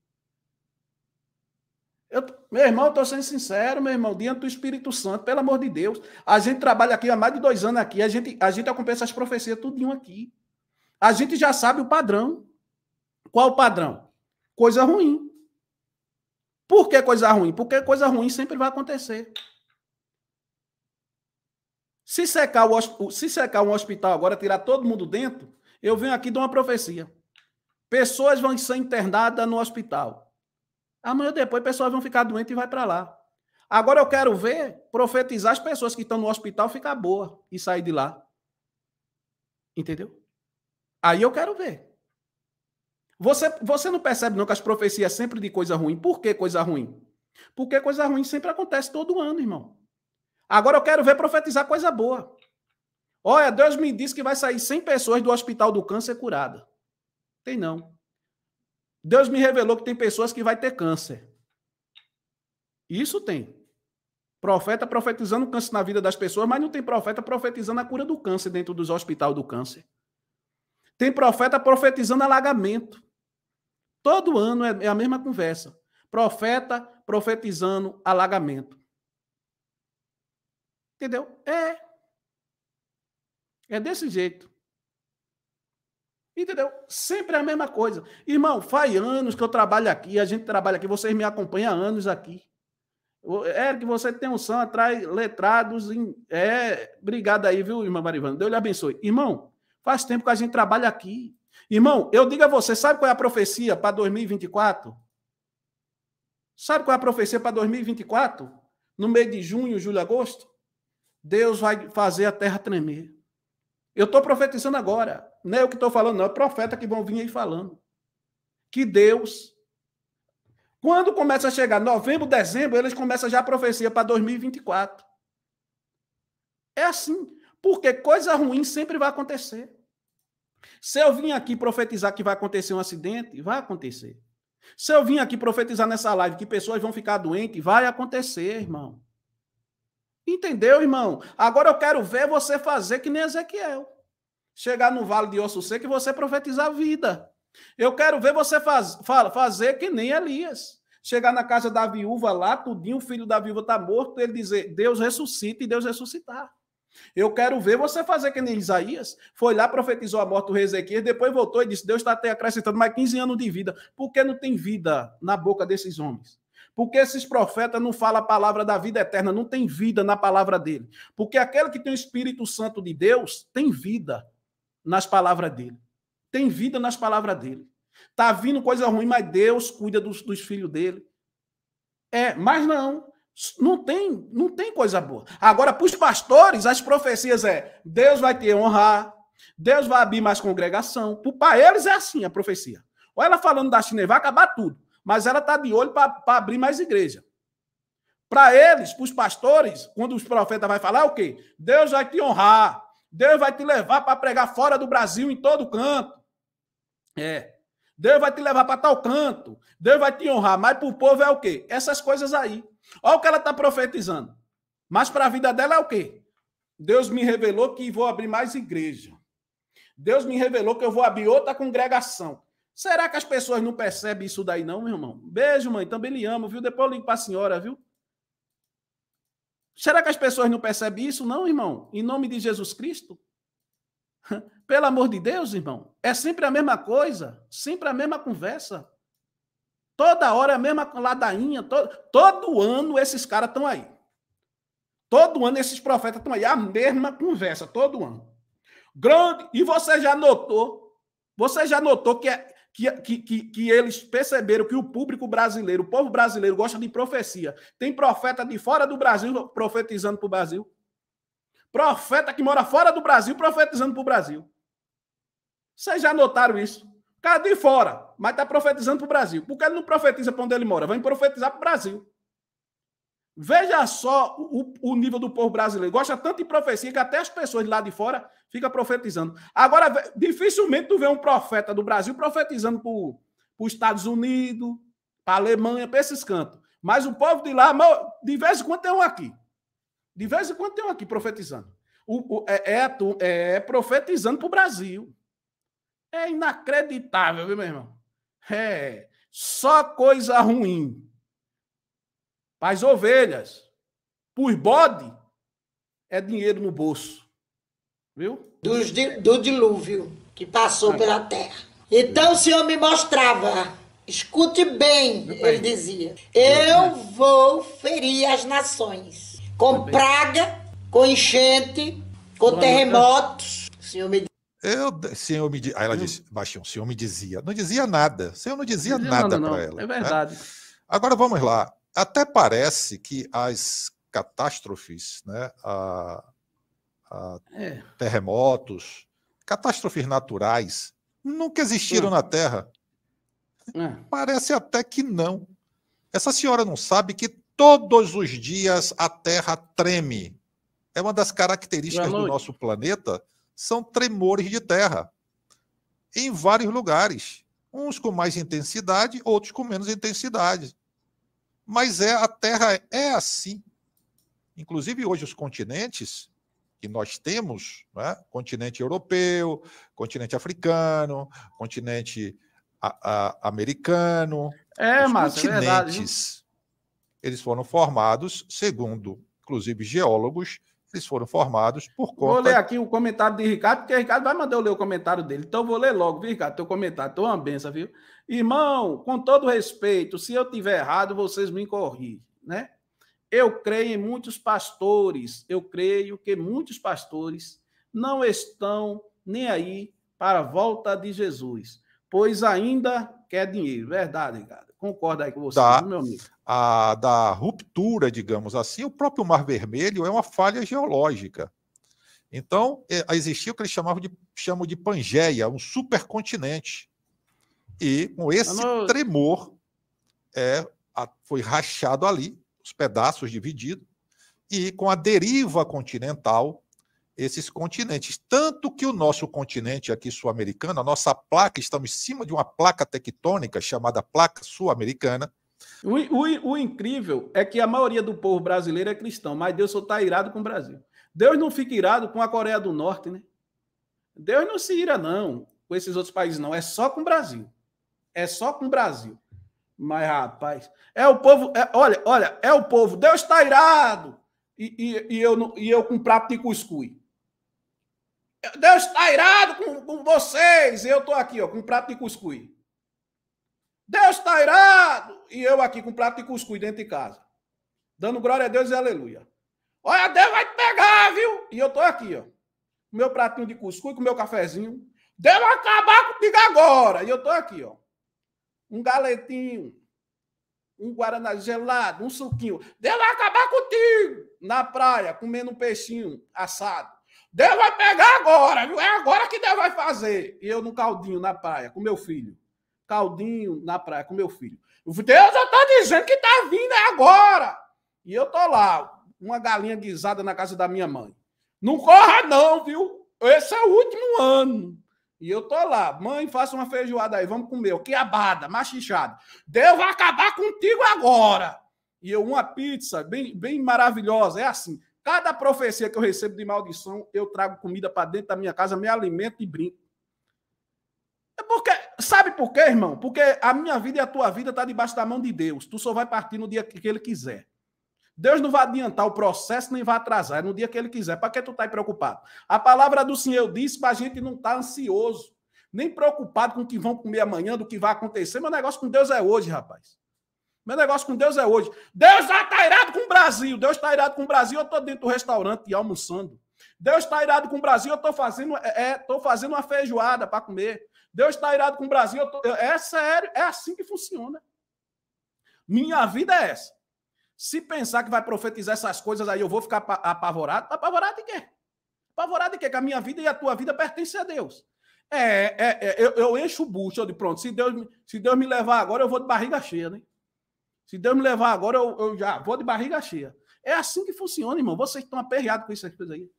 eu, meu irmão, estou sendo sincero, meu irmão, diante do Espírito Santo, pelo amor de Deus. A gente trabalha aqui há mais de dois anos aqui, a gente, a gente acompanha as profecias tudinho aqui. A gente já sabe o padrão. Qual o padrão? Coisa ruim. Por que coisa ruim? Porque coisa ruim sempre vai acontecer. Se secar, o, se secar um hospital agora, tirar todo mundo dentro, eu venho aqui de uma profecia. Pessoas vão ser internadas no hospital. Amanhã depois pessoas vão ficar doentes e vai para lá. Agora eu quero ver profetizar as pessoas que estão no hospital ficar boa e sair de lá. Entendeu? Aí eu quero ver. Você, você não percebe não que as profecias sempre de coisa ruim. Por que coisa ruim? Porque coisa ruim sempre acontece todo ano, irmão. Agora eu quero ver profetizar coisa boa. Olha, Deus me disse que vai sair 100 pessoas do hospital do câncer curada. Tem não. Deus me revelou que tem pessoas que vai ter câncer. Isso tem. Profeta profetizando câncer na vida das pessoas, mas não tem profeta profetizando a cura do câncer dentro dos hospitais do câncer. Tem profeta profetizando alagamento. Todo ano é, é a mesma conversa. Profeta profetizando alagamento. Entendeu? É. É desse jeito. Entendeu? Sempre é a mesma coisa. Irmão, faz anos que eu trabalho aqui, a gente trabalha aqui, vocês me acompanham há anos aqui. É que você tem um são, atrás, letrados. Em... É, obrigado aí, viu, irmã Marivana? Deus lhe abençoe. Irmão, faz tempo que a gente trabalha aqui. Irmão, eu digo a você, sabe qual é a profecia para 2024? Sabe qual é a profecia para 2024? No mês de junho, julho, agosto? Deus vai fazer a terra tremer. Eu estou profetizando agora. Não é eu que estou falando, não. É profeta que vão vir aí falando. Que Deus. Quando começa a chegar novembro, dezembro, eles começam já a profecia para 2024. É assim. Porque coisa ruim sempre vai acontecer. Se eu vim aqui profetizar que vai acontecer um acidente, vai acontecer. Se eu vim aqui profetizar nessa live que pessoas vão ficar doentes, vai acontecer, irmão. Entendeu, irmão? Agora eu quero ver você fazer que nem Ezequiel chegar no vale de osso seco e você profetizar vida. Eu quero ver você faz, fala, fazer que nem Elias. Chegar na casa da viúva lá, tudinho, o filho da viúva está morto, ele dizer, Deus ressuscita e Deus ressuscitar. Eu quero ver você fazer que nem Isaías. Foi lá, profetizou a morte do rei depois voltou e disse, Deus está até acrescentando mais 15 anos de vida. Por que não tem vida na boca desses homens? Porque esses profetas não falam a palavra da vida eterna, não tem vida na palavra dele. Porque aquele que tem o Espírito Santo de Deus tem vida nas palavras dele. Tem vida nas palavras dele. Tá vindo coisa ruim, mas Deus cuida dos, dos filhos dele. É, mas não. Não tem, não tem coisa boa. Agora, para os pastores, as profecias é Deus vai te honrar, Deus vai abrir mais congregação. Para eles é assim a profecia. Ou ela falando da China, vai acabar tudo, mas ela tá de olho para abrir mais igreja. Para eles, para os pastores, quando os profetas vai falar é o quê? Deus vai te honrar, Deus vai te levar para pregar fora do Brasil, em todo canto. É. Deus vai te levar para tal canto. Deus vai te honrar. Mas para o povo é o quê? Essas coisas aí. Olha o que ela está profetizando. Mas para a vida dela é o quê? Deus me revelou que vou abrir mais igreja. Deus me revelou que eu vou abrir outra congregação. Será que as pessoas não percebem isso daí, não, meu irmão? Beijo, mãe. Também lhe amo, viu? Depois eu ligo para a senhora, viu? Será que as pessoas não percebem isso, não, irmão? Em nome de Jesus Cristo? Pelo amor de Deus, irmão. É sempre a mesma coisa, sempre a mesma conversa. Toda hora é a mesma ladainha. Todo, todo ano esses caras estão aí. Todo ano esses profetas estão aí. A mesma conversa, todo ano. Grande. E você já notou? Você já notou que é, que, que, que, eles perceberam que o público brasileiro, o povo brasileiro gosta de profecia. Tem profeta de fora do Brasil profetizando para o Brasil. Profeta que mora fora do Brasil profetizando para o Brasil. Vocês já notaram isso? O cara é de fora, mas está profetizando para o Brasil. Por que ele não profetiza para onde ele mora? Vem profetizar para o Brasil. Veja só o, o, nível do povo brasileiro. Gosta tanto de profecia que até as pessoas de lá de fora ficam profetizando. Agora, dificilmente tu vê um profeta do Brasil profetizando para os Estados Unidos, para a Alemanha, para esses cantos. Mas o povo de lá, de vez em quando tem um aqui. De vez em quando tem um aqui profetizando. O, o, é, é, é, é, profetizando para o Brasil. É inacreditável, viu, meu irmão? É. Só coisa ruim para as ovelhas, por os bode, é dinheiro no bolso. Viu? do dilúvio que passou ah. pela terra. Então o Senhor me mostrava. Escute bem, bem, ele dizia. Eu vou ferir as nações com praga, com enchente, com terremotos. O Senhor me eu, senhor me Aí ela hum. disse, baixinho, o senhor me dizia. Não dizia nada. O senhor não dizia, não dizia nada, nada para ela. É né? verdade. Né? Agora vamos lá até parece que as catástrofes, né, a, a é. terremotos, catástrofes naturais, nunca existiram é. na Terra. É. Parece até que não. Essa senhora não sabe que todos os dias a Terra treme. É uma das características do nosso planeta, são tremores de terra em vários lugares, uns com mais intensidade, outros com menos intensidade. Mas é a Terra é assim. Inclusive hoje os continentes que nós temos, né? continente europeu, continente africano, continente a, a, americano, é, os mas continentes, é verdade, eles foram formados segundo, inclusive geólogos, eles foram formados por conta. Vou ler aqui o comentário de Ricardo, porque Ricardo vai mandar eu ler o comentário dele. Então vou ler logo, viu, Ricardo? Teu comentário, tua é benção, viu? Irmão, com todo respeito, se eu tiver errado, vocês me corrigem, né? Eu creio em muitos pastores, eu creio que muitos pastores não estão nem aí para a volta de Jesus, pois ainda quer dinheiro. Verdade, Ricardo. Concorda aí com você, da, meu amigo? A, da ruptura, digamos assim, o próprio Mar Vermelho é uma falha geológica. Então, é, existia o que eles chamavam de, chamam de Pangeia, um supercontinente. E com esse não... tremor, é, a, foi rachado ali, os pedaços divididos, e com a deriva continental, esses continentes. Tanto que o nosso continente aqui sul-americano, a nossa placa, estamos em cima de uma placa tectônica chamada placa sul-americana. O, o, o, incrível é que a maioria do povo brasileiro é cristão, mas Deus só está irado com o Brasil. Deus não fica irado com a Coreia do Norte, né? Deus não se ira, não, com esses outros países, não. É só com o Brasil. É só com o Brasil. Mas, rapaz, é o povo. É, olha, olha, é o povo. Deus está irado. E, e, e, eu, e eu com prato de cuscuz. Deus está irado com, com vocês. E eu estou aqui, ó, com um prato de cuscuz. Deus está irado. E eu aqui com um prato de cuscuz dentro de casa. Dando glória a Deus e aleluia. Olha, Deus vai te pegar, viu? E eu estou aqui, ó. Com meu pratinho de cuscuz, com meu cafezinho. Deus vai acabar comigo agora. E eu estou aqui, ó. Um galetinho. Um guaraná gelado, um suquinho. Deus vai acabar contigo. Na praia, comendo um peixinho assado Deus vai pegar agora, viu? É agora que Deus vai fazer. E eu no caldinho na praia, com meu filho. Caldinho na praia, com meu filho. Deus já está dizendo que está vindo, é agora. E eu tô lá, uma galinha guisada na casa da minha mãe. Não corra, não, viu? Esse é o último ano. E eu tô lá, mãe, faça uma feijoada aí, vamos comer. É abada, machichada. Deus vai acabar contigo agora. E eu, uma pizza bem, bem maravilhosa, é assim. Cada profecia que eu recebo de maldição, eu trago comida para dentro da minha casa, me alimento e brinco. É porque, sabe por quê, irmão? Porque a minha vida e a tua vida está debaixo da mão de Deus. Tu só vai partir no dia que ele quiser. Deus não vai adiantar o processo nem vai atrasar, é no dia que ele quiser. Para que tu tá preocupado? A palavra do Senhor diz para a gente não estar tá ansioso, nem preocupado com o que vão comer amanhã, do que vai acontecer. Meu negócio com Deus é hoje, rapaz. Meu negócio com Deus é hoje. Deus está irado com o Brasil. Deus está irado com o Brasil. Eu estou dentro do restaurante e almoçando. Deus está irado com o Brasil. Eu estou fazendo, é, é fazendo uma feijoada para comer. Deus está irado com o Brasil. Tô... É sério. É assim que funciona. Minha vida é essa. Se pensar que vai profetizar essas coisas, aí eu vou ficar apavorado. Apavorado de quê? Apavorado de quê? Que a minha vida e a tua vida pertencem a Deus. É, é, é eu, eu, encho o bucho. Eu digo, pronto, se Deus, se Deus me levar agora, eu vou de barriga cheia, né? Se Deus me levar agora, eu, eu já vou de barriga cheia. É assim que funciona, irmão. Vocês estão aperreados com essas coisas aí.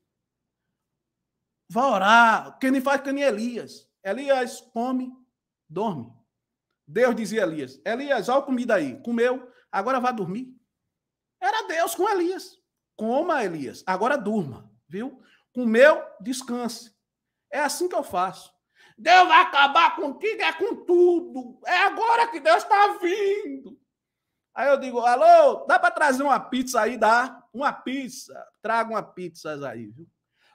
vai orar. Quem nem faz, quem nem Elias. Elias come, dorme. Deus dizia a Elias: Elias, olha a comida aí. Comeu, agora vá dormir. Era Deus com Elias. Coma, Elias, agora durma, viu? Comeu, descanse. É assim que eu faço. Deus vai acabar contigo, é com tudo. É agora que Deus está vindo. Aí eu digo, alô, dá para trazer uma pizza aí? Dá. Uma pizza. Traga uma pizza aí, viu?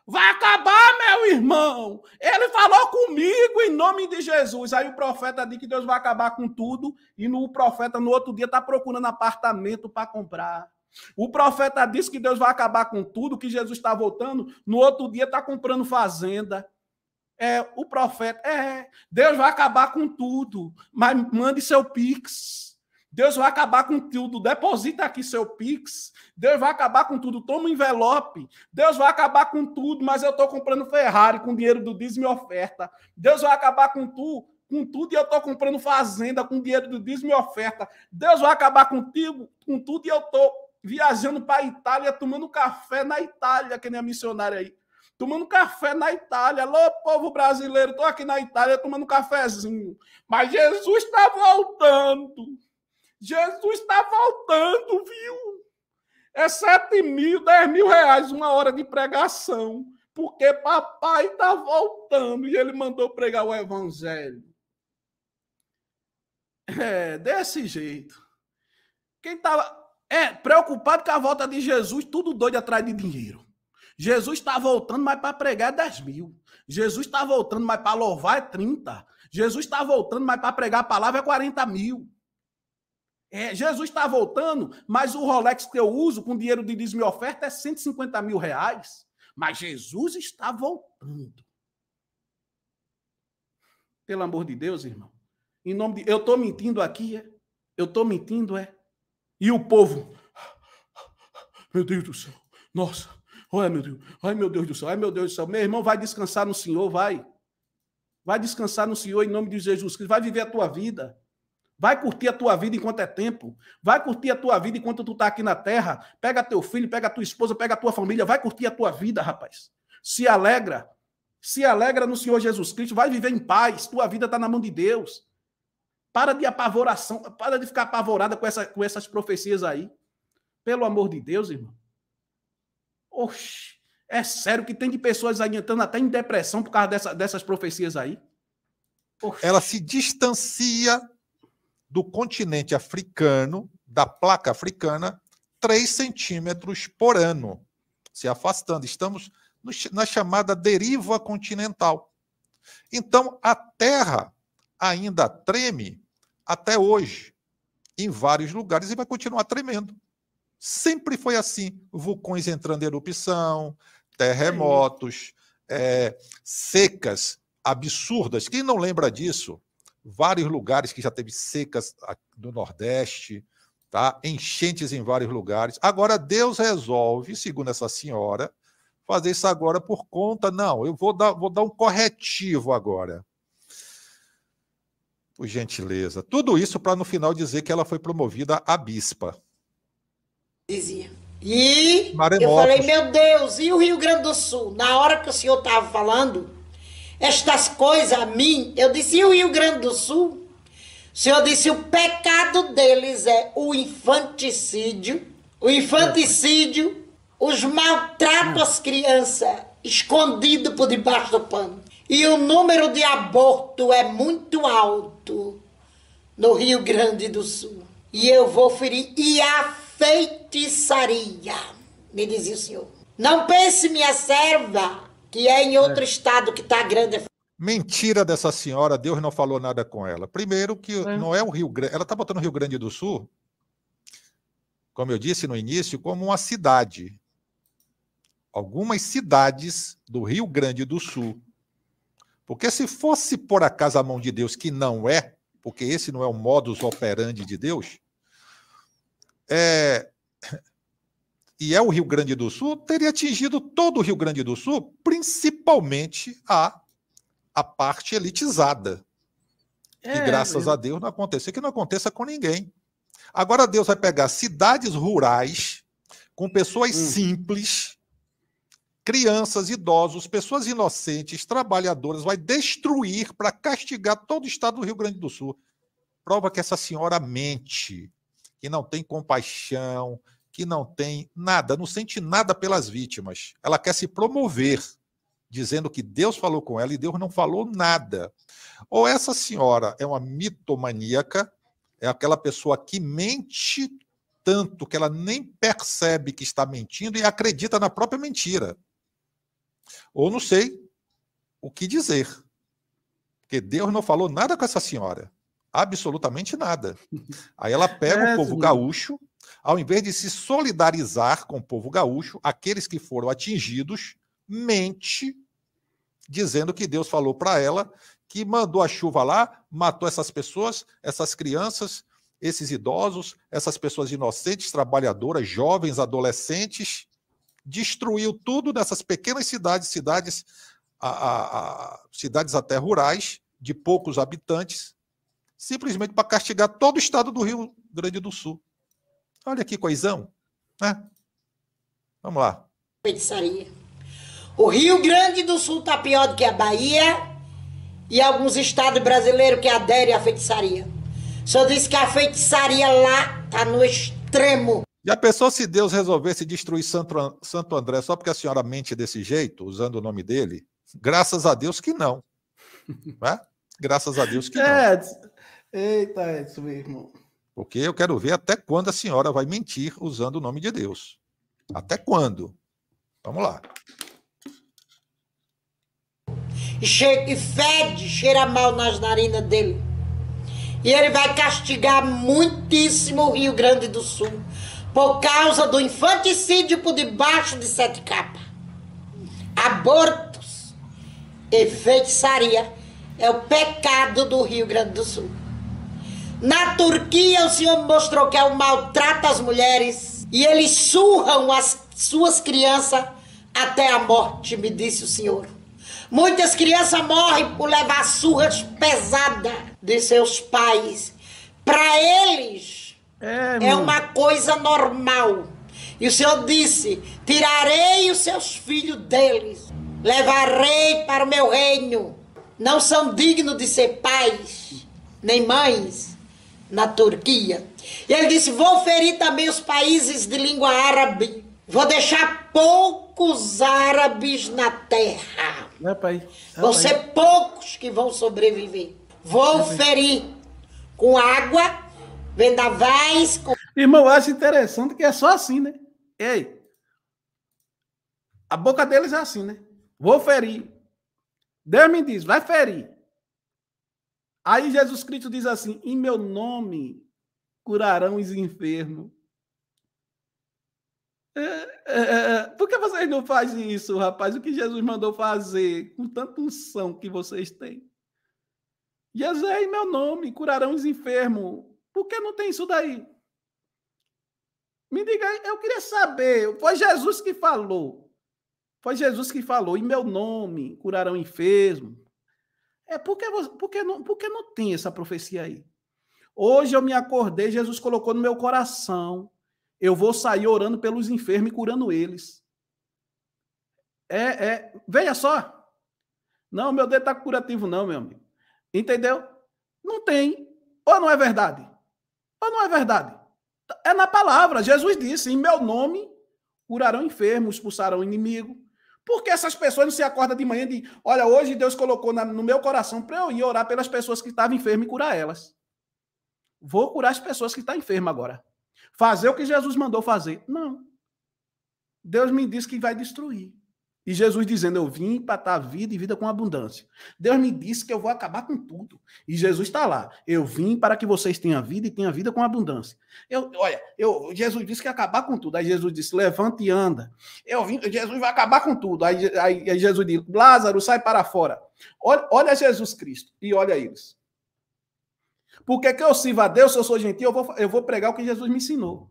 Vai acabar, meu irmão. Ele falou comigo em nome de Jesus. Aí o profeta diz que Deus vai acabar com tudo. E no, o profeta, no outro dia, está procurando apartamento para comprar. O profeta disse que Deus vai acabar com tudo, que Jesus está voltando. No outro dia, está comprando fazenda. É, o profeta, é, Deus vai acabar com tudo. Mas mande seu pix. Deus vai acabar com tudo. Deposita aqui seu Pix. Deus vai acabar com tudo. Toma um envelope. Deus vai acabar com tudo, mas eu estou comprando Ferrari com dinheiro do Disney oferta. Deus vai acabar com tudo. Com tudo e eu estou comprando fazenda com dinheiro do Disney oferta. Deus vai acabar contigo, com tudo e eu estou viajando para a Itália, tomando café na Itália, que nem a missionária aí. Tomando café na Itália. Alô, povo brasileiro, estou aqui na Itália tomando cafezinho. Mas Jesus está voltando. Jesus está voltando, viu? É sete mil, dez mil reais uma hora de pregação, porque papai está voltando e ele mandou pregar o evangelho. É, desse jeito. Quem estava tá é, preocupado com a volta de Jesus, tudo doido atrás de dinheiro. Jesus está voltando, mas para pregar é 10 mil. Jesus está voltando, mas para louvar é 30. Jesus está voltando, mas para pregar a palavra é 40 mil. É, Jesus está voltando, mas o Rolex que eu uso com dinheiro de dízimo oferta é 150 mil reais. Mas Jesus está voltando. Pelo amor de Deus, irmão. Em nome de... Eu estou mentindo aqui, é? Eu estou mentindo, é? E o povo... Meu Deus do céu. Nossa. Olha, meu Deus. Ai, meu Deus do céu. Ai, meu Deus do céu. Meu irmão, vai descansar no Senhor, vai. Vai descansar no Senhor em nome de Jesus Cristo. Vai viver a tua vida. Vai curtir a tua vida enquanto é tempo. Vai curtir a tua vida enquanto tu tá aqui na terra. Pega teu filho, pega tua esposa, pega tua família, vai curtir a tua vida, rapaz. Se alegra. Se alegra no Senhor Jesus Cristo, vai viver em paz. Tua vida tá na mão de Deus. Para de apavoração, para de ficar apavorada com, essa, com essas profecias aí. Pelo amor de Deus, irmão. Oxi, é sério que tem de pessoas aí entrando até em depressão por causa dessa, dessas profecias aí? Oxi. Ela se distancia do continente africano, da placa africana, 3 centímetros por ano, se afastando. Estamos no, na chamada deriva continental. Então, a Terra ainda treme até hoje, em vários lugares, e vai continuar tremendo. Sempre foi assim: vulcões entrando em erupção, terremotos, é, secas absurdas. Quem não lembra disso? vários lugares que já teve secas no Nordeste, tá? enchentes em vários lugares. Agora, Deus resolve, segundo essa senhora, fazer isso agora por conta. Não, eu vou dar, vou dar um corretivo agora. Por gentileza. Tudo isso para no final dizer que ela foi promovida a bispa. Dizia. E Marenópolis. eu falei, meu Deus, e o Rio Grande do Sul? Na hora que o senhor estava falando, estas coisas a mim. Eu disse, e o Rio Grande do Sul? O senhor disse, o pecado deles é o infanticídio, o infanticídio, os maltratos às crianças, escondido por debaixo do pano. E o número de aborto é muito alto no Rio Grande do Sul. E eu vou ferir. E a feitiçaria, me dizia o senhor. Não pense, minha serva, que é em outro é. estado que está grande. Mentira dessa senhora, Deus não falou nada com ela. Primeiro que é. não é o Rio Grande, ela está botando o Rio Grande do Sul, como eu disse no início, como uma cidade. Algumas cidades do Rio Grande do Sul. Porque se fosse por acaso a mão de Deus, que não é, porque esse não é o modus operandi de Deus, é, e é o Rio Grande do Sul, teria atingido todo o Rio Grande do Sul, principalmente a, a parte elitizada. É, e graças eu... a Deus não aconteceu, que não aconteça com ninguém. Agora Deus vai pegar cidades rurais, com pessoas hum. simples, crianças, idosos, pessoas inocentes, trabalhadoras, vai destruir para castigar todo o estado do Rio Grande do Sul. Prova que essa senhora mente, que não tem compaixão, que não tem nada, não sente nada pelas vítimas. Ela quer se promover, dizendo que Deus falou com ela e Deus não falou nada. Ou essa senhora é uma mitomaníaca, é aquela pessoa que mente tanto que ela nem percebe que está mentindo e acredita na própria mentira. Ou não sei o que dizer. Porque Deus não falou nada com essa senhora. Absolutamente nada. Aí ela pega é, o povo sim. gaúcho, ao invés de se solidarizar com o povo gaúcho, aqueles que foram atingidos, mente, dizendo que Deus falou para ela que mandou a chuva lá, matou essas pessoas, essas crianças, esses idosos, essas pessoas inocentes, trabalhadoras, jovens, adolescentes, destruiu tudo nessas pequenas cidades, cidades, a, a, a, cidades até rurais, de poucos habitantes, simplesmente para castigar todo o estado do Rio Grande do Sul. Olha que coisão. Né? Vamos lá. Feitiçaria. O Rio Grande do Sul está pior do que a Bahia e alguns estados brasileiros que aderem à feitiçaria. Só disse que a feitiçaria lá está no extremo. E a pessoa, se Deus resolvesse destruir Santo André só porque a senhora mente desse jeito, usando o nome dele? Graças a Deus que não. né? Graças a Deus que é. não. Eita, é isso mesmo. Porque eu quero ver até quando a senhora vai mentir usando o nome de Deus. Até quando? Vamos lá. E, e fede, cheira mal nas narinas dele. E ele vai castigar muitíssimo o Rio Grande do Sul por causa do infanticídio por debaixo de sete capas. Abortos e feitiçaria é o pecado do Rio Grande do Sul. Na Turquia, o senhor mostrou que é o maltrata as mulheres e eles surram as suas crianças até a morte, me disse o senhor. Muitas crianças morrem por levar surras pesadas de seus pais. Para eles, é, é uma coisa normal. E o Senhor disse: Tirarei os seus filhos deles, levarei para o meu reino. Não são dignos de ser pais, nem mães na Turquia. E ele disse: Vou ferir também os países de língua árabe. Vou deixar poucos árabes na terra. É, pai. vão pai. ser poucos que vão sobreviver. Vou é, ferir com água, vendavais. Com... Irmão, eu acho interessante que é só assim, né? Ei, a boca deles é assim, né? Vou ferir. Deus me diz, vai ferir. Aí Jesus Cristo diz assim: em meu nome curarão os enfermos. É é, é, é, por que vocês não fazem isso, rapaz? O que Jesus mandou fazer com tanta unção que vocês têm? Jesus é em meu nome, curarão os enfermos. Por que não tem isso daí? Me diga, eu queria saber. Foi Jesus que falou. Foi Jesus que falou: em meu nome curarão enfermos, é porque, porque, não, porque não tem essa profecia aí. Hoje eu me acordei, Jesus colocou no meu coração. Eu vou sair orando pelos enfermos e curando eles. É, é, veja só. Não, meu dedo está curativo, não, meu amigo. Entendeu? Não tem. Ou não é verdade? Ou não é verdade? É na palavra. Jesus disse: em meu nome curarão enfermos, expulsarão inimigo. Por que essas pessoas não se acordam de manhã e de, olha, hoje Deus colocou na, no meu coração para eu ir orar pelas pessoas que estavam enfermas e curar elas. Vou curar as pessoas que estão tá enfermas agora. Fazer o que Jesus mandou fazer. Não. Deus me disse que vai destruir. E Jesus dizendo: Eu vim para estar vida e vida com abundância. Deus me disse que eu vou acabar com tudo. E Jesus está lá. Eu vim para que vocês tenham vida e tenham vida com abundância. Eu, olha, eu, Jesus disse que ia acabar com tudo. Aí Jesus disse: Levante e anda. Eu vim, Jesus vai acabar com tudo. Aí, aí, aí Jesus disse: Lázaro, sai para fora. Olha, olha Jesus Cristo e olha eles. Porque que eu sirvo a Deus, se eu sou gentil, eu vou, eu vou pregar o que Jesus me ensinou.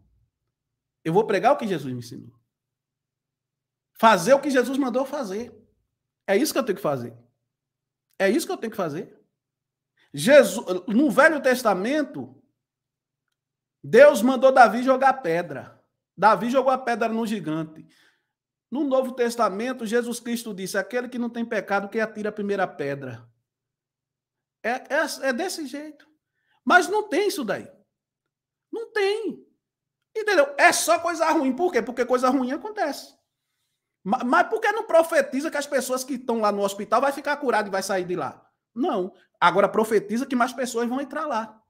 Eu vou pregar o que Jesus me ensinou. Fazer o que Jesus mandou fazer. É isso que eu tenho que fazer. É isso que eu tenho que fazer. Jesus, no Velho Testamento, Deus mandou Davi jogar pedra. Davi jogou a pedra no gigante. No Novo Testamento, Jesus Cristo disse: aquele que não tem pecado, que atira a primeira pedra. É, é, é desse jeito. Mas não tem isso daí. Não tem. Entendeu? É só coisa ruim. Por quê? Porque coisa ruim acontece. Mas, mas por que não profetiza que as pessoas que estão lá no hospital vai ficar curado e vai sair de lá? Não. Agora profetiza que mais pessoas vão entrar lá.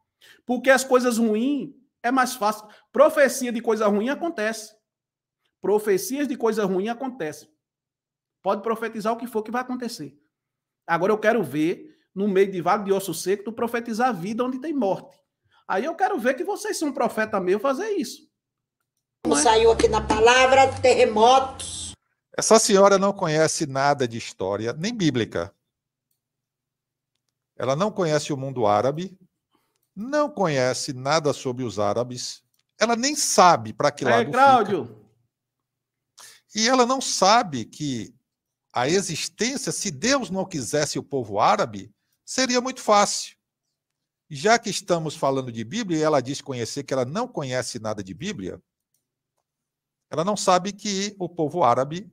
Porque as coisas ruins é mais fácil. Profecia de coisa ruim acontece. Profecias de coisa ruim acontece. Pode profetizar o que for que vai acontecer. Agora eu quero ver, no meio de vale de osso seco, tu profetizar vida onde tem morte. Aí eu quero ver que vocês são profeta meu fazer isso. Como é? saiu aqui na palavra terremotos essa senhora não conhece nada de história, nem bíblica. Ela não conhece o mundo árabe, não conhece nada sobre os árabes. Ela nem sabe para que é, lado é, Cláudio. Fica. E ela não sabe que a existência, se Deus não quisesse o povo árabe, seria muito fácil. Já que estamos falando de Bíblia e ela diz conhecer que ela não conhece nada de Bíblia, ela não sabe que o povo árabe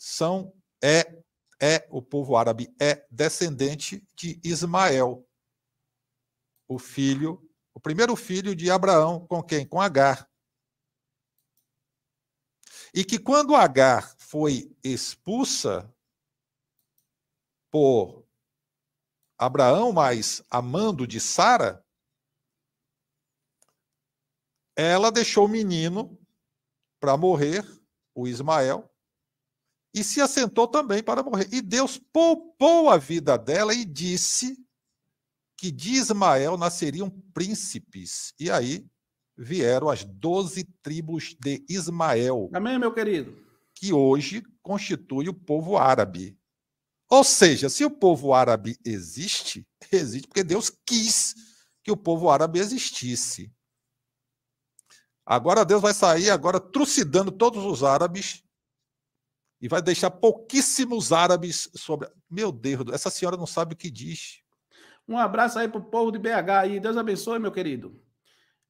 são é é o povo árabe é descendente de Ismael, o filho, o primeiro filho de Abraão, com quem? Com Agar. E que quando Agar foi expulsa por Abraão, mas amando de Sara, ela deixou o menino para morrer, o Ismael, e se assentou também para morrer. E Deus poupou a vida dela e disse que de Ismael nasceriam príncipes. E aí vieram as doze tribos de Ismael. Amém, meu querido. Que hoje constitui o povo árabe. Ou seja, se o povo árabe existe, existe porque Deus quis que o povo árabe existisse. Agora Deus vai sair agora trucidando todos os árabes e vai deixar pouquíssimos árabes sobre. Meu Deus, essa senhora não sabe o que diz. Um abraço aí pro povo de BH aí. Deus abençoe, meu querido.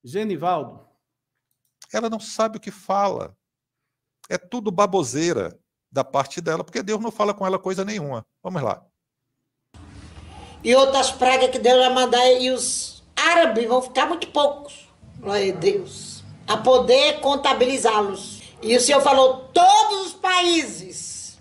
Genivaldo. Ela não sabe o que fala. É tudo baboseira da parte dela, porque Deus não fala com ela coisa nenhuma. Vamos lá. E outras pragas que Deus vai mandar e os árabes vão ficar muito poucos. Glória a Deus. A poder contabilizá-los. E o Senhor falou: todos os países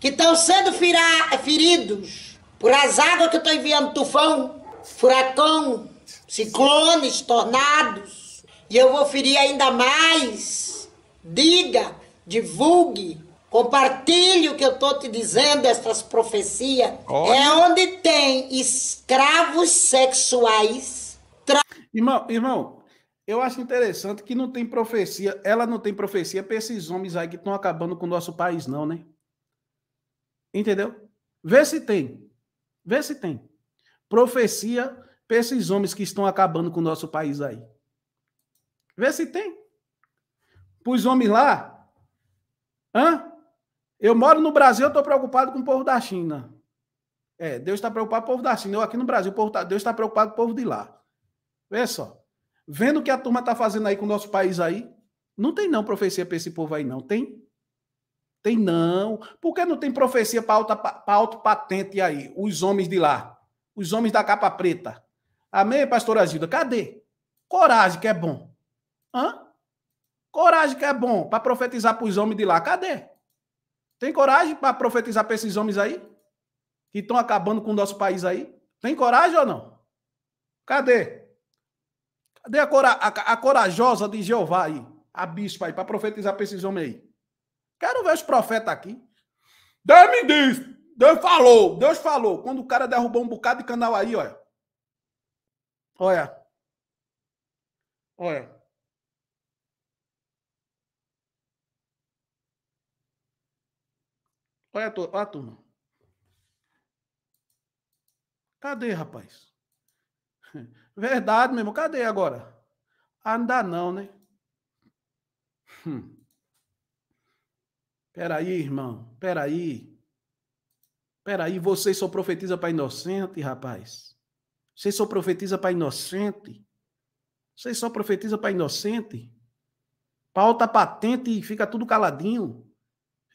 que estão sendo feridos por as águas que eu estou enviando tufão, furacão, ciclones, tornados, e eu vou ferir ainda mais. Diga, divulgue, compartilhe o que eu estou te dizendo, essas profecias. Olha. É onde tem escravos sexuais. Tra... Irmão, irmão, eu acho interessante que não tem profecia, ela não tem profecia para esses homens aí que estão acabando com o nosso país, não, né? Entendeu? Vê se tem. Vê se tem. Profecia para esses homens que estão acabando com o nosso país aí. Vê se tem. Os homens lá. Hã? Eu moro no Brasil, eu estou preocupado com o povo da China. É, Deus está preocupado com o povo da China. Eu aqui no Brasil, tá, Deus está preocupado com o povo de lá. Vê só. Vendo o que a turma está fazendo aí com o nosso país aí, não tem não profecia para esse povo aí, não. Tem? Tem não. Por que não tem profecia para alta, alto patente aí? Os homens de lá. Os homens da capa preta. Amém, pastora Gilda? Cadê? Coragem que é bom. Hã? Coragem que é bom para profetizar para os homens de lá. Cadê? Tem coragem para profetizar para esses homens aí? Que estão acabando com o nosso país aí? Tem coragem ou não? Cadê? Cadê a, cora, a, a corajosa de Jeová aí? A bispa aí, para profetizar para esses homens aí. Quero ver os profetas aqui. Deus me disse, Deus falou, Deus falou. Quando o cara derrubou um bocado de canal aí, olha. Olha. Olha. Olha, olha a turma. Cadê, rapaz? Verdade, meu irmão. Cadê agora? Ah, não dá não, né? Hum. Peraí, irmão. Peraí. Peraí, vocês só profetiza para inocente, rapaz. Vocês só profetiza para inocente. Vocês só profetiza para inocente. Pauta patente e fica tudo caladinho.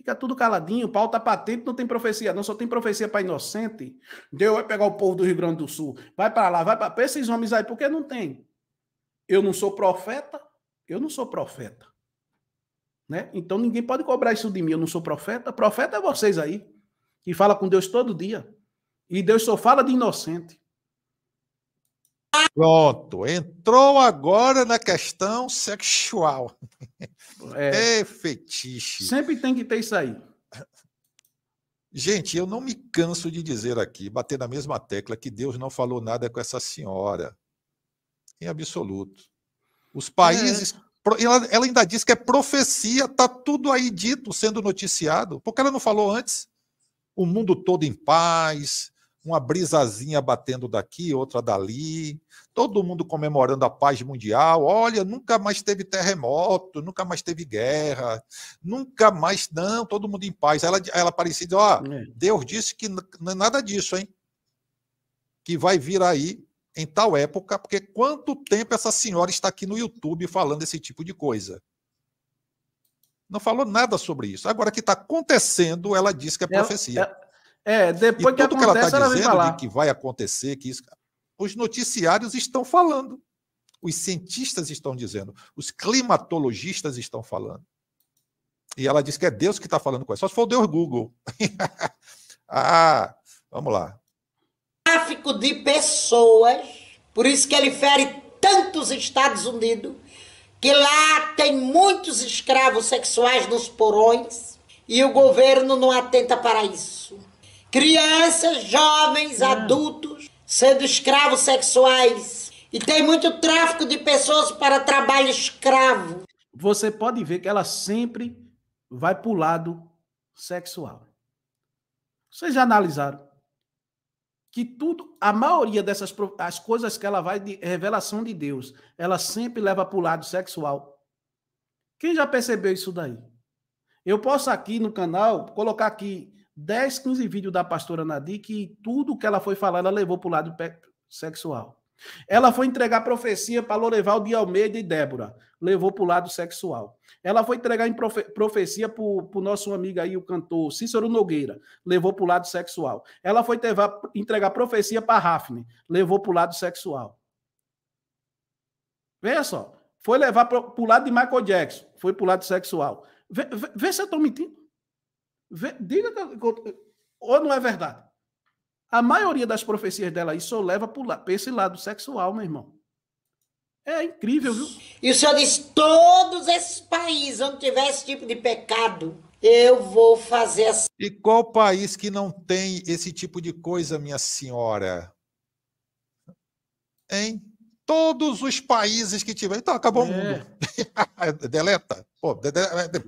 Fica tudo caladinho, o pau tá patente, não tem profecia, não, só tem profecia para inocente. Deus vai pegar o povo do Rio Grande do Sul, vai para lá, vai para esses homens aí, porque não tem. Eu não sou profeta, eu não sou profeta. Né? Então ninguém pode cobrar isso de mim, eu não sou profeta. Profeta é vocês aí, que fala com Deus todo dia. E Deus só fala de inocente. Pronto, entrou agora na questão sexual. É, é fetiche. Sempre tem que ter isso aí. Gente, eu não me canso de dizer aqui, bater na mesma tecla, que Deus não falou nada com essa senhora. Em absoluto. Os países. É. Ela, ela, ainda diz que é profecia, está tudo aí dito, sendo noticiado. Porque ela não falou antes? O mundo todo em paz, uma brisazinha batendo daqui, outra dali, todo mundo comemorando a paz mundial. Olha, nunca mais teve terremoto, nunca mais teve guerra, nunca mais, não, todo mundo em paz. Ela, ela parecia, ó, oh, Deus disse que não é nada disso, hein? Que vai vir aí em tal época, porque quanto tempo essa senhora está aqui no YouTube falando esse tipo de coisa? Não falou nada sobre isso. Agora que está acontecendo, ela diz que é profecia. É, é, depois e que tudo acontece, que ela está dizendo falar. de que vai acontecer, que isso. Os noticiários estão falando. Os cientistas estão dizendo. Os climatologistas estão falando. E ela diz que é Deus que está falando com ela. Só se for o Deus Google. ah, vamos lá. Tráfico de pessoas. Por isso que ele fere tantos Estados Unidos. Que lá tem muitos escravos sexuais nos porões. E o governo não atenta para isso Crianças, jovens, é. adultos sendo escravos sexuais. E tem muito tráfico de pessoas para trabalho escravo. Você pode ver que ela sempre vai para o lado sexual. Vocês já analisaram que tudo, a maioria dessas as coisas que ela vai de revelação de Deus, ela sempre leva para o lado sexual. Quem já percebeu isso daí? Eu posso aqui no canal colocar aqui 10, 15 vídeos da pastora Nadir que tudo que ela foi falar, ela levou para o lado sexual. Ela foi entregar profecia para Loreval de Almeida e Débora, levou para o lado sexual. Ela foi entregar em profe profecia para o nosso amigo aí, o cantor Cícero Nogueira, levou para o lado sexual. Ela foi tevar, entregar profecia para Rafne, levou para o lado sexual. Veja só, foi levar para o lado de Michael Jackson, foi para o lado sexual. Vê, vê, vê se eu estou mentindo. Diga ou não é verdade. A maioria das profecias dela aí só leva para esse lado sexual, meu irmão. É incrível, viu? E o senhor diz: todos esses países onde tiver esse tipo de pecado, eu vou fazer assim. E qual país que não tem esse tipo de coisa, minha senhora? Em todos os países que tiver. Então, acabou é. o mundo. Deleta. Pô, de, de, de,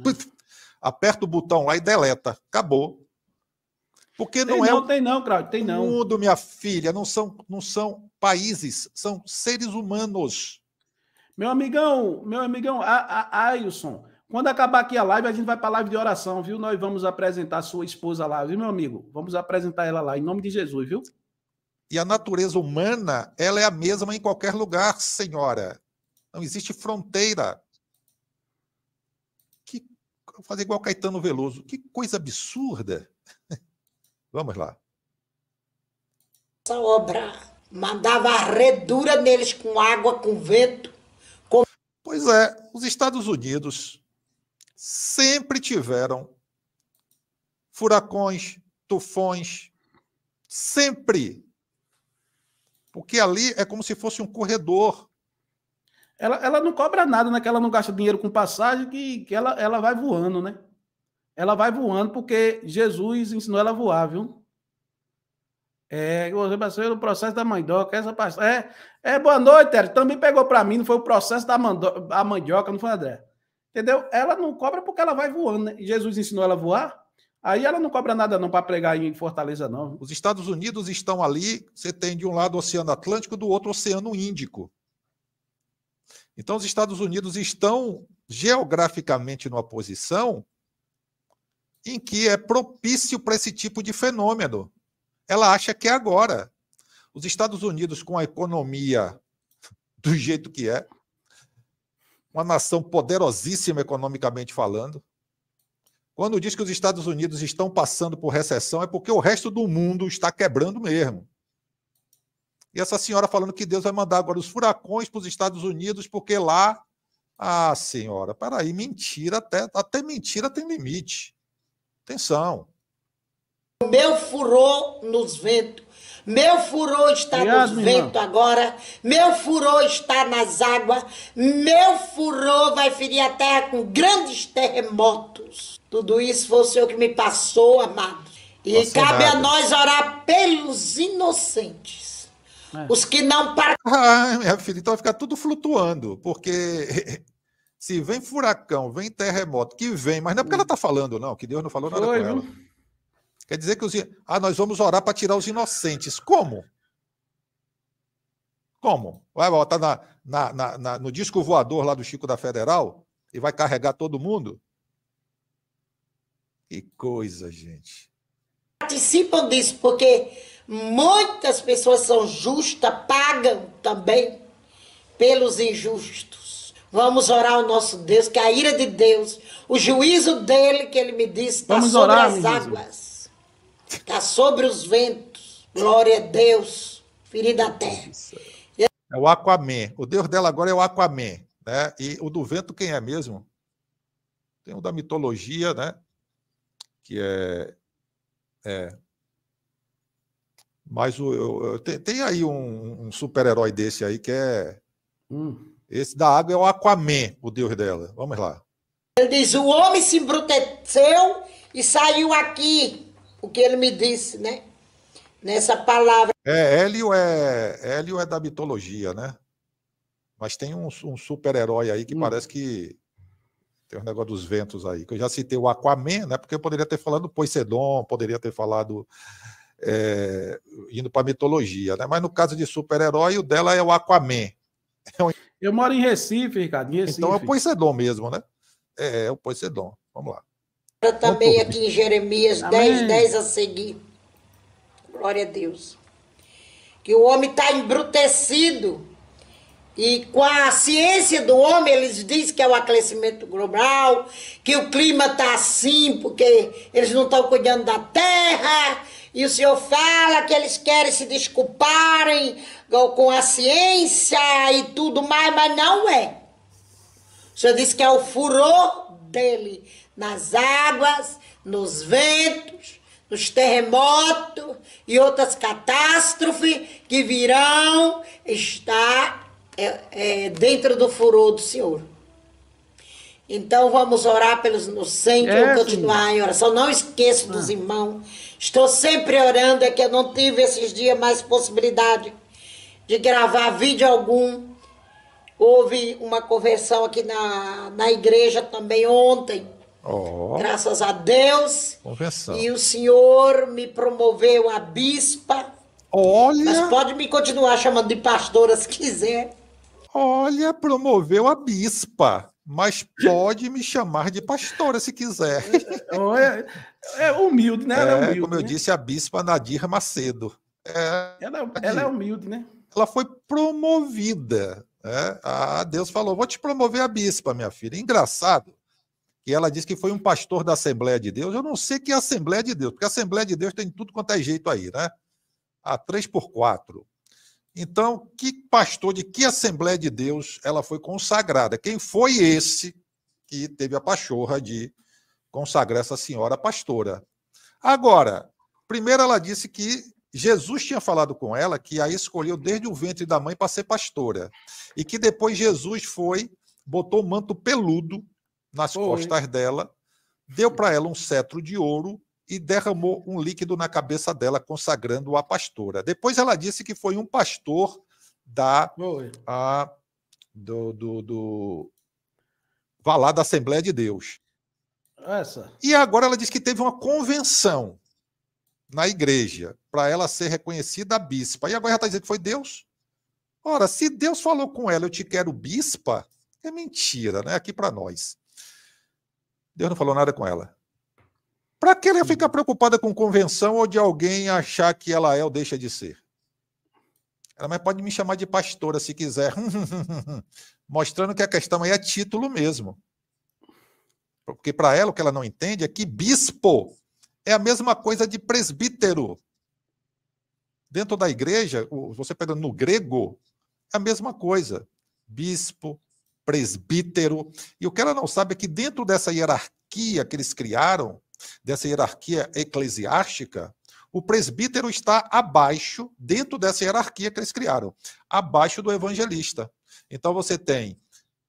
aperta o botão lá e deleta. Acabou. Porque não tem é. Não, tem não, Claudio, tem não. Mundo, minha filha, não são, não são países, são seres humanos. Meu amigão, meu amigão, a, a, Ailson, quando acabar aqui a live, a gente vai para a live de oração, viu? Nós vamos apresentar sua esposa lá, viu, meu amigo? Vamos apresentar ela lá, em nome de Jesus, viu? E a natureza humana, ela é a mesma em qualquer lugar, senhora. Não existe fronteira fazer igual Caetano Veloso. Que coisa absurda! Vamos lá. Essa obra mandava redura neles com água, com vento. Com... Pois é, os Estados Unidos sempre tiveram furacões, tufões, sempre. Porque ali é como se fosse um corredor ela, ela não cobra nada, né? Que ela não gasta dinheiro com passagem, que, que ela, ela vai voando, né? Ela vai voando porque Jesus ensinou ela a voar, viu? É, você passou o processo da mandioca, essa passagem. É, é, boa noite, Eric. Também pegou para mim, não foi o processo da mando... a mandioca, não foi, André? Entendeu? Ela não cobra porque ela vai voando, né? Jesus ensinou ela a voar. Aí ela não cobra nada não para pregar em Fortaleza, não. Os Estados Unidos estão ali, você tem de um lado o Oceano Atlântico, do outro o Oceano Índico. Então, os Estados Unidos estão geograficamente numa posição em que é propício para esse tipo de fenômeno. Ela acha que é agora. Os Estados Unidos, com a economia do jeito que é, uma nação poderosíssima economicamente falando, quando diz que os Estados Unidos estão passando por recessão, é porque o resto do mundo está quebrando mesmo. E essa senhora falando que Deus vai mandar agora os furacões para os Estados Unidos, porque lá. Ah, senhora, peraí, mentira, até, até mentira tem limite. Atenção. Meu furou nos ventos. Meu furor está Obrigado, nos ventos agora, meu furor está nas águas, meu furor vai ferir a terra com grandes terremotos. Tudo isso foi o Senhor que me passou, amado. E Nossa, cabe nada. a nós orar pelos inocentes é. Os que não partem. Ah, minha filha, então vai ficar tudo flutuando, porque se vem furacão, vem terremoto, que vem, mas não é porque ela está falando, não, que Deus não falou nada Foi, com ela. Viu? Quer dizer que os. Ah, nós vamos orar para tirar os inocentes. Como? Como? Vai botar na, na, na, na, no disco voador lá do Chico da Federal e vai carregar todo mundo? Que coisa, gente. Participam disso, porque Muitas pessoas são justas, pagam também pelos injustos. Vamos orar ao nosso Deus, que a ira de Deus, o juízo dele, que ele me disse, está sobre orar, as águas, está sobre os ventos. Glória a Deus, ferida a terra. É o Aquaman. O Deus dela agora é o Aquaman. Né? E o do vento, quem é mesmo? Tem o da mitologia, né? Que é, é mas o, eu, tem, tem, aí um, um super-herói desse aí que é. Hum. Esse da água é o Aquaman, o deus dela. Vamos lá. Ele diz: o homem se embruteceu e saiu aqui. O que ele me disse, né? Nessa palavra. É, Hélio é, Hélio é da mitologia, né? Mas tem um, um super-herói aí que hum. parece que tem um negócio dos ventos aí, que eu já citei o Aquaman, né? Porque eu poderia ter falado Poseidon, poderia ter falado é, indo para a mitologia, né? Mas no caso de super-herói, o dela é o Aquaman. É um... Eu moro em Recife, Ricardo. Em Recife. Então é o Poicedon mesmo, né? É, é o Poicedon. Vamos lá. Eu também aqui em Jeremias 10, 10 a seguir. Glória a Deus. Que o homem está embrutecido. E com a ciência do homem, eles dizem que é o aquecimento global, que o clima está assim, porque eles não estão cuidando da terra, e o senhor fala que eles querem se desculparem com a ciência e tudo mais, mas não é. O senhor disse que é o furor dele nas águas, nos ventos, nos terremotos e outras catástrofes que virão estar é, é, dentro do furor do senhor. Então vamos orar pelos inocentes, é, continuar filho. em oração. Não esqueço dos ah. irmãos. Estou sempre orando, é que eu não tive esses dias mais possibilidade de gravar vídeo algum. Houve uma conversão aqui na, na igreja também ontem. Oh. Graças a Deus. Conversão. E o Senhor me promoveu a bispa. Olha. Mas pode me continuar chamando de pastora se quiser. Olha, promoveu a bispa mas pode me chamar de pastora se quiser. É, é humilde, né? Ela é, é, humilde, como eu né? disse, a bispa Nadir Macedo. É, ela, é, ela, é humilde, né? Ela foi promovida. Né? Ah, Deus falou: vou te promover a bispa, minha filha. Engraçado que ela disse que foi um pastor da Assembleia de Deus. Eu não sei que é a Assembleia de Deus, porque a Assembleia de Deus tem tudo quanto é jeito aí, né? A 3 por 4 então, que pastor de que Assembleia de Deus ela foi consagrada? Quem foi esse que teve a pachorra de consagrar essa senhora pastora? Agora, primeiro ela disse que Jesus tinha falado com ela que a escolheu desde o ventre da mãe para ser pastora. E que depois Jesus foi, botou manto peludo nas Oi. costas dela, deu para ela um cetro de ouro e derramou um líquido na cabeça dela, consagrando a pastora. Depois ela disse que foi um pastor da. A, do, do, do. Vá lá da Assembleia de Deus. Essa. E agora ela diz que teve uma convenção na igreja para ela ser reconhecida bispa. E agora ela está dizendo que foi Deus? Ora, se Deus falou com ela, eu te quero bispa, é mentira, né? Aqui para nós. Deus não falou nada com ela. Para que ela ficar preocupada com convenção ou de alguém achar que ela é ou deixa de ser? Ela mas pode me chamar de pastora se quiser. Mostrando que a questão aí é título mesmo. Porque para ela o que ela não entende é que bispo é a mesma coisa de presbítero. Dentro da igreja, você pega no grego, é a mesma coisa. Bispo, presbítero. E o que ela não sabe é que dentro dessa hierarquia que eles criaram, dessa hierarquia eclesiástica, o presbítero está abaixo, dentro dessa hierarquia que eles criaram, abaixo do evangelista. Então você tem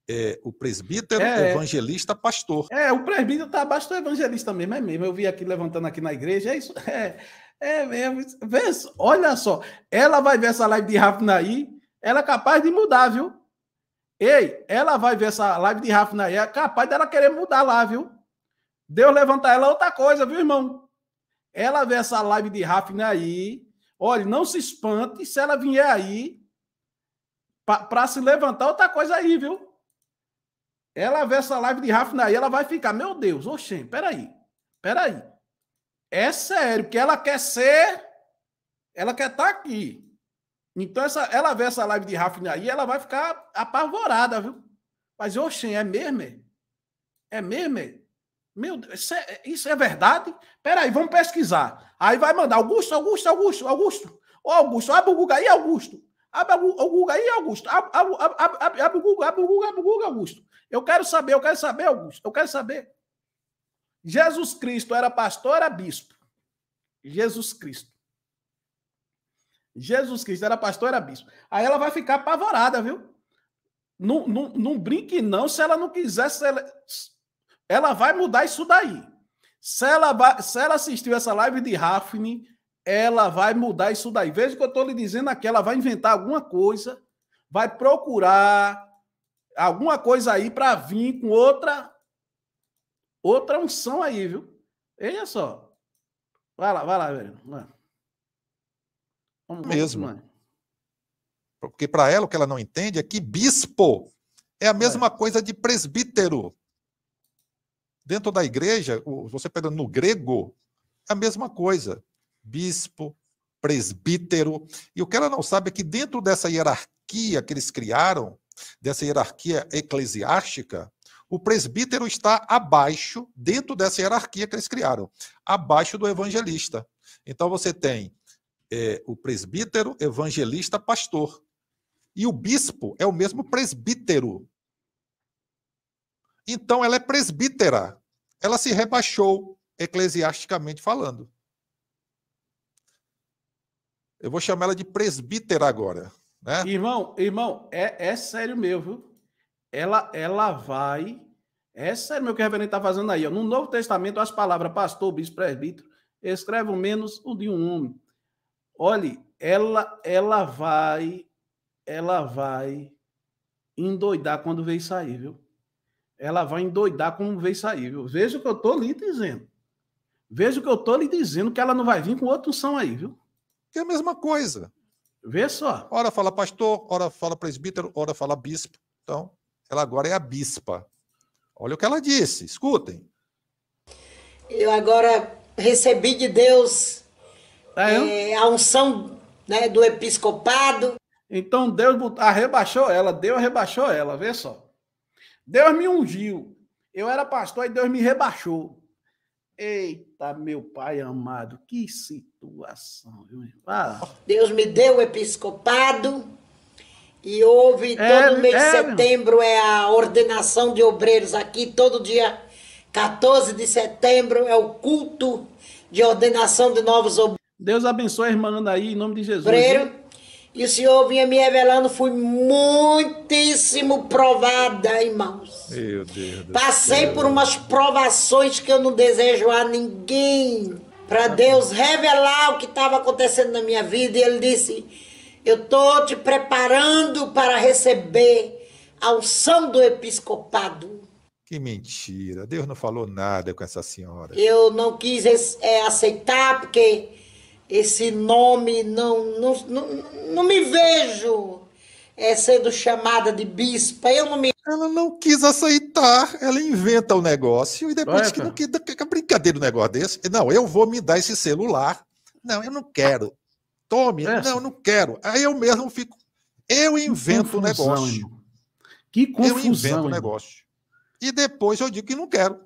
é, o presbítero, é, evangelista, pastor. É, o presbítero está abaixo do evangelista mesmo, é mesmo. Eu vi aqui levantando aqui na igreja, é isso. É, é mesmo. Vê, olha só, ela vai ver essa live de Rafnaí, ela é capaz de mudar, viu? Ei, ela vai ver essa live de Rafnaí, é capaz dela querer mudar lá, viu? Deus levantar ela é outra coisa, viu, irmão? Ela vê essa live de Rafner aí. Olha, não se espante se ela vier aí para se levantar outra coisa aí, viu? Ela vê essa live de Rafner aí, ela vai ficar, meu Deus, oxê, peraí, peraí. É sério, porque ela quer ser, ela quer estar tá aqui. Então, essa, ela vê essa live de Rafner aí, ela vai ficar apavorada, viu? Mas, oxê, é mesmo? É, é mesmo? É? Meu Deus, isso é, isso é verdade? Peraí, vamos pesquisar. Aí vai mandar Augusto, Augusto, Augusto, Augusto. Ô Augusto, abre o Google aí, Augusto. Abre o Google aí, Augusto. Abre, o Google, abre o Google, abre o Google, Augusto. Eu quero saber, eu quero saber, Augusto. Eu quero saber. Jesus Cristo era pastor, era bispo. Jesus Cristo. Jesus Cristo era pastor, era bispo. Aí ela vai ficar apavorada, viu? Não, não, não brinque, não, se ela não quiser, ela vai mudar isso daí. Se ela, se ela assistiu essa live de Rafni, ela vai mudar isso daí. Veja o que eu estou lhe dizendo aqui. Ela vai inventar alguma coisa, vai procurar alguma coisa aí para vir com outra outra unção aí, viu? Olha só. Vai lá, vai lá, velho. Vamos, Vamos, Mesmo. Porque para ela o que ela não entende é que bispo é a mesma é. coisa de presbítero. Dentro da igreja, você pega no grego, a mesma coisa. Bispo, presbítero. E o que ela não sabe é que dentro dessa hierarquia que eles criaram, dessa hierarquia eclesiástica, o presbítero está abaixo, dentro dessa hierarquia que eles criaram, abaixo do evangelista. Então você tem é, o presbítero, evangelista, pastor. E o bispo é o mesmo presbítero então ela é presbítera. Ela se rebaixou, eclesiasticamente falando. Eu vou chamar ela de presbítera agora. Né? Irmão, irmão, é, é sério mesmo, viu? Ela, ela vai. É sério mesmo que o reverendo está fazendo aí. Ó. No Novo Testamento, as palavras pastor, bispo, presbítero escrevam menos o de um homem. Olhe, ela, ela vai. Ela vai endoidar quando veio sair, viu? ela vai endoidar como veio sair. Viu? Veja o que eu estou lhe dizendo. Veja o que eu estou lhe dizendo, que ela não vai vir com outro som aí, viu? Que é a mesma coisa. Vê só. Ora fala pastor, ora fala presbítero, ora fala bispo. Então, ela agora é a bispa. Olha o que ela disse, escutem. Eu agora recebi de Deus é, é, a unção né, do episcopado. Então Deus rebaixou ela, Deus rebaixou ela, vê só. Deus me ungiu. Eu era pastor e Deus me rebaixou. Eita, meu pai amado, que situação. Ah. Deus me deu o episcopado e houve é, todo mês é, de setembro é a ordenação de obreiros aqui, todo dia 14 de setembro é o culto de ordenação de novos obreiros. Deus abençoe a irmã Anaí, em nome de Jesus. Obreiro. E o Senhor vinha me revelando, fui muitíssimo provada, irmãos. Meu Deus. Passei Deus. por umas provações que eu não desejo a ninguém. Para Deus revelar o que estava acontecendo na minha vida. E Ele disse: Eu estou te preparando para receber a unção do episcopado. Que mentira. Deus não falou nada com essa senhora. Eu não quis é, aceitar, porque esse nome, não, não, não, não me vejo é, sendo chamada de bispa, eu não me... Ela não quis aceitar, ela inventa o negócio e depois que não tá. quer que brincadeira um negócio desse. Não, eu vou me dar esse celular. Não, eu não quero. Tome, é. não, eu não quero. Aí eu mesmo fico. Eu invento o negócio. Irmão. Que confusão. Eu invento o negócio. E depois eu digo que não quero.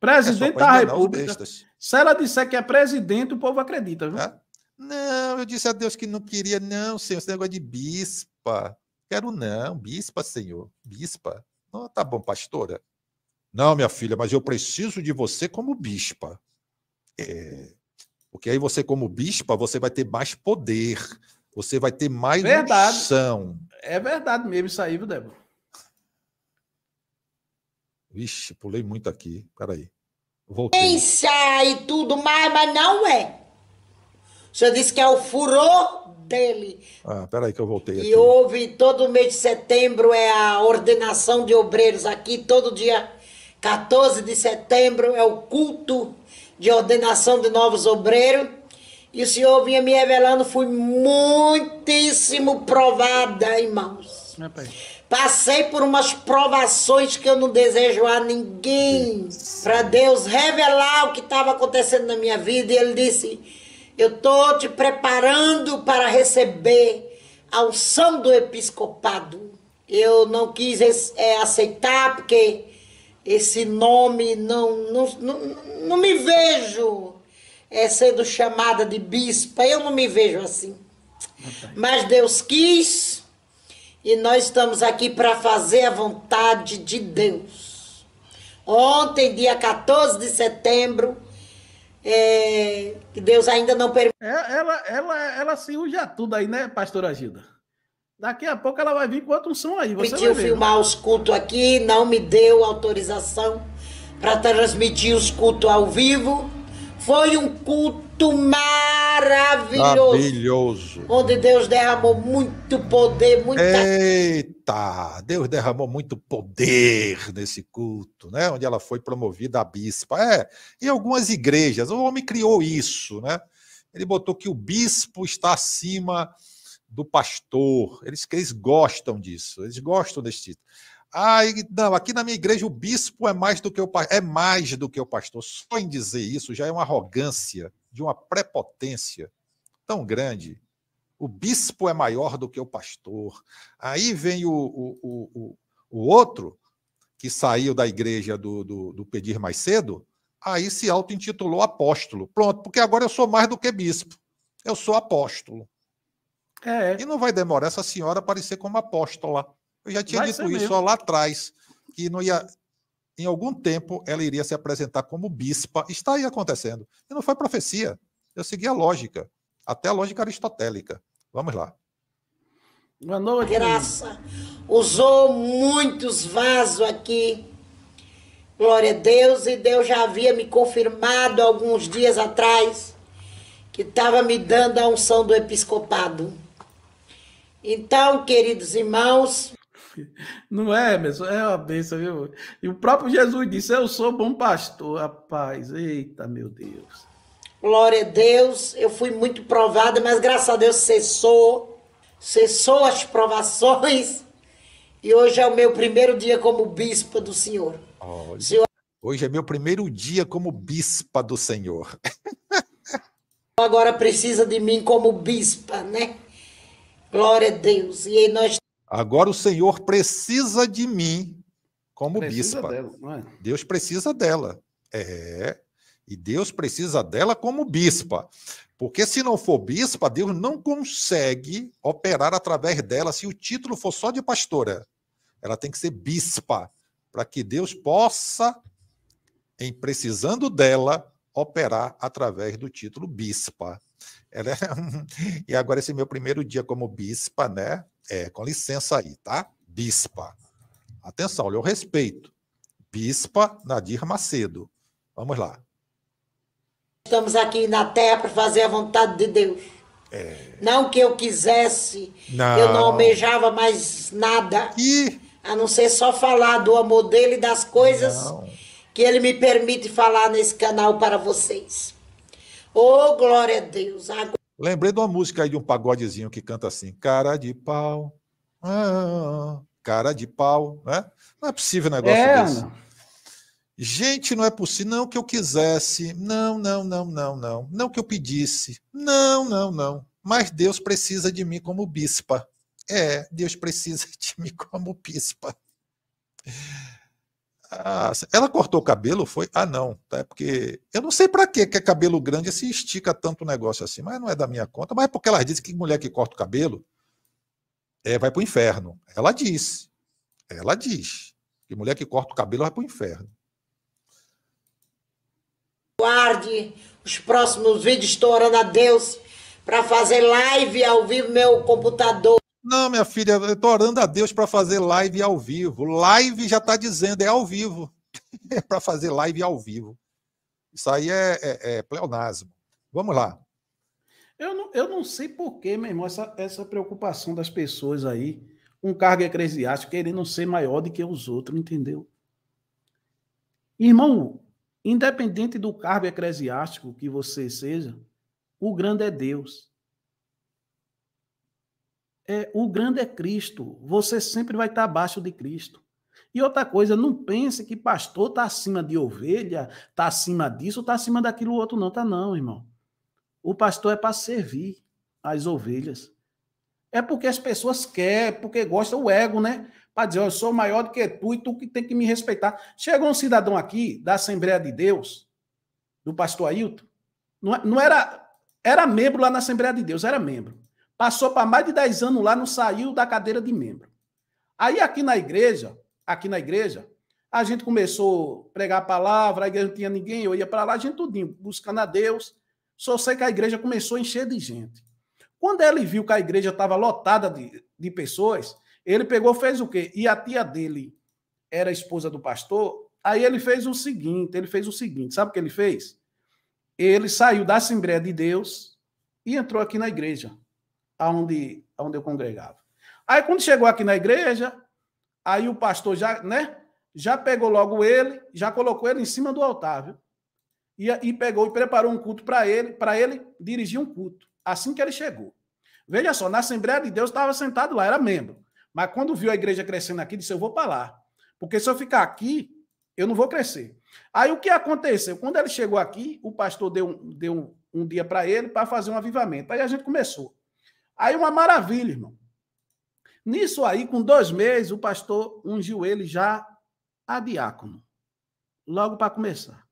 Presidente é, da República. Se ela disser que é presidente, o povo acredita, viu? É? Não, eu disse a Deus que não queria, não, senhor, esse negócio de bispa. Quero não, bispa, senhor, bispa. Não, tá bom, pastora. Não, minha filha, mas eu preciso de você como bispa. É, porque aí você, como bispa, você vai ter mais poder, você vai ter mais Verdade. Noção. É verdade mesmo isso aí, viu, Débora? Vixe, pulei muito aqui. Peraí. Voltei. e tudo mais, mas não é. O senhor disse que é o furor dele. Ah, peraí que eu voltei e aqui. houve todo mês de setembro é a ordenação de obreiros aqui, todo dia 14 de setembro é o culto de ordenação de novos obreiros. E o senhor vinha me revelando, fui muitíssimo provada, irmãos. É, pai. Passei por umas provações que eu não desejo a ninguém. Para Deus revelar o que estava acontecendo na minha vida. E ele disse: Eu estou te preparando para receber a unção do episcopado. Eu não quis é, aceitar, porque esse nome não, não, não, não me vejo é, sendo chamada de bispa. Eu não me vejo assim. Mas Deus quis. E nós estamos aqui para fazer a vontade de Deus. Ontem, dia 14 de setembro, é, Deus ainda não permitiu. É, ela, ela, ela se usa tudo aí, né, pastora Gilda? Daqui a pouco ela vai vir com outro som aí. Pediu filmar os cultos aqui, não me deu autorização para transmitir os cultos ao vivo. Foi um culto muito maravilhoso. Maravilhoso. Onde Deus derramou muito poder, muita. Eita! Deus derramou muito poder nesse culto, né? Onde ela foi promovida a bispa. É, em algumas igrejas. O homem criou isso, né? Ele botou que o bispo está acima do pastor. Eles, eles gostam disso, eles gostam desse título. Ai, não, aqui na minha igreja o bispo é mais do que o é mais do que o pastor. Só em dizer isso já é uma arrogância de uma prepotência tão grande. O bispo é maior do que o pastor. Aí vem o, o, o, o outro, que saiu da igreja do, do, do pedir mais cedo, aí se auto-intitulou apóstolo. Pronto, porque agora eu sou mais do que bispo. Eu sou apóstolo. É. é. E não vai demorar essa senhora aparecer como apóstola. Eu já tinha vai dito isso lá atrás, que não ia em algum tempo ela iria se apresentar como bispa. Está aí acontecendo. E não foi profecia. Eu segui a lógica, até a lógica aristotélica. Vamos lá. Boa noite. Graça. Usou muitos vasos aqui. Glória a Deus. E Deus já havia me confirmado alguns dias atrás que estava me dando a unção do episcopado. Então, queridos irmãos, Não é, Emerson? É uma benção, viu? E o próprio Jesus disse: Eu sou bom pastor, rapaz. Eita, meu Deus. Glória a Deus. Eu fui muito provada, mas graças a Deus cessou. Cessou as provações. E hoje é o meu primeiro dia como bispa do Senhor. Senhor... Hoje é meu primeiro dia como bispa do Senhor. Agora precisa de mim como bispa, né? Glória a Deus. E aí nós Agora o Senhor precisa de mim como precisa bispa. Dela, é? Deus precisa dela. É. E Deus precisa dela como bispa. Porque se não for bispa, Deus não consegue operar através dela se o título for só de pastora. Ela tem que ser bispa para que Deus possa, em precisando dela, operar através do título bispa. Ela é... E agora esse é meu primeiro dia como bispa, né? É, com licença aí, tá? Bispa. Atenção, eu respeito. Bispa Nadir Macedo. Vamos lá. Estamos aqui na terra para fazer a vontade de Deus. É... Não que eu quisesse, não. eu não almejava mais nada. E... A não ser só falar do amor dele e das coisas não. que ele me permite falar nesse canal para vocês. Oh, glória a Deus. Agora... Lembrei de uma música aí de um pagodezinho que canta assim: cara de pau, ah, cara de pau, né? Não é possível um negócio é, desse. Gente, não é possível. Não que eu quisesse. Não, não, não, não, não. Não que eu pedisse. Não, não, não. Mas Deus precisa de mim como bispa. É, Deus precisa de mim como bispa. Ah, ela cortou o cabelo, foi? Ah, não, tá? Porque eu não sei para que que é cabelo grande se estica tanto o negócio assim, mas não é da minha conta, mas é porque ela disse que mulher que corta o cabelo é, vai para o inferno. Ela disse. Ela diz que mulher que corta o cabelo vai para o inferno. Guarde os próximos vídeos estourando a Deus para fazer live ao vivo meu computador. Não, minha filha, eu estou orando a Deus para fazer live ao vivo. Live já está dizendo, é ao vivo. é para fazer live ao vivo. Isso aí é, é, é pleonasmo. Vamos lá. Eu não, eu não sei porquê, meu irmão, essa, essa preocupação das pessoas aí, um cargo eclesiástico querendo ser maior do que os outros, entendeu? Irmão, independente do cargo eclesiástico que você seja, o grande é Deus é, o grande é Cristo. Você sempre vai estar abaixo de Cristo. E outra coisa, não pense que pastor está acima de ovelha, está acima disso, está acima daquilo outro, não, está não, irmão. O pastor é para servir as ovelhas. É porque as pessoas querem, é porque gostam o ego, né? Para dizer, eu sou maior do que tu e tu que tem que me respeitar. Chegou um cidadão aqui da Assembleia de Deus, do pastor Ailton, não, é, não era, era membro lá na Assembleia de Deus, era membro. Passou para mais de 10 anos lá, não saiu da cadeira de membro. Aí aqui na igreja, aqui na igreja, a gente começou a pregar a palavra, a igreja não tinha ninguém, eu ia para lá, a gente tudinho, buscando a Deus. Só sei que a igreja começou a encher de gente. Quando ele viu que a igreja estava lotada de, de pessoas, ele pegou, fez o quê? E a tia dele era esposa do pastor, aí ele fez o seguinte, ele fez o seguinte, sabe o que ele fez? Ele saiu da Assembleia de Deus e entrou aqui na igreja aonde, aonde eu congregava. Aí quando chegou aqui na igreja, aí o pastor já, né, já pegou logo ele, já colocou ele em cima do altar, viu? E, e pegou e preparou um culto para ele, para ele dirigir um culto, assim que ele chegou. Veja só, na Assembleia de Deus estava sentado lá, era membro. Mas quando viu a igreja crescendo aqui, disse: Eu vou para lá. Porque se eu ficar aqui, eu não vou crescer. Aí o que aconteceu? Quando ele chegou aqui, o pastor deu, deu um, um dia para ele para fazer um avivamento. Aí a gente começou. Aí uma maravilha, irmão. Nisso aí, com dois meses, o pastor ungiu ele já a diácono. Logo para começar.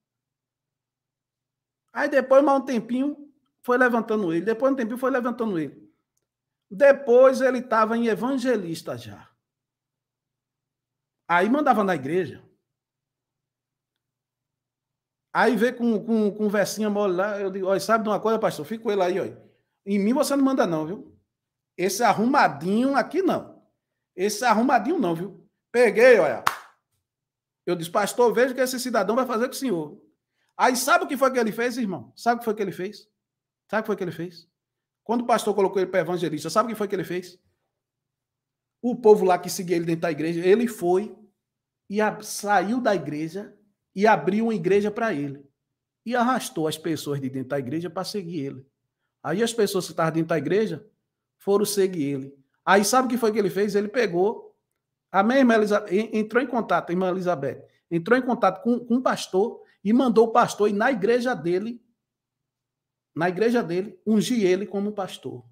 Aí depois, mais um tempinho, foi levantando ele. Depois, um tempinho, foi levantando ele. Depois ele estava em evangelista já. Aí mandava na igreja. Aí veio com, com, com versinha mole lá. Eu digo, olha, sabe de uma coisa, pastor? Fico ele aí, olha. Em mim você não manda, não, viu? Esse arrumadinho aqui não. Esse arrumadinho não, viu? Peguei, olha. Eu disse, pastor, veja o que esse cidadão vai fazer com o senhor. Aí sabe o que foi que ele fez, irmão? Sabe o que foi que ele fez? Sabe o que foi que ele fez? Quando o pastor colocou ele para evangelista, sabe o que foi que ele fez? O povo lá que seguia ele dentro da igreja, ele foi e saiu da igreja e abriu uma igreja para ele. E arrastou as pessoas de dentro da igreja para seguir ele. Aí as pessoas que estavam dentro da igreja foram seguir ele. Aí sabe o que foi que ele fez? Ele pegou a irmã Elizabeth, entrou em contato, a irmã Elizabeth, entrou em contato com, com um pastor e mandou o pastor ir na igreja dele, na igreja dele, ungir ele como pastor.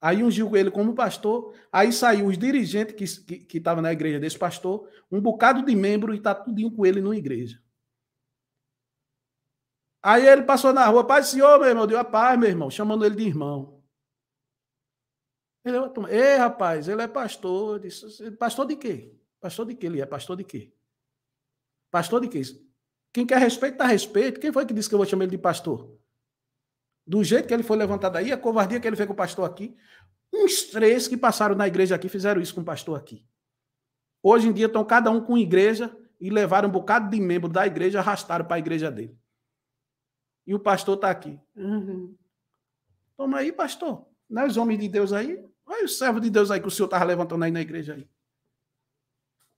Aí ungiu ele como pastor, aí saiu os dirigentes que estavam que, que na igreja desse pastor, um bocado de membro e tá tudinho com ele numa igreja. Aí ele passou na rua, paz senhor, meu irmão, deu a paz, meu irmão, chamando ele de irmão. Ele é Ei, rapaz, ele é pastor. disse, pastor de quê? Pastor de quê? Ele é pastor de quê? Pastor de quê? Quem quer respeito, dá respeito. Quem foi que disse que eu vou chamar ele de pastor? Do jeito que ele foi levantado aí, a covardia que ele fez com o pastor aqui. Uns três que passaram na igreja aqui fizeram isso com o pastor aqui. Hoje em dia estão cada um com igreja e levaram um bocado de membro da igreja, arrastaram para a igreja dele. E o pastor está aqui. Uhum. Toma aí, pastor. Nós, homens de Deus aí, Olha o servo de Deus aí que o senhor estava levantando aí na igreja aí.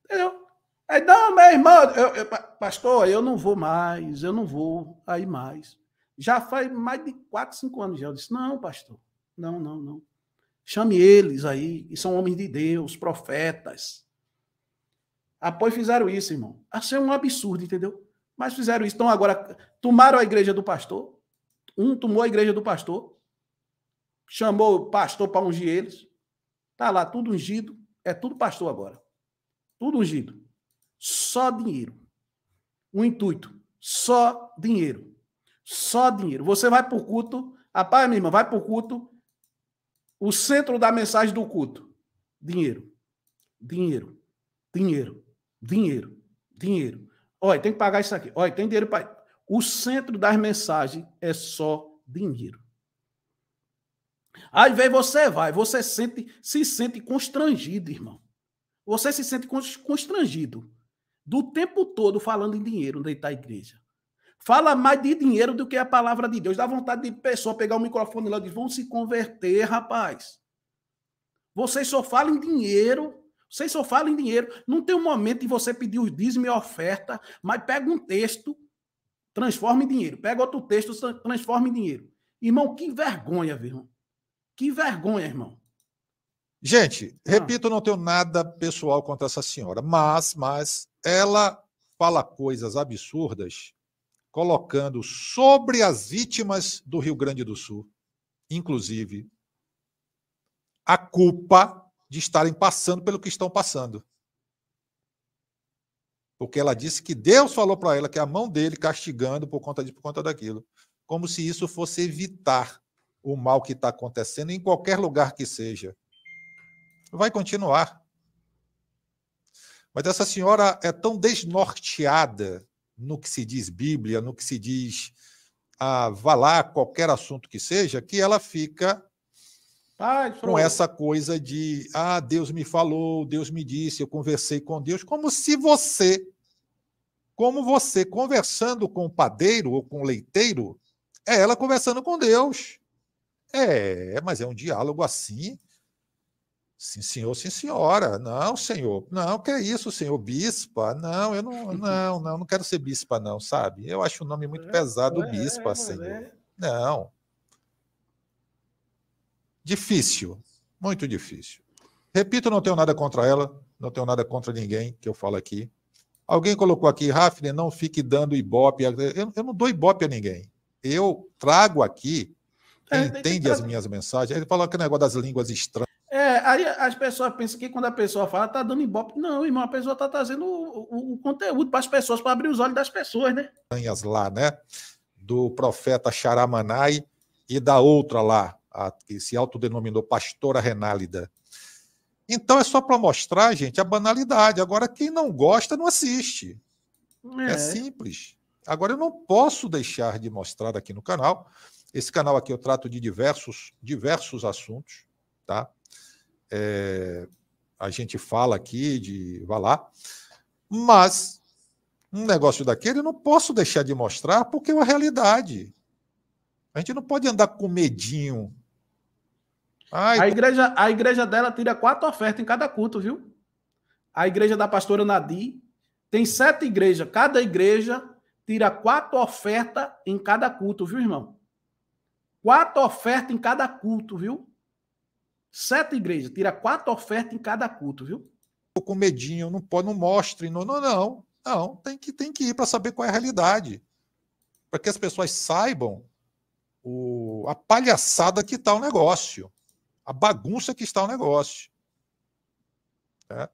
Entendeu? Aí, não, meu irmão, eu, eu, pastor, eu não vou mais, eu não vou aí mais. Já faz mais de 4, 5 anos já. Eu disse, não, pastor, não, não, não. Chame eles aí, que são homens de Deus, profetas. Após fizeram isso, irmão. Achei é um absurdo, entendeu? Mas fizeram isso. Então agora, tomaram a igreja do pastor. Um tomou a igreja do pastor chamou o pastor para ungir eles. Tá lá tudo ungido, é tudo pastor agora. Tudo ungido. Só dinheiro. Um intuito, só dinheiro. Só dinheiro. Você vai para o culto, rapaz, minha irmã, vai para o culto, o centro da mensagem do culto, dinheiro. Dinheiro. Dinheiro. Dinheiro. Dinheiro. Olha, tem que pagar isso aqui. Olha, tem dinheiro para. O centro das mensagens é só dinheiro. Aí vem você vai, você sente, se sente constrangido, irmão. Você se sente constrangido do tempo todo falando em dinheiro dentro da igreja. Fala mais de dinheiro do que a palavra de Deus. Dá vontade de pessoa pegar o microfone lá e dizer, vão se converter, rapaz. Vocês só falam em dinheiro. Vocês só falam em dinheiro. Não tem um momento em você pedir os dízimos e oferta, mas pega um texto, transforma em dinheiro. Pega outro texto, transforma em dinheiro. Irmão, que vergonha, viu? Que vergonha, irmão. Gente, ah. repito, não tenho nada pessoal contra essa senhora, mas, mas ela fala coisas absurdas colocando sobre as vítimas do Rio Grande do Sul, inclusive, a culpa de estarem passando pelo que estão passando. Porque ela disse que Deus falou para ela que é a mão dele castigando por conta, de, por conta daquilo. Como se isso fosse evitar o mal que está acontecendo em qualquer lugar que seja. Vai continuar. Mas essa senhora é tão desnorteada no que se diz Bíblia, no que se diz a vá lá, qualquer assunto que seja, que ela fica com essa coisa de ah, Deus me falou, Deus me disse, eu conversei com Deus, como se você, como você conversando com o padeiro ou com o leiteiro, é ela conversando com Deus. É, é, mas é um diálogo assim. Sim, senhor, sim, senhora. Não, senhor. Não, que é isso, senhor bispa? Não, eu não, não, não, não quero ser bispa, não, sabe? Eu acho o nome muito é, pesado, é, bispa, é, é. senhor. É. Não. Difícil, muito difícil. Repito, não tenho nada contra ela, não tenho nada contra ninguém que eu falo aqui. Alguém colocou aqui, Rafne, não fique dando ibope. Eu, eu não dou ibope a ninguém. Eu trago aqui é, entende as minhas mensagens. Ele falou que negócio das línguas estranhas. É, aí as pessoas pensam que quando a pessoa fala, tá dando ibope. Não, irmão, a pessoa tá trazendo o, o, o conteúdo para as pessoas, para abrir os olhos das pessoas, né? lá, né? Do profeta Charamanai e da outra lá, a, que se autodenominou Pastora Renálida. Então é só para mostrar, gente, a banalidade. Agora, quem não gosta, não assiste. É. é simples. Agora, eu não posso deixar de mostrar aqui no canal esse canal aqui eu trato de diversos, diversos assuntos, tá? É, a gente fala aqui de vá lá, mas um negócio daquele eu não posso deixar de mostrar porque é uma realidade. A gente não pode andar com medinho. Ai, a, igreja, a igreja dela tira quatro ofertas em cada culto, viu? A igreja da pastora Nadir tem sete igrejas. Cada igreja tira quatro ofertas em cada culto, viu, irmão? quatro ofertas em cada culto, viu? Sete igrejas, tira quatro ofertas em cada culto, viu? Tô com medinho, não pode, não mostre, não, não, não. Não, tem que, tem que ir para saber qual é a realidade. Para que as pessoas saibam o, a palhaçada que está o negócio, a bagunça que está o negócio. É?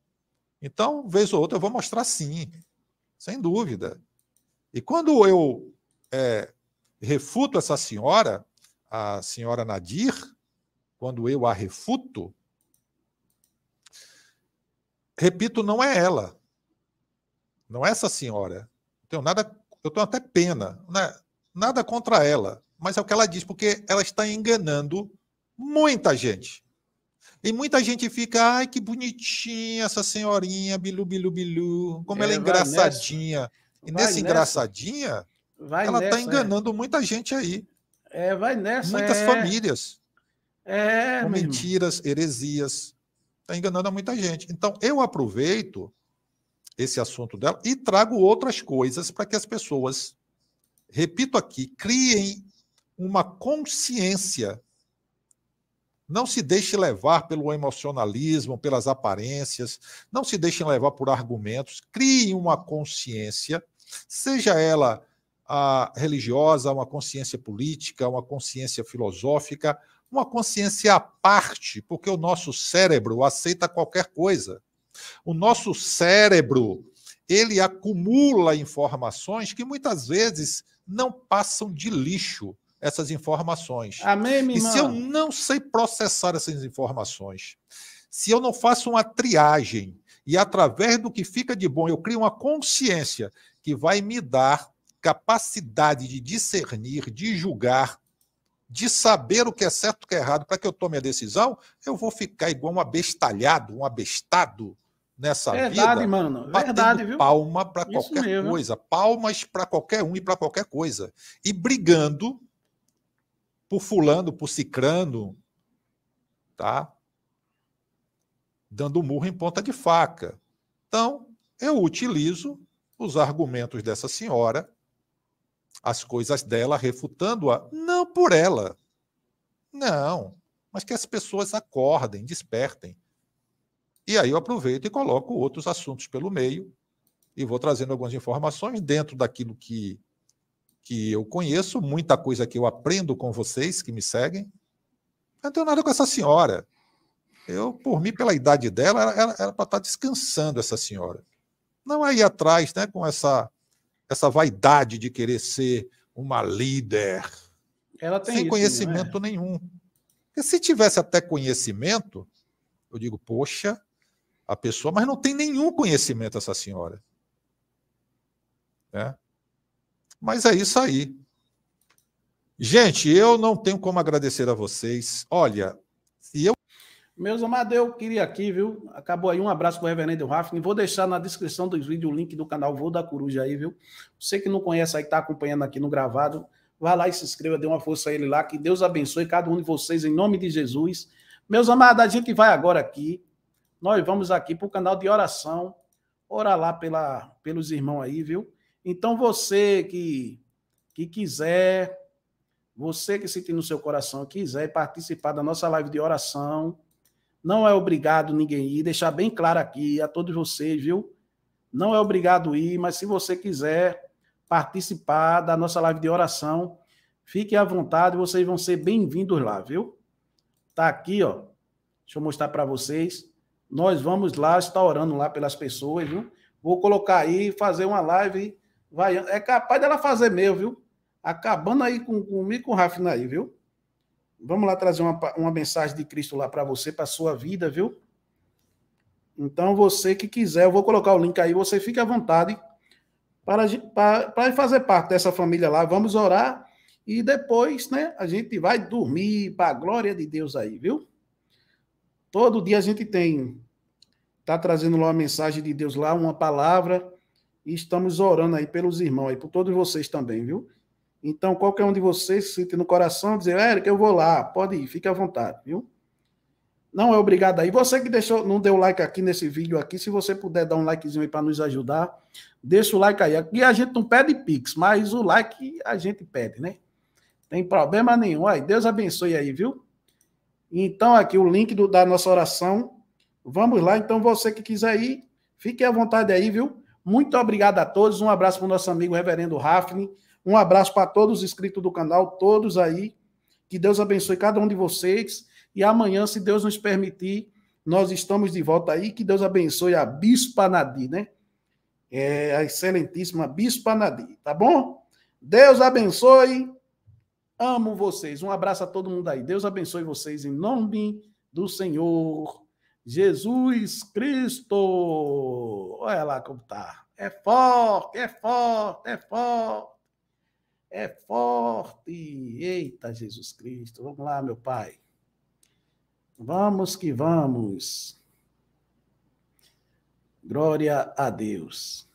Então, vez ou outra, eu vou mostrar sim, sem dúvida. E quando eu é, refuto essa senhora, a senhora Nadir, quando eu a refuto, repito, não é ela. Não é essa senhora. Eu tenho nada, eu tenho até pena, né? nada contra ela, mas é o que ela diz, porque ela está enganando muita gente. E muita gente fica, ai, que bonitinha essa senhorinha, bilu, bilu, bilu, como é, ela é, é engraçadinha. Nessa. E nessa, nessa engraçadinha, vai ela está é. enganando é. muita gente aí. É, vai nessa. Muitas é... famílias. É, com mentiras, heresias. Está enganando a muita gente. Então, eu aproveito esse assunto dela e trago outras coisas para que as pessoas, repito aqui, criem uma consciência. Não se deixe levar pelo emocionalismo, pelas aparências, não se deixem levar por argumentos. Criem uma consciência, seja ela a religiosa, uma consciência política, uma consciência filosófica, uma consciência à parte, porque o nosso cérebro aceita qualquer coisa. O nosso cérebro, ele acumula informações que muitas vezes não passam de lixo essas informações. Amém, e se eu não sei processar essas informações, se eu não faço uma triagem e através do que fica de bom eu crio uma consciência que vai me dar capacidade de discernir, de julgar, de saber o que é certo e o que é errado para que eu tome a decisão, eu vou ficar igual um abestalhado, um abestado nessa Verdade, vida. Verdade, mano. Verdade, viu? Palma para qualquer mesmo. coisa, palmas para qualquer um e para qualquer coisa. E brigando por fulano, por cicrano, tá? Dando murro em ponta de faca. Então, eu utilizo os argumentos dessa senhora as coisas dela, refutando-a, não por ela. Não, mas que as pessoas acordem, despertem. E aí eu aproveito e coloco outros assuntos pelo meio e vou trazendo algumas informações dentro daquilo que, que eu conheço, muita coisa que eu aprendo com vocês que me seguem. Eu não tenho nada com essa senhora. Eu, por mim, pela idade dela, era para estar descansando essa senhora. Não aí atrás, né, com essa essa vaidade de querer ser uma líder. sem isso, conhecimento é? nenhum. Porque se tivesse até conhecimento, eu digo, poxa, a pessoa, mas não tem nenhum conhecimento essa senhora. É. Mas é isso aí. Gente, eu não tenho como agradecer a vocês. Olha, se eu meus amados, eu queria aqui, viu? Acabou aí, um abraço para o reverendo Rafting. Vou deixar na descrição dos vídeos o link do canal Voo da Coruja aí, viu? Você que não conhece aí, está acompanhando aqui no gravado, vá lá e se inscreva, dê uma força a ele lá, que Deus abençoe cada um de vocês em nome de Jesus. Meus amados, a gente vai agora aqui, nós vamos aqui para o canal de oração, orar lá pela, pelos irmãos aí, viu? Então você que, que quiser, você que sentir no seu coração, quiser participar da nossa live de oração, não é obrigado ninguém ir, deixar bem claro aqui a todos vocês, viu? Não é obrigado ir, mas se você quiser participar da nossa live de oração, fique à vontade, vocês vão ser bem-vindos lá, viu? Tá aqui, ó. Deixa eu mostrar para vocês. Nós vamos lá estar orando lá pelas pessoas, viu? Vou colocar aí, fazer uma live. Vai, é capaz dela fazer mesmo, viu? Acabando aí com, comigo e com o Rafina aí, viu? Vamos lá trazer uma, uma mensagem de Cristo lá para você, para sua vida, viu? Então, você que quiser, eu vou colocar o link aí, você fique à vontade para, para, para fazer parte dessa família lá. Vamos orar e depois, né, a gente vai dormir para a glória de Deus aí, viu? Todo dia a gente tem tá trazendo lá uma mensagem de Deus lá, uma palavra, e estamos orando aí pelos irmãos aí, por todos vocês também, viu? Então, qualquer um de vocês se sente no coração dizer, Érica, eu vou lá, pode ir, fique à vontade, viu? Não é obrigado aí. Você que deixou, não deu like aqui nesse vídeo aqui, se você puder dar um likezinho aí para nos ajudar, deixa o like aí. Aqui a gente não pede pix, mas o like a gente pede, né? Tem problema nenhum. Aí, Deus abençoe aí, viu? Então, aqui o link do, da nossa oração. Vamos lá, então você que quiser ir, fique à vontade aí, viu? Muito obrigado a todos. Um abraço para o nosso amigo Reverendo Rafni. Um abraço para todos os inscritos do canal, todos aí. Que Deus abençoe cada um de vocês. E amanhã, se Deus nos permitir, nós estamos de volta aí. Que Deus abençoe a Bispa Nadir, né? É, a excelentíssima Bispa Nadir, tá bom? Deus abençoe. Amo vocês. Um abraço a todo mundo aí. Deus abençoe vocês em nome do Senhor Jesus Cristo. Olha lá como tá. É forte, é forte, é forte é forte. Eita, Jesus Cristo. Vamos lá, meu Pai. Vamos que vamos. Glória a Deus.